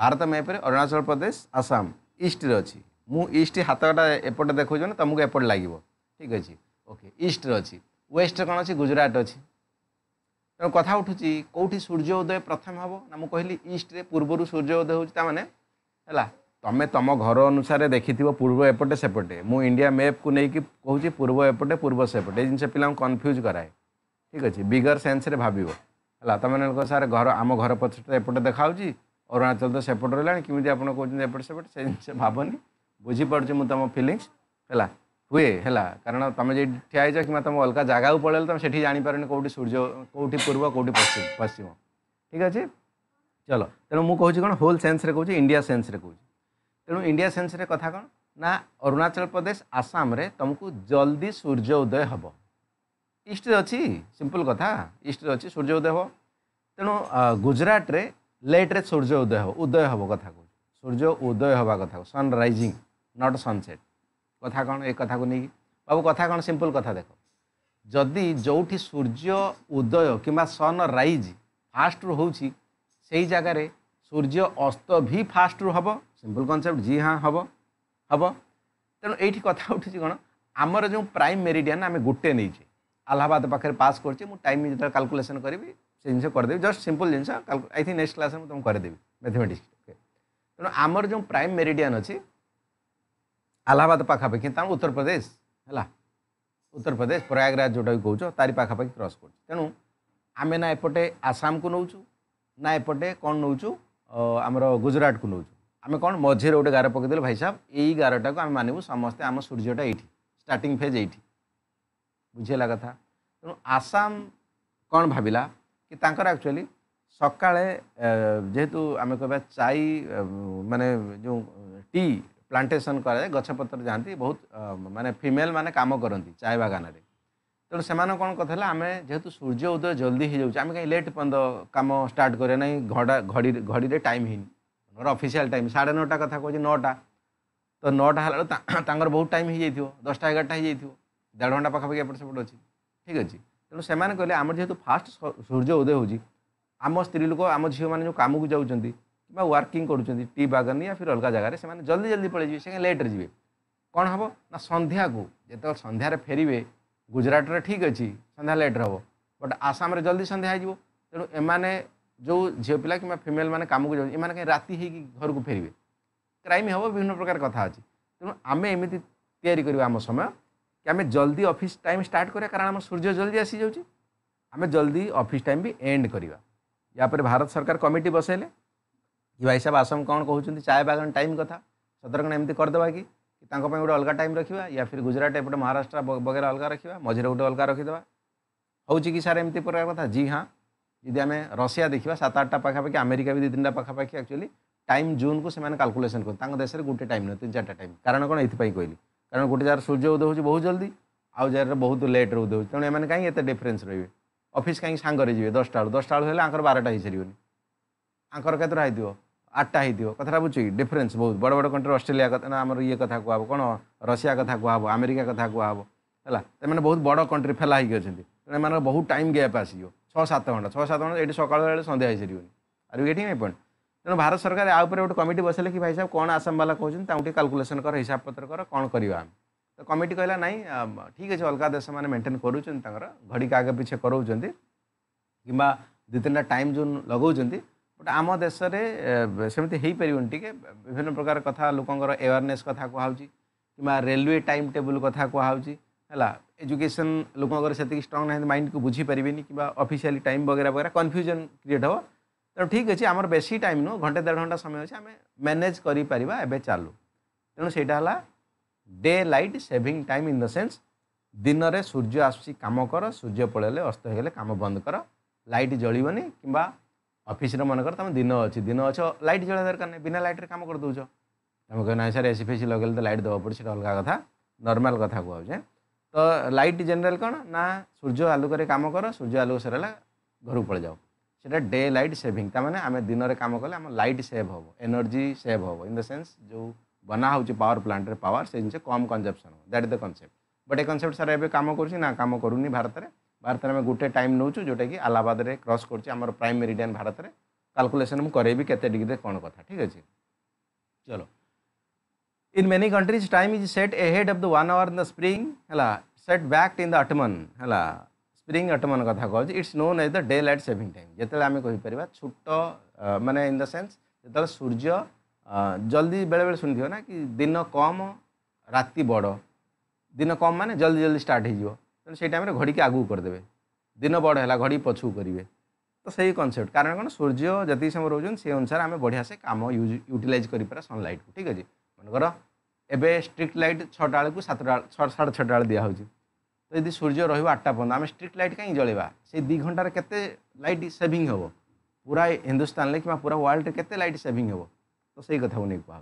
ଭାରତ ମ୍ୟାପ୍ରେ ଅରୁଣାଚଳ ପ୍ରଦେଶ ଆସାମ ଇଷ୍ଟରେ ଅଛି ମୁଁ ଇଷ୍ଟ ହାତଟା ଏପଟେ ଦେଖାଉଛି ନା ତୁମକୁ ଏପଟେ ଲାଗିବ ଠିକ୍ ଅଛି ଓକେ ଇଷ୍ଟରେ ଅଛି ୱେଷ୍ଟରେ କ'ଣ ଅଛି ଗୁଜୁରାଟ ଅଛି ତେଣୁ କଥା ଉଠୁଛି କେଉଁଠି ସୂର୍ଯ୍ୟ ଉଦୟ ପ୍ରଥମେ ହେବ ନା ମୁଁ କହିଲି ଇଷ୍ଟରେ ପୂର୍ବରୁ ସୂର୍ଯ୍ୟ ଉଦୟ ହେଉଛି ତା'ମାନେ ହେଲା तुम तुम घर अनुसार देखि पूर्व एपटे सेपटे मुझे इंडिया मैप को लेकिन कहूँ पूर्व एपटे पूर्व सेपटे जिन पा कन्फ्यूज कराए ठीक अच्छे बिगर सेन्स भाव है तुम सार घर आम घर पचटे एपटे देखा अरुणाचल तो सेपट रहा कि आपड़ कहते एपटे सेपटे से जिन भावनी बुझीपड़ी मुझे तुम फिलिंगस है हुए है कारण तुम जी ठियाई कि तुम अलग जगह पड़े तुम से जानपर कौटी सूर्य कौटी पूर्व कौटी पश्चिम पश्चिम ठीक अच्छे चलो तेनाली कौन होल सेन्स कौन इंडिया सेन्स कौन ତେଣୁ ଇଣ୍ଡିଆ ସେନ୍ସରେ କଥା କ'ଣ ନା ଅରୁଣାଚଳ ପ୍ରଦେଶ ଆସାମରେ ତୁମକୁ ଜଲ୍ଦି ସୂର୍ଯ୍ୟ ଉଦୟ ହେବ ଇଷ୍ଟରେ ଅଛି ସିମ୍ପଲ୍ କଥା ଇଷ୍ଟରେ ଅଛି ସୂର୍ଯ୍ୟ ଉଦୟ ହେବ ତେଣୁ ଗୁଜରାଟରେ ଲେଟ୍ରେ ସୂର୍ଯ୍ୟ ଉଦୟ ହେବ ଉଦୟ ହେବ କଥା କହୁଛୁ ସୂର୍ଯ୍ୟ ଉଦୟ ହେବା କଥା ସନ୍ ରାଇଜିଂ ନଟ୍ ସନସେଟ୍ କଥା କ'ଣ ଏ କଥାକୁ ନେଇକି ବାବୁ କଥା କ'ଣ ସିମ୍ପଲ୍ କଥା ଦେଖ ଯଦି ଯେଉଁଠି ସୂର୍ଯ୍ୟ ଉଦୟ କିମ୍ବା ସନ୍ ରାଇଜ୍ ଫାଷ୍ଟରୁ ହେଉଛି ସେଇ ଜାଗାରେ ସୂର୍ଯ୍ୟ ଅସ୍ତ ବି ଫାଷ୍ଟରୁ ହେବ ସିମ୍ପଲ୍ କନସେପ୍ଟ ଜି ହଁ ହେବ ହେବ ତେଣୁ ଏଇଠି କଥା ଉଠୁଛି କ'ଣ ଆମର ଯେଉଁ ପ୍ରାଇମ୍ ମେରିଡ଼ିଆନ୍ ଆମେ ଗୋଟେ ନେଇଛେ ଆହ୍ଲାବାଦ ପାଖରେ ପାସ୍ କରୁଛି ମୁଁ ଟାଇମ୍ ଯେତେବେଳେ କାଲକୁଲେସନ୍ କରିବି ସେ ଜିନିଷ କରିଦେବି ଜଷ୍ଟ ସିମ୍ପଲ୍ ଜିନିଷ ଆଇ ଥିଙ୍କ ନେକ୍ସଟ କ୍ଲାସ୍ରେ ମୁଁ ତୁମକୁ କରିଦେବି ମ୍ୟାଥମେଟିକ୍ସ ତେଣୁ ଆମର ଯେଉଁ ପ୍ରାଇମ୍ ମେରିଡ଼ିଆନ୍ ଅଛି ଆହ୍ଲାବାଦ ପାଖାପାଖି ତାଙ୍କ ଉତ୍ତରପ୍ରଦେଶ ହେଲା ଉତ୍ତରପ୍ରଦେଶ ପ୍ରୟାଗରାଜ ଯେଉଁଟାକି କହୁଛ ତାରି ପାଖାପାଖି କ୍ରସ୍ କରୁଛୁ ତେଣୁ ଆମେ ନା ଏପଟେ ଆସାମକୁ ନେଉଛୁ ନା ଏପଟେ କ'ଣ ନେଉଛୁ ଆମର ଗୁଜୁରାଟକୁ ନେଉଛୁ ଆମେ କ'ଣ ମଝିରେ ଗୋଟେ ଗାର ପକାଇଦେଲୁ ଭାଇ ସାହେବ ଏଇ ଗାରଟାକୁ ଆମେ ମାନିବୁ ସମସ୍ତେ ଆମ ସୂର୍ଯ୍ୟଟା ଏଇଠି ଷ୍ଟାର୍ଟିଂ ଫେଜ୍ ଏଇଠି ବୁଝିହେଲା କଥା ତେଣୁ ଆସାମ କ'ଣ ଭାବିଲା କି ତାଙ୍କର ଆକ୍ଚୁଆଲି ସକାଳେ ଯେହେତୁ ଆମେ କହିବା ଚାଇ ମାନେ ଯେଉଁ ଟି ପ୍ଲାଣ୍ଟେସନ୍ କରାଯାଏ ଗଛପତ୍ର ଯାଆନ୍ତି ବହୁତ ମାନେ ଫିମେଲ୍ ମାନେ କାମ କରନ୍ତି ଚାଏ ବାଗାନରେ ତେଣୁ ସେମାନଙ୍କ କ'ଣ କଥା ହେଲା ଆମେ ଯେହେତୁ ସୂର୍ଯ୍ୟ ଉଦୟ ଜଲ୍ଦି ହେଇଯାଉଛି ଆମେ କାହିଁ ଲେଟ୍ ପର୍ଯ୍ୟନ୍ତ କାମ ଷ୍ଟାର୍ଟ କରିବା ନାହିଁ ଘଡ଼ା ଘଡ଼ି ଘଡ଼ିରେ ଟାଇମ୍ ହେଇନି ମୋର ଅଫିସିଆଲ୍ ଟାଇମ୍ ସାଢ଼େ ନଅଟା କଥା କହୁଛି ନଅଟା ତ ନଅଟା ହେଲା ତାଙ୍କର ବହୁତ ଟାଇମ୍ ହେଇଯାଇଥିବ ଦଶଟା ଏଗାରଟା ହେଇଯାଇଥିବ ଦେଢ଼ ଘଣ୍ଟା ପାଖାପାଖି ଏପଟ ସେପଟ ଅଛି ଠିକ୍ ଅଛି ତେଣୁ ସେମାନେ କହିଲେ ଆମର ଯେହେତୁ ଫାଷ୍ଟ ସୂର୍ଯ୍ୟ ଉଦୟ ହେଉଛି ଆମ ସ୍ତ୍ରୀ ଲୋକ ଆମ ଝିଅମାନେ ଯେଉଁ କାମକୁ ଯାଉଛନ୍ତି କିମ୍ବା ୱାର୍କିଂ କରୁଛନ୍ତି ଟି ବାଗାନ ୟା ଫିର୍ ଅଲଗା ଜାଗାରେ ସେମାନେ ଜଲ୍ଦି ଜଲ୍ଦି ପଳେଇଯିବେ ସେ ଲେଟ୍ରେ ଯିବେ କ'ଣ ହେବ ନା ସନ୍ଧ୍ୟାକୁ ଯେତେବେଳେ ସନ୍ଧ୍ୟାରେ ଫେରିବେ ଗୁଜୁରାଟରେ ଠିକ୍ ଅଛି ସନ୍ଧ୍ୟା ଲେଟ୍ରେ ହେବ ବଟ୍ ଆସାମରେ ଜଲ୍ଦି ସନ୍ଧ୍ୟା ହେଇଯିବ ତେଣୁ ଏମାନେ जो झील पिला कि फिमेल मैंने कम को जाने कहीं राति घर को फेरवे क्राइम हम विभिन्न प्रकार कथ अच्छे तेनाली आम आम समय कि आम जल्दी अफिस् टाइम स्टार्ट कराया कारण आम सूर्य जल्दी आसी जाऊँ आम जल्दी अफिस् टाइम भी एंड करवा या भारत सरकार कमिटी बसइले भाई साहब आसम कौन कहते चाय बागान टाइम कथ सतर्कण एमती करदे कि गोटे अलग टाइम रखा या फिर गुजरात एपटे महाराष्ट्र वगैरह अलग रखा मझे गोटे अलग रखीदे हो सार एमती प्रकार कथ जी हाँ যদি আমি রশিয়া দেখা সাত আটটা পাখাপাখি আমেরিকা বি দুই তিনটা পাখাপাখি আকচুয়ালি টাইম জোনকু সে কাল্কুলেসন করতে তাঙ্ক দেশের গোটে টাইম নয় তিন চারটা টাইম কারণ কোণ এইপাই কহিলি কারণ গোটে যার সূর্য উদয় হচ্ছে বহু জলদি আউ যার বহুত লেট্রে উদয় হচ্ছে তেমন এমন কাই এত ডিফরেন্স রয়েবে অফিস কাই সাঙ্গরে যাবে দশটা বেড়ে দশটা বেড়ে হলে আঙ্কর বারোটা হয়েসারবনি আঙ্কর কেতটা হয়েথিব আটটা হয়েথিব কথাটা বুঝছি কি ডিফরেন্স বহুত বড় বড় কন্ট্রি অস্ট্রেলিয়া কথা না আমার ইয়ে কথা কুহাব কোণ রশিয়া কথা কুহাব আমেরিকা কথা কুহাব হল এমনি বহুত বড় কন্ট্রি ফেলা হয়েকি অনেক বহু টাইম গ্যাপ আসিযোগ ଛଅ ସାତ ଘଣ୍ଟା ଛଅ ସାତ ଘଣ୍ଟା ଏଇଠି ସକାଳ ସକାଳବେଳେ ସନ୍ଧ୍ୟା ହେଇସାରିବନି ଆରୁ ଏଠି ମାଇ ତେଣୁ ଭାରତ ସରକାର ଆ ଉପରେ ଗୋଟେ କମିଟି ବସାଇଲେ କି ଭାଇ ସାହେବ କ'ଣ ଆସାମବାଲା କହୁଛନ୍ତି ତାଙ୍କୁ ଟିକେ କାଲକୁଲେସନ୍ କର ହିସାବପତ୍ର କର କ'ଣ କରିବା ଆମେ ତ କମିଟି କହିଲା ନାଇଁ ଠିକ୍ ଅଛି ଅଲଗା ଦେଶମାନେ ମେଣ୍ଟେନ୍ କରୁଛନ୍ତି ତାଙ୍କର ଘଡ଼ିକି ଆଗ ପିଛେ କରାଉଛନ୍ତି କିମ୍ବା ଦୁଇ ତିନିଟା ଟାଇମ୍ ଜୋନ୍ ଲଗାଉଛନ୍ତି ବଟ୍ ଆମ ଦେଶରେ ସେମିତି ହେଇପାରିବନି ଟିକେ ବିଭିନ୍ନ ପ୍ରକାର କଥା ଲୋକଙ୍କର ଆୱାରନେସ୍ କଥା କୁହାହେଉଛି କିମ୍ବା ରେଲୱେ ଟାଇମ୍ ଟେବୁଲ୍ କଥା କୁହାହେଉଛି ହେଲା एजुकेशन लोक ସେତିକି स्ट्रंग ନାହିଁ ମାଇଣ୍ଡକୁ को କିମ୍ବା ଅଫିସିଆଲି ଟାଇମ୍ ବଗେରା ବଗେରା वगैरह କ୍ରିଏଟ୍ ହେବ ତେଣୁ ଠିକ୍ ଅଛି ଆମର ବେଶୀ ଟାଇମ୍ ନୁହଁ ଘଣ୍ଟେ ଦେଢ଼ ଘଣ୍ଟା ସମୟ घंटा ଆମେ ମ୍ୟାନେଜ୍ କରିପାରିବା ଏବେ ଚାଲୁ ତେଣୁ ସେଇଟା ହେଲା daylight saving time in the sense ଦିନରେ ସୂର୍ଯ୍ୟ ଆସୁଛି କାମ କର ସୂର୍ଯ୍ୟ ପଳେଇଲେ ଅସ୍ତ ହୋଇଗଲେ କାମ ବନ୍ଦ କର ଲାଇଟ୍ ଜଳିବନି କିମ୍ବା ଅଫିସରେ ମନେକର ତୁମେ ଦିନ ଅଛି ଦିନ ଅଛ ଲାଇଟ୍ ଜଳିବା ଦରକାର ନାହିଁ ବିନା ଲାଇଟ୍ରେ କାମ କରିଦେଉଛ ତୁମେ କହିବ ନାହିଁ ସାର୍ ଏସି ଫେସି ଲଗେଇଲେ ତ ଲାଇଟ୍ ଦେବାକୁ ପଡ଼ୁଛି ସେଇଟା ଅଲଗା କଥା ନର୍ମାଲ୍ କଥା କୁହାଯାଏ ତ ଲାଇଟ୍ ଜେନେରାଲ୍ କ'ଣ ନା ସୂର୍ଯ୍ୟ ଆଲୋକରେ କାମ କର ସୂର୍ଯ୍ୟ ଆଲୋକ ସରିଲା ଘରକୁ ପଳେଇ ସେଇଟା ଡେ ଲାଇଟ୍ ସେଭିଂ ତାମାନେ ଆମେ ଦିନରେ କାମ କଲେ ଆମ ଲାଇଟ୍ ସେଭ୍ ହେବ ଏନର୍ଜି ସେଭ୍ ହେବ ଇନ୍ ଦ ସେନ୍ସ ଯେଉଁ ବନା ହେଉଛି ପାୱାର ପ୍ଲାଣ୍ଟରେ ପାୱାର ସେ ଜିନିଷ କମ୍ କନଜପ୍ସନ୍ ହେବ that is the concept but a concept sir ଏବେ କାମ କରୁଛି ନା କାମ କରୁନି ଭାରତରେ ଭାରତରେ ଆମେ ଗୋଟେ ଟାଇମ୍ ନେଉଛୁ ଯେଉଁଟାକି ଆଲାହାବାଦରେ କ୍ରସ୍ କରୁଛି ଆମର ପ୍ରାଇମ୍ ମେରିଡ଼ିଆନ୍ ଭାରତରେ କାଲକୁଲେସନ୍ ମୁଁ କରେଇବି କେତେ ଡିଗ୍ରୀରେ କ'ଣ କଥା ଠିକ୍ ଅଛି ଚଲୋ in many countries time is set ahead of the one hour in the spring है set back in the autumn है स्प्रिंग अटमन कथ कह it's known as the daylight saving time जो आम कहीपर छोट मैंने इन द सेन्स जो सूर्य जल्दी बेले बेले शुणी ना कि दिन कम राति बड़ दिन कम मान जल्दी जल्दी स्टार्ट हो टाइम घड़ी की आगू करदे दिन बड़ है घड़ी पछू करेंगे तो सही कनसेप्ट कारण कौन सूर्य जी समय रोज से अनुसार आम बढ़िया से कम यूज कर सनलाइट को ठीक जी मनकर एवं स्ट्रिक्ट लाइट छटा बेलू सत साढ़े छटा बेल दिखाई तो यदि सूर्य रोह आठटा पर्यटन आम स्ट्रीट लाइट कहीं जल्वा से दु घंटार के लाइट सेविंग हे पूरा हिंदुस्तान में कि पूरा वर्ल्ड के लाइट सेविंग हे तो से कथ को नहीं कहा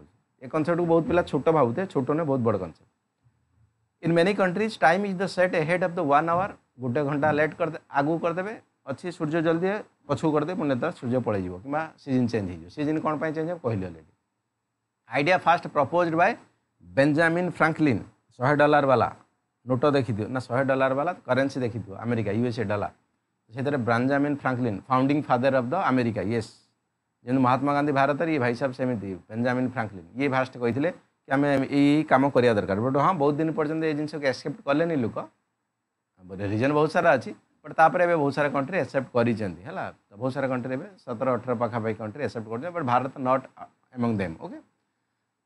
कनसेप्ट बहुत पे छोट भावते छोट नुए बहुत बड़ concept in many countries time is the set head of the one hour गोटे घंटा लेट कर आगु करदे अच्छी सूर्य जल्दी पछुक करदे पुणे सूर्य पलिज कि सीजन चेंज हो सीजन कौन चेंज हो कहली already idea first propose by Benjamin Franklin शहे डलार वाला নোট দেখিথিও না শহে ডলার বালা করেন্সি দেখিথিও আমেরিকা ইউএসএ ডলার সেটারে Benjamin Franklin founding father of the America yes যেমন মহাত্মা গান্ধী ভারতের ইয়ে ভাই সাহেব সেমিতি বেঞ্জামিন ফ্রাঙ্কলিন ইয়ে ফার্স্ট কে আমি এই কাম করা দরকার বট হ্যাঁ বহু দিন পর্যন্ত এই জিনিসকে একসেপ্ট কলে লোক রিজন বহু সারা আছে বট তাপরে এবার বহু সারা কন্ট্রি একসেপ্ট করেছেন হল বহু সারা কন্ট্রি এবার সতেরো অঠর পাখাপাখি কন্ট্রি একসেপ্ট করছেন but Bharat not among them okay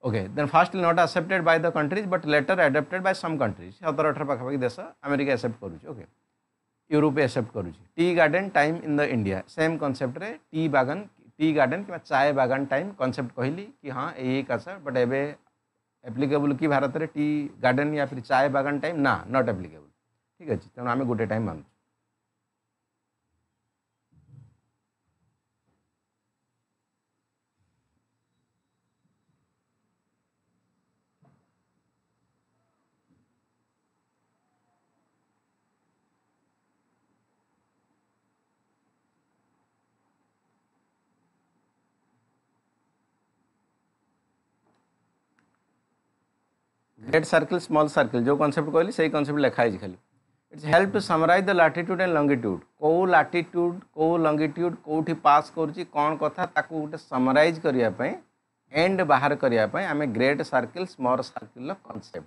Okay, then firstly not accepted by the countries, but later adopted by some countries. ସତର ଅଠର ପାଖାପାଖି ଦେଶ ଆମେରିକା ଆସେପ୍ଟ କରୁଛି ଓକେ ୟୁରୋପ ଆସେପ୍ଟ କରୁଛି tea garden time in the India same କନସେପ୍ଟରେ tea ବାଗାନ tea garden କିମ୍ବା ଚାଏ ବାଗାନ ଟାଇମ୍ କନସେପ୍ଟ କହିଲି କି ହଁ ଏଇ ଏଇ କାଛ ବଟ୍ ଏବେ ଆପ୍ଲିକେବୁଲ୍ କି ଭାରତରେ ଟି ଗାର୍ଡେନ୍ ୟା ଫିର୍ ଚାଏ ବାଗାନ ଟାଇମ୍ ନା ନଟ୍ ଆପ୍ଲିକେବୁଲ୍ ଠିକ୍ ଅଛି ତେଣୁ ଆମେ ଗୋଟେ ଟାଇମ୍ ମାନୁଛୁ ग्रेट circle small circle जो कनसेप्ट कहली सही concept लेखा खाली it's help to summarize the latitude and longitude कौ लाटिट्यूड कौ लंगीट्यूड कौटी पास करुच्ची कौन कथा ताकू गोटे समराइज करने एंड बाहर करने आम great circle small circle concept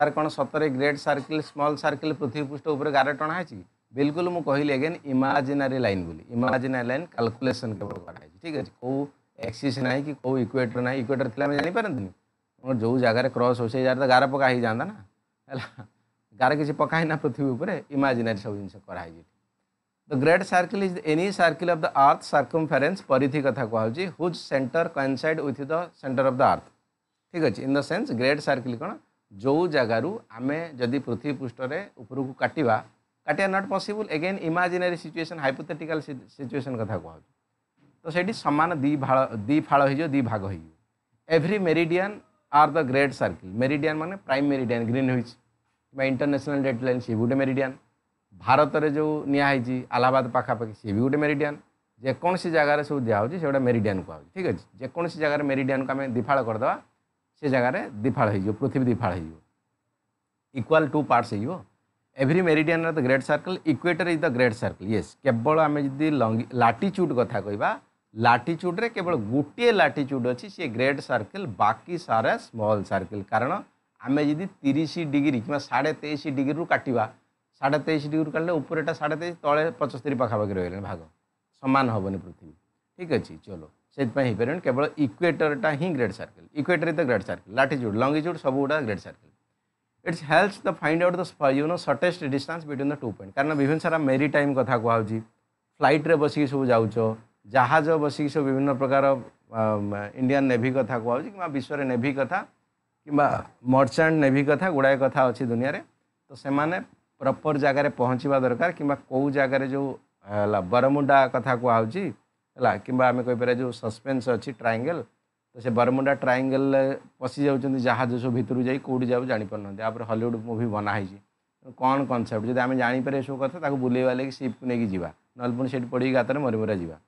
sir कौन सतरे ग्रेट सर्किल स्मल सर्किल पृथ्वी पृष्ठ उपर गार टणा है बिल्कुल मुझे कहली एगेन इमाजिनारी लाइन बोली इमाजिनारी लाइन काल्कुलेसन केवल कराई ठीक है कौ एक्सीस ना कि कौ इक्वेटर ना इक्वेटर थी आम जानी पारती जो जगार क्रस हो जगह तो गार पका जाता ना है गार किसी पका ही ना पृथ्वी पर इमाजिनारी सब जिन कराई the great circle is any circle of the earth circumference परिधि कथ कहुच whose centre coincide with the centre of the earth ठीक अच्छे in the sense great circle कौन जो जगार आम जदि पृथ्वी पृष्ठ से उपरक काटा काटा नट पसबुल एगेन इमाजिनारी सिचुएसन हाइपोथेटिकाल सीचुएसन क्या कह तो सही सामान दी भाड़ दी फाड़ हो दी भाग हो every meridian are the great circle. Meridian মানে prime meridian Greenwich বা international date line সে গোটে meridian ভারতরে যে নিয়া হয়েছি আলাহাবাদ পাখাপাখি সে গোটে meridian যেকোনসি জায়গার সব দিয়া হচ্ছে সেগুলা meridian কুহাচ্ছে ঠিক আছে যেকোনসি জায়গার meridian কু আমি দ্বিফাল করদেবা সে জায়গার দ্বিফাল হয়ে যাব পৃথিবী দ্বিফাল হয়ে যাব ইকুয়াল টু পার্টস হয়ে যাব every meridian the great circle equator is the great circle yes কেবল আমি যদি লঙ্গি লাটিচ্ୟୁଡ୍ কথা কইবা ଲାଟିଚ୍ୟୁଡ଼୍ରେ କେବଳ ଗୋଟିଏ ଲାଟିଚ୍ୟୁଡ଼୍ ଅଛି ସିଏ ଗ୍ରେଟ୍ ସର୍କିଲ୍ ବାକି ସାରା ସ୍ମଲ୍ ସର୍କିଲ୍ କାରଣ ଆମେ ଯଦି ତିରିଶ ଡିଗ୍ରୀ କିମ୍ବା ସାଢ଼େ ତେଇଶ ଡିଗ୍ରୀରୁ କାଟିବା ସାଢ଼େ ତେଇଶ ଡିଗ୍ରୀରୁ କାଟିଲେ ଉପରେଟା ସାଢ଼େ ତେଇଶ ତଳେ ପଞ୍ଚସ୍ତରୀ ପାଖାପାଖି ରହିଗଲାଣି ଭାଗ ସମାନ ହେବନି ପୃଥିବୀ ଠିକ୍ ଅଛି ଚଲୋ ସେଥିପାଇଁ ହେଇପାରିବନି କେବଳ ଇକ୍ୱେଟରଟା ହିଁ great circle equator is the great circle latitude longitude ସବୁଗୁଡ଼ା great circle it's helps the find out the you know shortest distance between the two point କାରଣ ବିଭିନ୍ନ ସାରା ମେରି ଟାଇମ୍ କଥା କୁହାହେଉଛି ଫ୍ଲାଇଟ୍ରେ ବସିକି ସବୁ ଯାଉଛ जहाज बस कि सब विभिन्न प्रकार इंडियान नेभी कथा कह विश्व नेभी कथा कि मर्चाट ने कथ गुड़ाए कथ अच्छी दुनिया में तो से प्रपर जगार पहुँचवा दरकार कि जगार जो बरमुंडा कथ कहला कि आम कहीपर जो सस्पेन्स अच्छी ट्राएंगेल तो से बरमुंडा ट्राएंगेल पशि जाऊँ जहाज सब भितर जाए कौट जाऊ जापर ना हलिउड मुवि बनाई कौन कनसेप्ट जब आम जापर सब कथा बुलेबा लगे सीप को लेकिन जी ना पुणी से पड़ी गात में मरीमरा जावा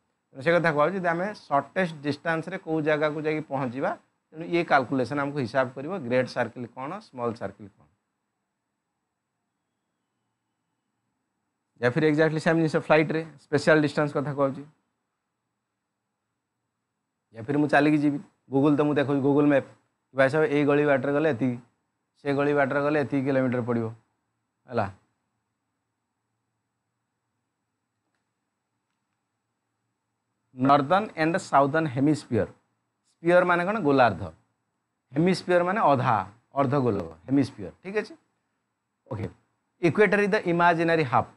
से कथा कहूँ जब आम सर्टेस्ट डिस्टान्स कौ जगह को जाकि पहुँचा तेणु ये काल्कुलेसन आमको हिसाब कर ग्रेट सर्किल कौन स्मल सर्किल कौन या फिर एक्जाक्टली सेम जिस फ्लैट में स्पेशल डिस्टान्स क्या कह या फिर मुझे चलिकी जी गूगुल तो मुझे देखो गुगुल मैप भाई साहब ये गली बाटर गले से गली बाटर गले किलोमीटर पड़ो है northern and southern hemisphere sphere ମାନେ କ'ଣ ଗୋଲାର୍ଦ୍ଧ ହେମିସ୍ପିୟର ମାନେ ଅଧା ଅର୍ଦ୍ଧଗୋଲକ ହେମିସ୍ପିୟର ଠିକ୍ ଅଛି okay equator is the imaginary half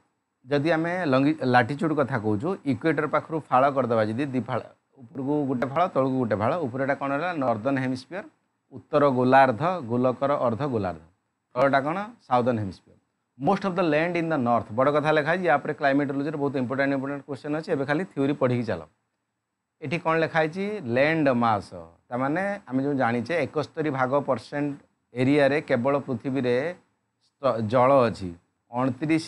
ଯଦି ଆମେ ଲଙ୍ଗି ଲାଟିଚ୍ୟୁଡ଼ କଥା କହୁଛୁ ଇକ୍ୱେଟର ପାଖରୁ ଫାଳ କରିଦେବା ଯଦି ଦୁଇ ଫାଳ ଉପରକୁ ଗୋଟେ ଫାଳ ତଳକୁ ଗୋଟେ ଫାଳ ଉପରେ ଏଇଟା କ'ଣ ହେଲା ନର୍ଦର୍ନ ହେମିସ୍ପିୟର ଉତ୍ତର ଗୋଲାର୍ଦ୍ଧ ଗୋଲକର ଅର୍ଦ୍ଧ ଗୋଲାର୍ଦ୍ଧ ତଳଟା କ'ଣ southern hemisphere most of the land in the north ବଡ଼ କଥା ଲେଖା ହେଇଛି ୟା ଉପରେ କ୍ଲାଇମେଟୋଲୋଜିରେ ବହୁତ ଇମ୍ପୋର୍ଟାଣ୍ଟ ଇମ୍ପୋର୍ଟାଣ୍ଟ କ୍ୱେଶ୍ଚନ୍ ଅଛି ଏବେ ଖାଲି ଥିଓରି ପଢ଼ିକି ଚାଲ এটি କ'ଣ ଲେଖା ହେଇଛି ଲ୍ୟାଣ୍ଡ ମାସ୍ ତାମାନେ ଆମେ ଯେଉଁ ଜାଣିଛେ ଏକସ୍ତରୀ ଭାଗ ପରସେଣ୍ଟ ଏରିଆରେ କେବଳ ପୃଥିବୀରେ ଜଳ ଅଛି ଅଣତିରିଶ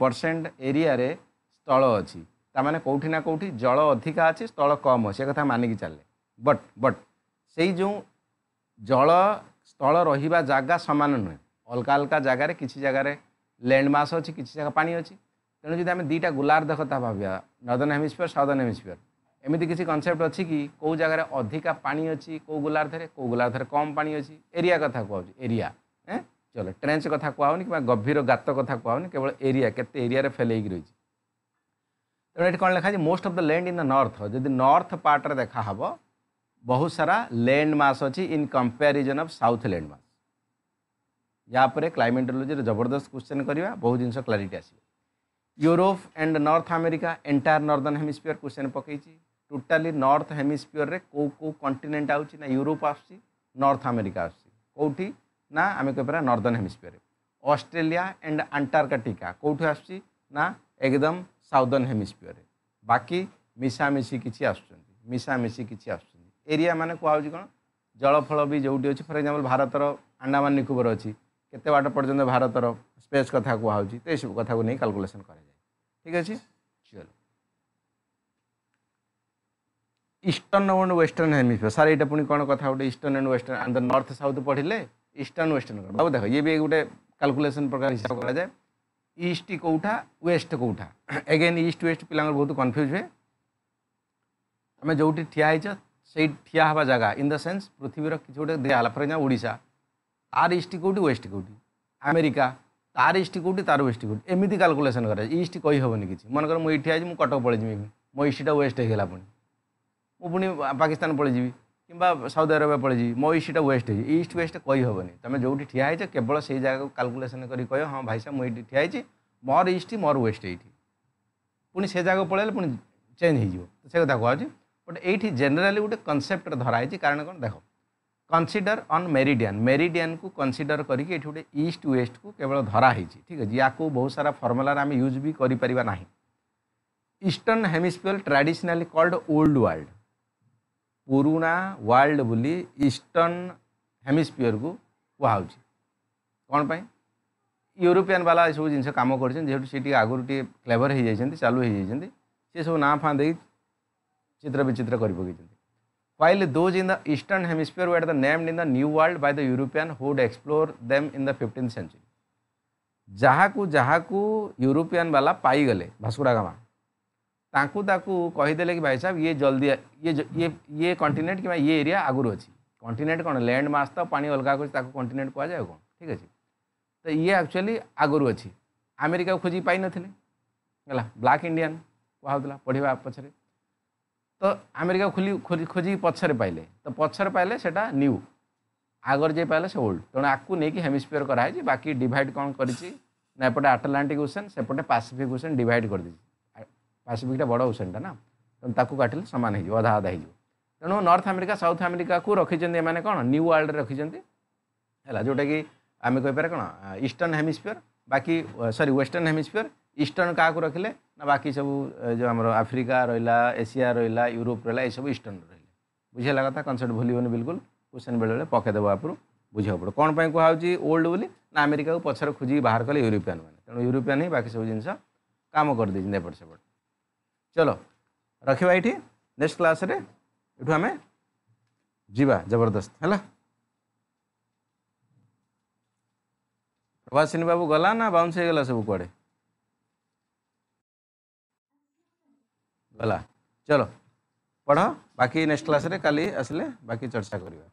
ପରସେଣ୍ଟ ଏରିଆରେ ସ୍ଥଳ ଅଛି ତାମାନେ କେଉଁଠି ନା କେଉଁଠି ଜଳ ଅଧିକା ଅଛି ସ୍ଥଳ କମ୍ ଅଛି କଥା ମାନିକି ଚାଲେ ବଟ୍ ବଟ୍ ସେଇ ଯେଉଁ ଜଳ ସ୍ଥଳ ରହିବା ଜାଗା ସମାନ ନୁହେଁ ଅଲଗା ଅଲଗା ଜାଗାରେ କିଛି ଜାଗାରେ ଲ୍ୟାଣ୍ଡ ମାସ୍ ଅଛି କିଛି ଜାଗା ପାଣି ଅଛି ତେଣୁ ଯଦି ଆମେ ଦୁଇଟା ଗୋଲାର୍ଦ୍ଧ କଥା ଭାବିବା ନର୍ଦର୍ଣ୍ଣ ହେମିସ୍ଫିୟର ସାଉଦର୍ଣ୍ଣ ହେମିସ୍ଫିୟର ଏମିତି କିଛି କନସେପ୍ଟ ଅଛି କି କେଉଁ ଜାଗାରେ ଅଧିକା ପାଣି ଅଛି କେଉଁ ଗୋଲାର୍ଦ୍ଧରେ କେଉଁ ଗୋଲାର୍ଦ୍ଧରେ କମ୍ ପାଣି ଅଛି ଏରିଆ କଥା କୁହାହେଉଛି ଏରିଆ ଏଁ ଚଲୋ ଟ୍ରେଞ୍ଚ କଥା କୁହାହେଉନି କିମ୍ବା ଗଭୀର ଗାତ କଥା କୁହାହେଉନି କେବଳ ଏରିଆ କେତେ ଏରିଆରେ ଫେଲେଇକି ରହିଛି ତେଣୁ ଏଠି କ'ଣ ଲେଖାଛି most of the land in the north ଯଦି ନର୍ଥ ପାର୍ଟରେ ଦେଖାହେବ ବହୁତ ସାରା ଲ୍ୟାଣ୍ଡ ମାସ୍ ଅଛି in comparison of south land mass या पर क्लैमेटोलोजी जबरदस्त क्वेश्चन करवा बहुत जिन क्लारीटी आस Europe and North America entire northern hemisphere question पकई ଟୋଟାଲି ନର୍ଥ ହେମିସ୍ପିୟରରେ କେଉଁ କେଉଁ କଣ୍ଟିନେଣ୍ଟ ଆସୁଛି ନା ୟୁରୋପ ଆସୁଛି ନର୍ଥ ଆମେରିକା ଆସୁଛି କେଉଁଠି ନା ଆମେ କହିପାରିବା ନର୍ଦର୍ନ ହେମିସ୍ପିୟରରେ ଅଷ୍ଟ୍ରେଲିଆ ଆଣ୍ଡ ଆଣ୍ଟାର୍କାଟିକା କେଉଁଠୁ ଆସୁଛି ନା ଏକଦମ ସାଉଦର୍ନ ହେମିସ୍ପିୟରରେ ବାକି ମିଶାମିଶି କିଛି ଆସୁଛନ୍ତି ମିଶାମିଶି କିଛି ଆସୁଛନ୍ତି ଏରିଆ ମାନେ କୁହାହେଉଛି କ'ଣ ଜଳଫଳ ବି ଯେଉଁଠି ଅଛି ଫର ଏକ୍ଜାମ୍ପଲ୍ ଭାରତର ଆଣ୍ଡାମାନ ନିକୋବର ଅଛି କେତେ ବାଟ ପର୍ଯ୍ୟନ୍ତ ଭାରତର ସ୍ପେସ୍ କଥା କୁହାହେଉଛି ତ ଏସବୁ କଥାକୁ ନେଇ କାଲକୁଲେସନ୍ କରାଯାଏ ଠିକ୍ ଅଛି eastern and western hemisphere sir ଏଇଟା ପୁଣି କ'ଣ କଥା ଗୋଟେ eastern and western and north south ପଢ଼ିଲେ ଇଷ୍ଟର୍ଣ୍ଣ ୱେଷ୍ଟର୍ଣ୍ଣ କ'ଣ ବାବୁ ଦେଖ ଇଏ ବି ଗୋଟେ କାଲକୁଲେସନ୍ ପ୍ରକାର ହିସାବ କରାଯାଏ ଇଷ୍ଟ କେଉଁଠା ୱେଷ୍ଟ କେଉଁଠା ଏଗେନ୍ ଇଷ୍ଟ ୱେଷ୍ଟ ପିଲାଙ୍କର ବହୁତ କନଫ୍ୟୁଜ୍ ହୁଏ ଆମେ ଯେଉଁଠି ଠିଆ ହେଇଛ ସେଇଠି ଠିଆ ହେବା ଜାଗା ଇନ୍ ଦ ସେନ୍ସ ପୃଥିବୀର କିଛି ଗୋଟେ ଦିଆହେଲା ଫର୍ ଏକ୍ସାମ୍ପଲ୍ ଓଡ଼ିଶା ତାର ଇଷ୍ଟ କେଉଁଠି ୱେଷ୍ଟ କେଉଁଠି ଆମେରିକା ତାର ଇଷ୍ଟ କେଉଁଠି ତାର ୱେଷ୍ଟ କେଉଁଠି ଏମିତି କାଲକୁଲେସନ୍ କରାଯାଏ ଇଷ୍ଟ କହିହେବନି କିଛି ମନେକର ମୁଁ ଏଇଠି ଆଇଛି ମୁଁ କଟକ ପଳେଇଯିବି ମୋ ଇଷ୍ଟଟା ୱେଷ୍ଟ ହେଇଗଲା ପୁଣି मुझे पुणी पाकिस्तान पलिजी कि साउद आरबिया पलिजी मो इटा वेस्ट है ईस्ट वेस्ट कहीहबनी तुम जो ठिया है केवल से जगह काल्कुलेसन कर हाँ भाई साहब मुझे ठिया है मोर ईस्ट मोर वेस्ट ये पुणी से जगह पल चेज हो बट ये जेनेली गोटे कनसेप्ट धराई कारण कौन देख कनसीडर अन् मेरीडियान मेरीडियान को कनसीडर करके गोटे ईस्ट वेस्ट को केवल धराई ठीक है या बहुत सारा फर्मुला आम यूज भी करना eastern hemisphere traditionally called old world ପୁରୁଣା ୱାର୍ଲଡ଼ ବୋଲି ଇଷ୍ଟର୍ଣ୍ଣ ହେମିସ୍ପିୟରକୁ କୁହାହେଉଛି କ'ଣ ପାଇଁ ୟୁରୋପିଆନ୍ ବାଲା ଏସବୁ ଜିନିଷ କାମ କରିଛନ୍ତି ଯେହେତୁ ସେ ଟିକେ ଆଗରୁ ଟିକେ କ୍ଲେଭର ହେଇଯାଇଛନ୍ତି ଚାଲୁ ହେଇଯାଇଛନ୍ତି ସେ ସବୁ ନାଁ ଫାଁ ଦେଇ ଚିତ୍ର ବିଚିତ୍ର କରି ପକାଇଛନ୍ତି while those in the eastern hemisphere were the named in the new world by the european who would explore them in the 15th century jahaku jahaku european wala pai gale vasco da gama ତାଙ୍କୁ ତାକୁ କହିଦେଲେ କି ଭାଇ ସାହେବ ଇଏ ଜଲ୍ଦି ଇଏ ଇଏ ଇଏ କଣ୍ଟିନେଣ୍ଟ କିମ୍ବା ଇଏ ଏରିଆ ଆଗରୁ ଅଛି କଣ୍ଟିନେଣ୍ଟ କ'ଣ ଲ୍ୟାଣ୍ଡ ମାସ୍ ତ ପାଣି ଅଲଗା କରୁଛି ତାକୁ କଣ୍ଟିନେଣ୍ଟ କୁହାଯାଏ କ'ଣ ଠିକ୍ ଅଛି ତ ଇଏ ଆକ୍ଚୁଆଲି ଆଗରୁ ଅଛି ଆମେରିକାକୁ ଖୋଜିକି ପାଇନଥିଲେ ହେଲା ବ୍ଲାକ୍ ଇଣ୍ଡିଆନ୍ କୁହାହେଉଥିଲା ପଢ଼ିବା ପଛରେ ତ ଆମେରିକା ଖୋଲି ଖୋଜିକି ପଛରେ ପାଇଲେ ତ ପଛରେ ପାଇଲେ ସେଇଟା ନ୍ୟୁ ଆଗରେ ଯେ ପାଇଲେ ସେ ଓଲ୍ଡ ତେଣୁ ଆକୁ ନେଇକି ହେମିସ୍ପିୟର କରାହେଇଛି ବାକି ଡିଭାଇଡ଼ କ'ଣ କରିଛି ନା ଏପଟେ ଆଟଲାଣ୍ଟିକ୍ ଓସେନ୍ ସେପଟେ ପାସିଫିକ୍ ଓସେନ୍ ଡିଭାଇଡ଼ କରିଦେଇଛି ପାସିଫିକଟା ବଡ଼ ଓସେନଟା ନା ତେଣୁ ତାକୁ କାଟିଲେ ସମାନ ହେଇଯିବ ଅଧା ଅଧା ହେଇଯିବ ତେଣୁ ନର୍ଥ ଆମେରିକା ସାଉଥ୍ ଆମେରିକାକୁ ରଖିଛନ୍ତି ଏମାନେ କ'ଣ ନ୍ୟୁ ୱାର୍ଲଡ଼ରେ ରଖିଛନ୍ତି ହେଲା ଯେଉଁଟାକି ଆମେ କହିପାରିବା କ'ଣ ଇଷ୍ଟର୍ଣ୍ଣ ହେମିସ୍ଫିୟର ବାକି ସରି ୱେଷ୍ଟର୍ଣ୍ଣ ହେମିସ୍ଫିୟର ଇଷ୍ଟର୍ଣ୍ଣ କାହାକୁ ରଖିଲେ ନା ବାକି ସବୁ ଯେଉଁ ଆମର ଆଫ୍ରିକା ରହିଲା ଏସିଆ ରହିଲା ୟୁରୋପ ରହିଲା ଏସବୁ ଇଷ୍ଟର୍ଣ୍ଣ ରହିଲେ ବୁଝିହେଲା କଥା କନସେପ୍ଟ ଭୁଲିବନି ବିଲକୁଲ କୋଶ୍ଚିନ୍ ବେଳେବେଳେ ପକାଇଦେବ ଆଗରୁ ବୁଝିବାକୁ ପଡ଼ିବ କ'ଣ ପାଇଁ କୁହାହେଉଛି ଓଲ୍ଡ ବୋଲି ନା ଆମେରିକାକୁ ପଛରେ ଖୋଜିକି ବାହାର କଲେ ୟୁରୋପିଆନ୍ ମାନେ ତେଣୁ ୟୁରୋପିଆନ୍ ହିଁ ବାକି ସବୁ ଜିନିଷ କାମ କରିଦେଇଛନ୍ତି ଏପଟ ସେପଟ चलो रखा ये नेक्स्ट क्लास यू आम जीवा जबरदस्त है प्रभासिनी बाबू गला ना बाउंस हो गला सब कड़े गला चलो पढ़ बाकी नेक्स्ट क्लास रे काली आसले बाकी चर्चा करवा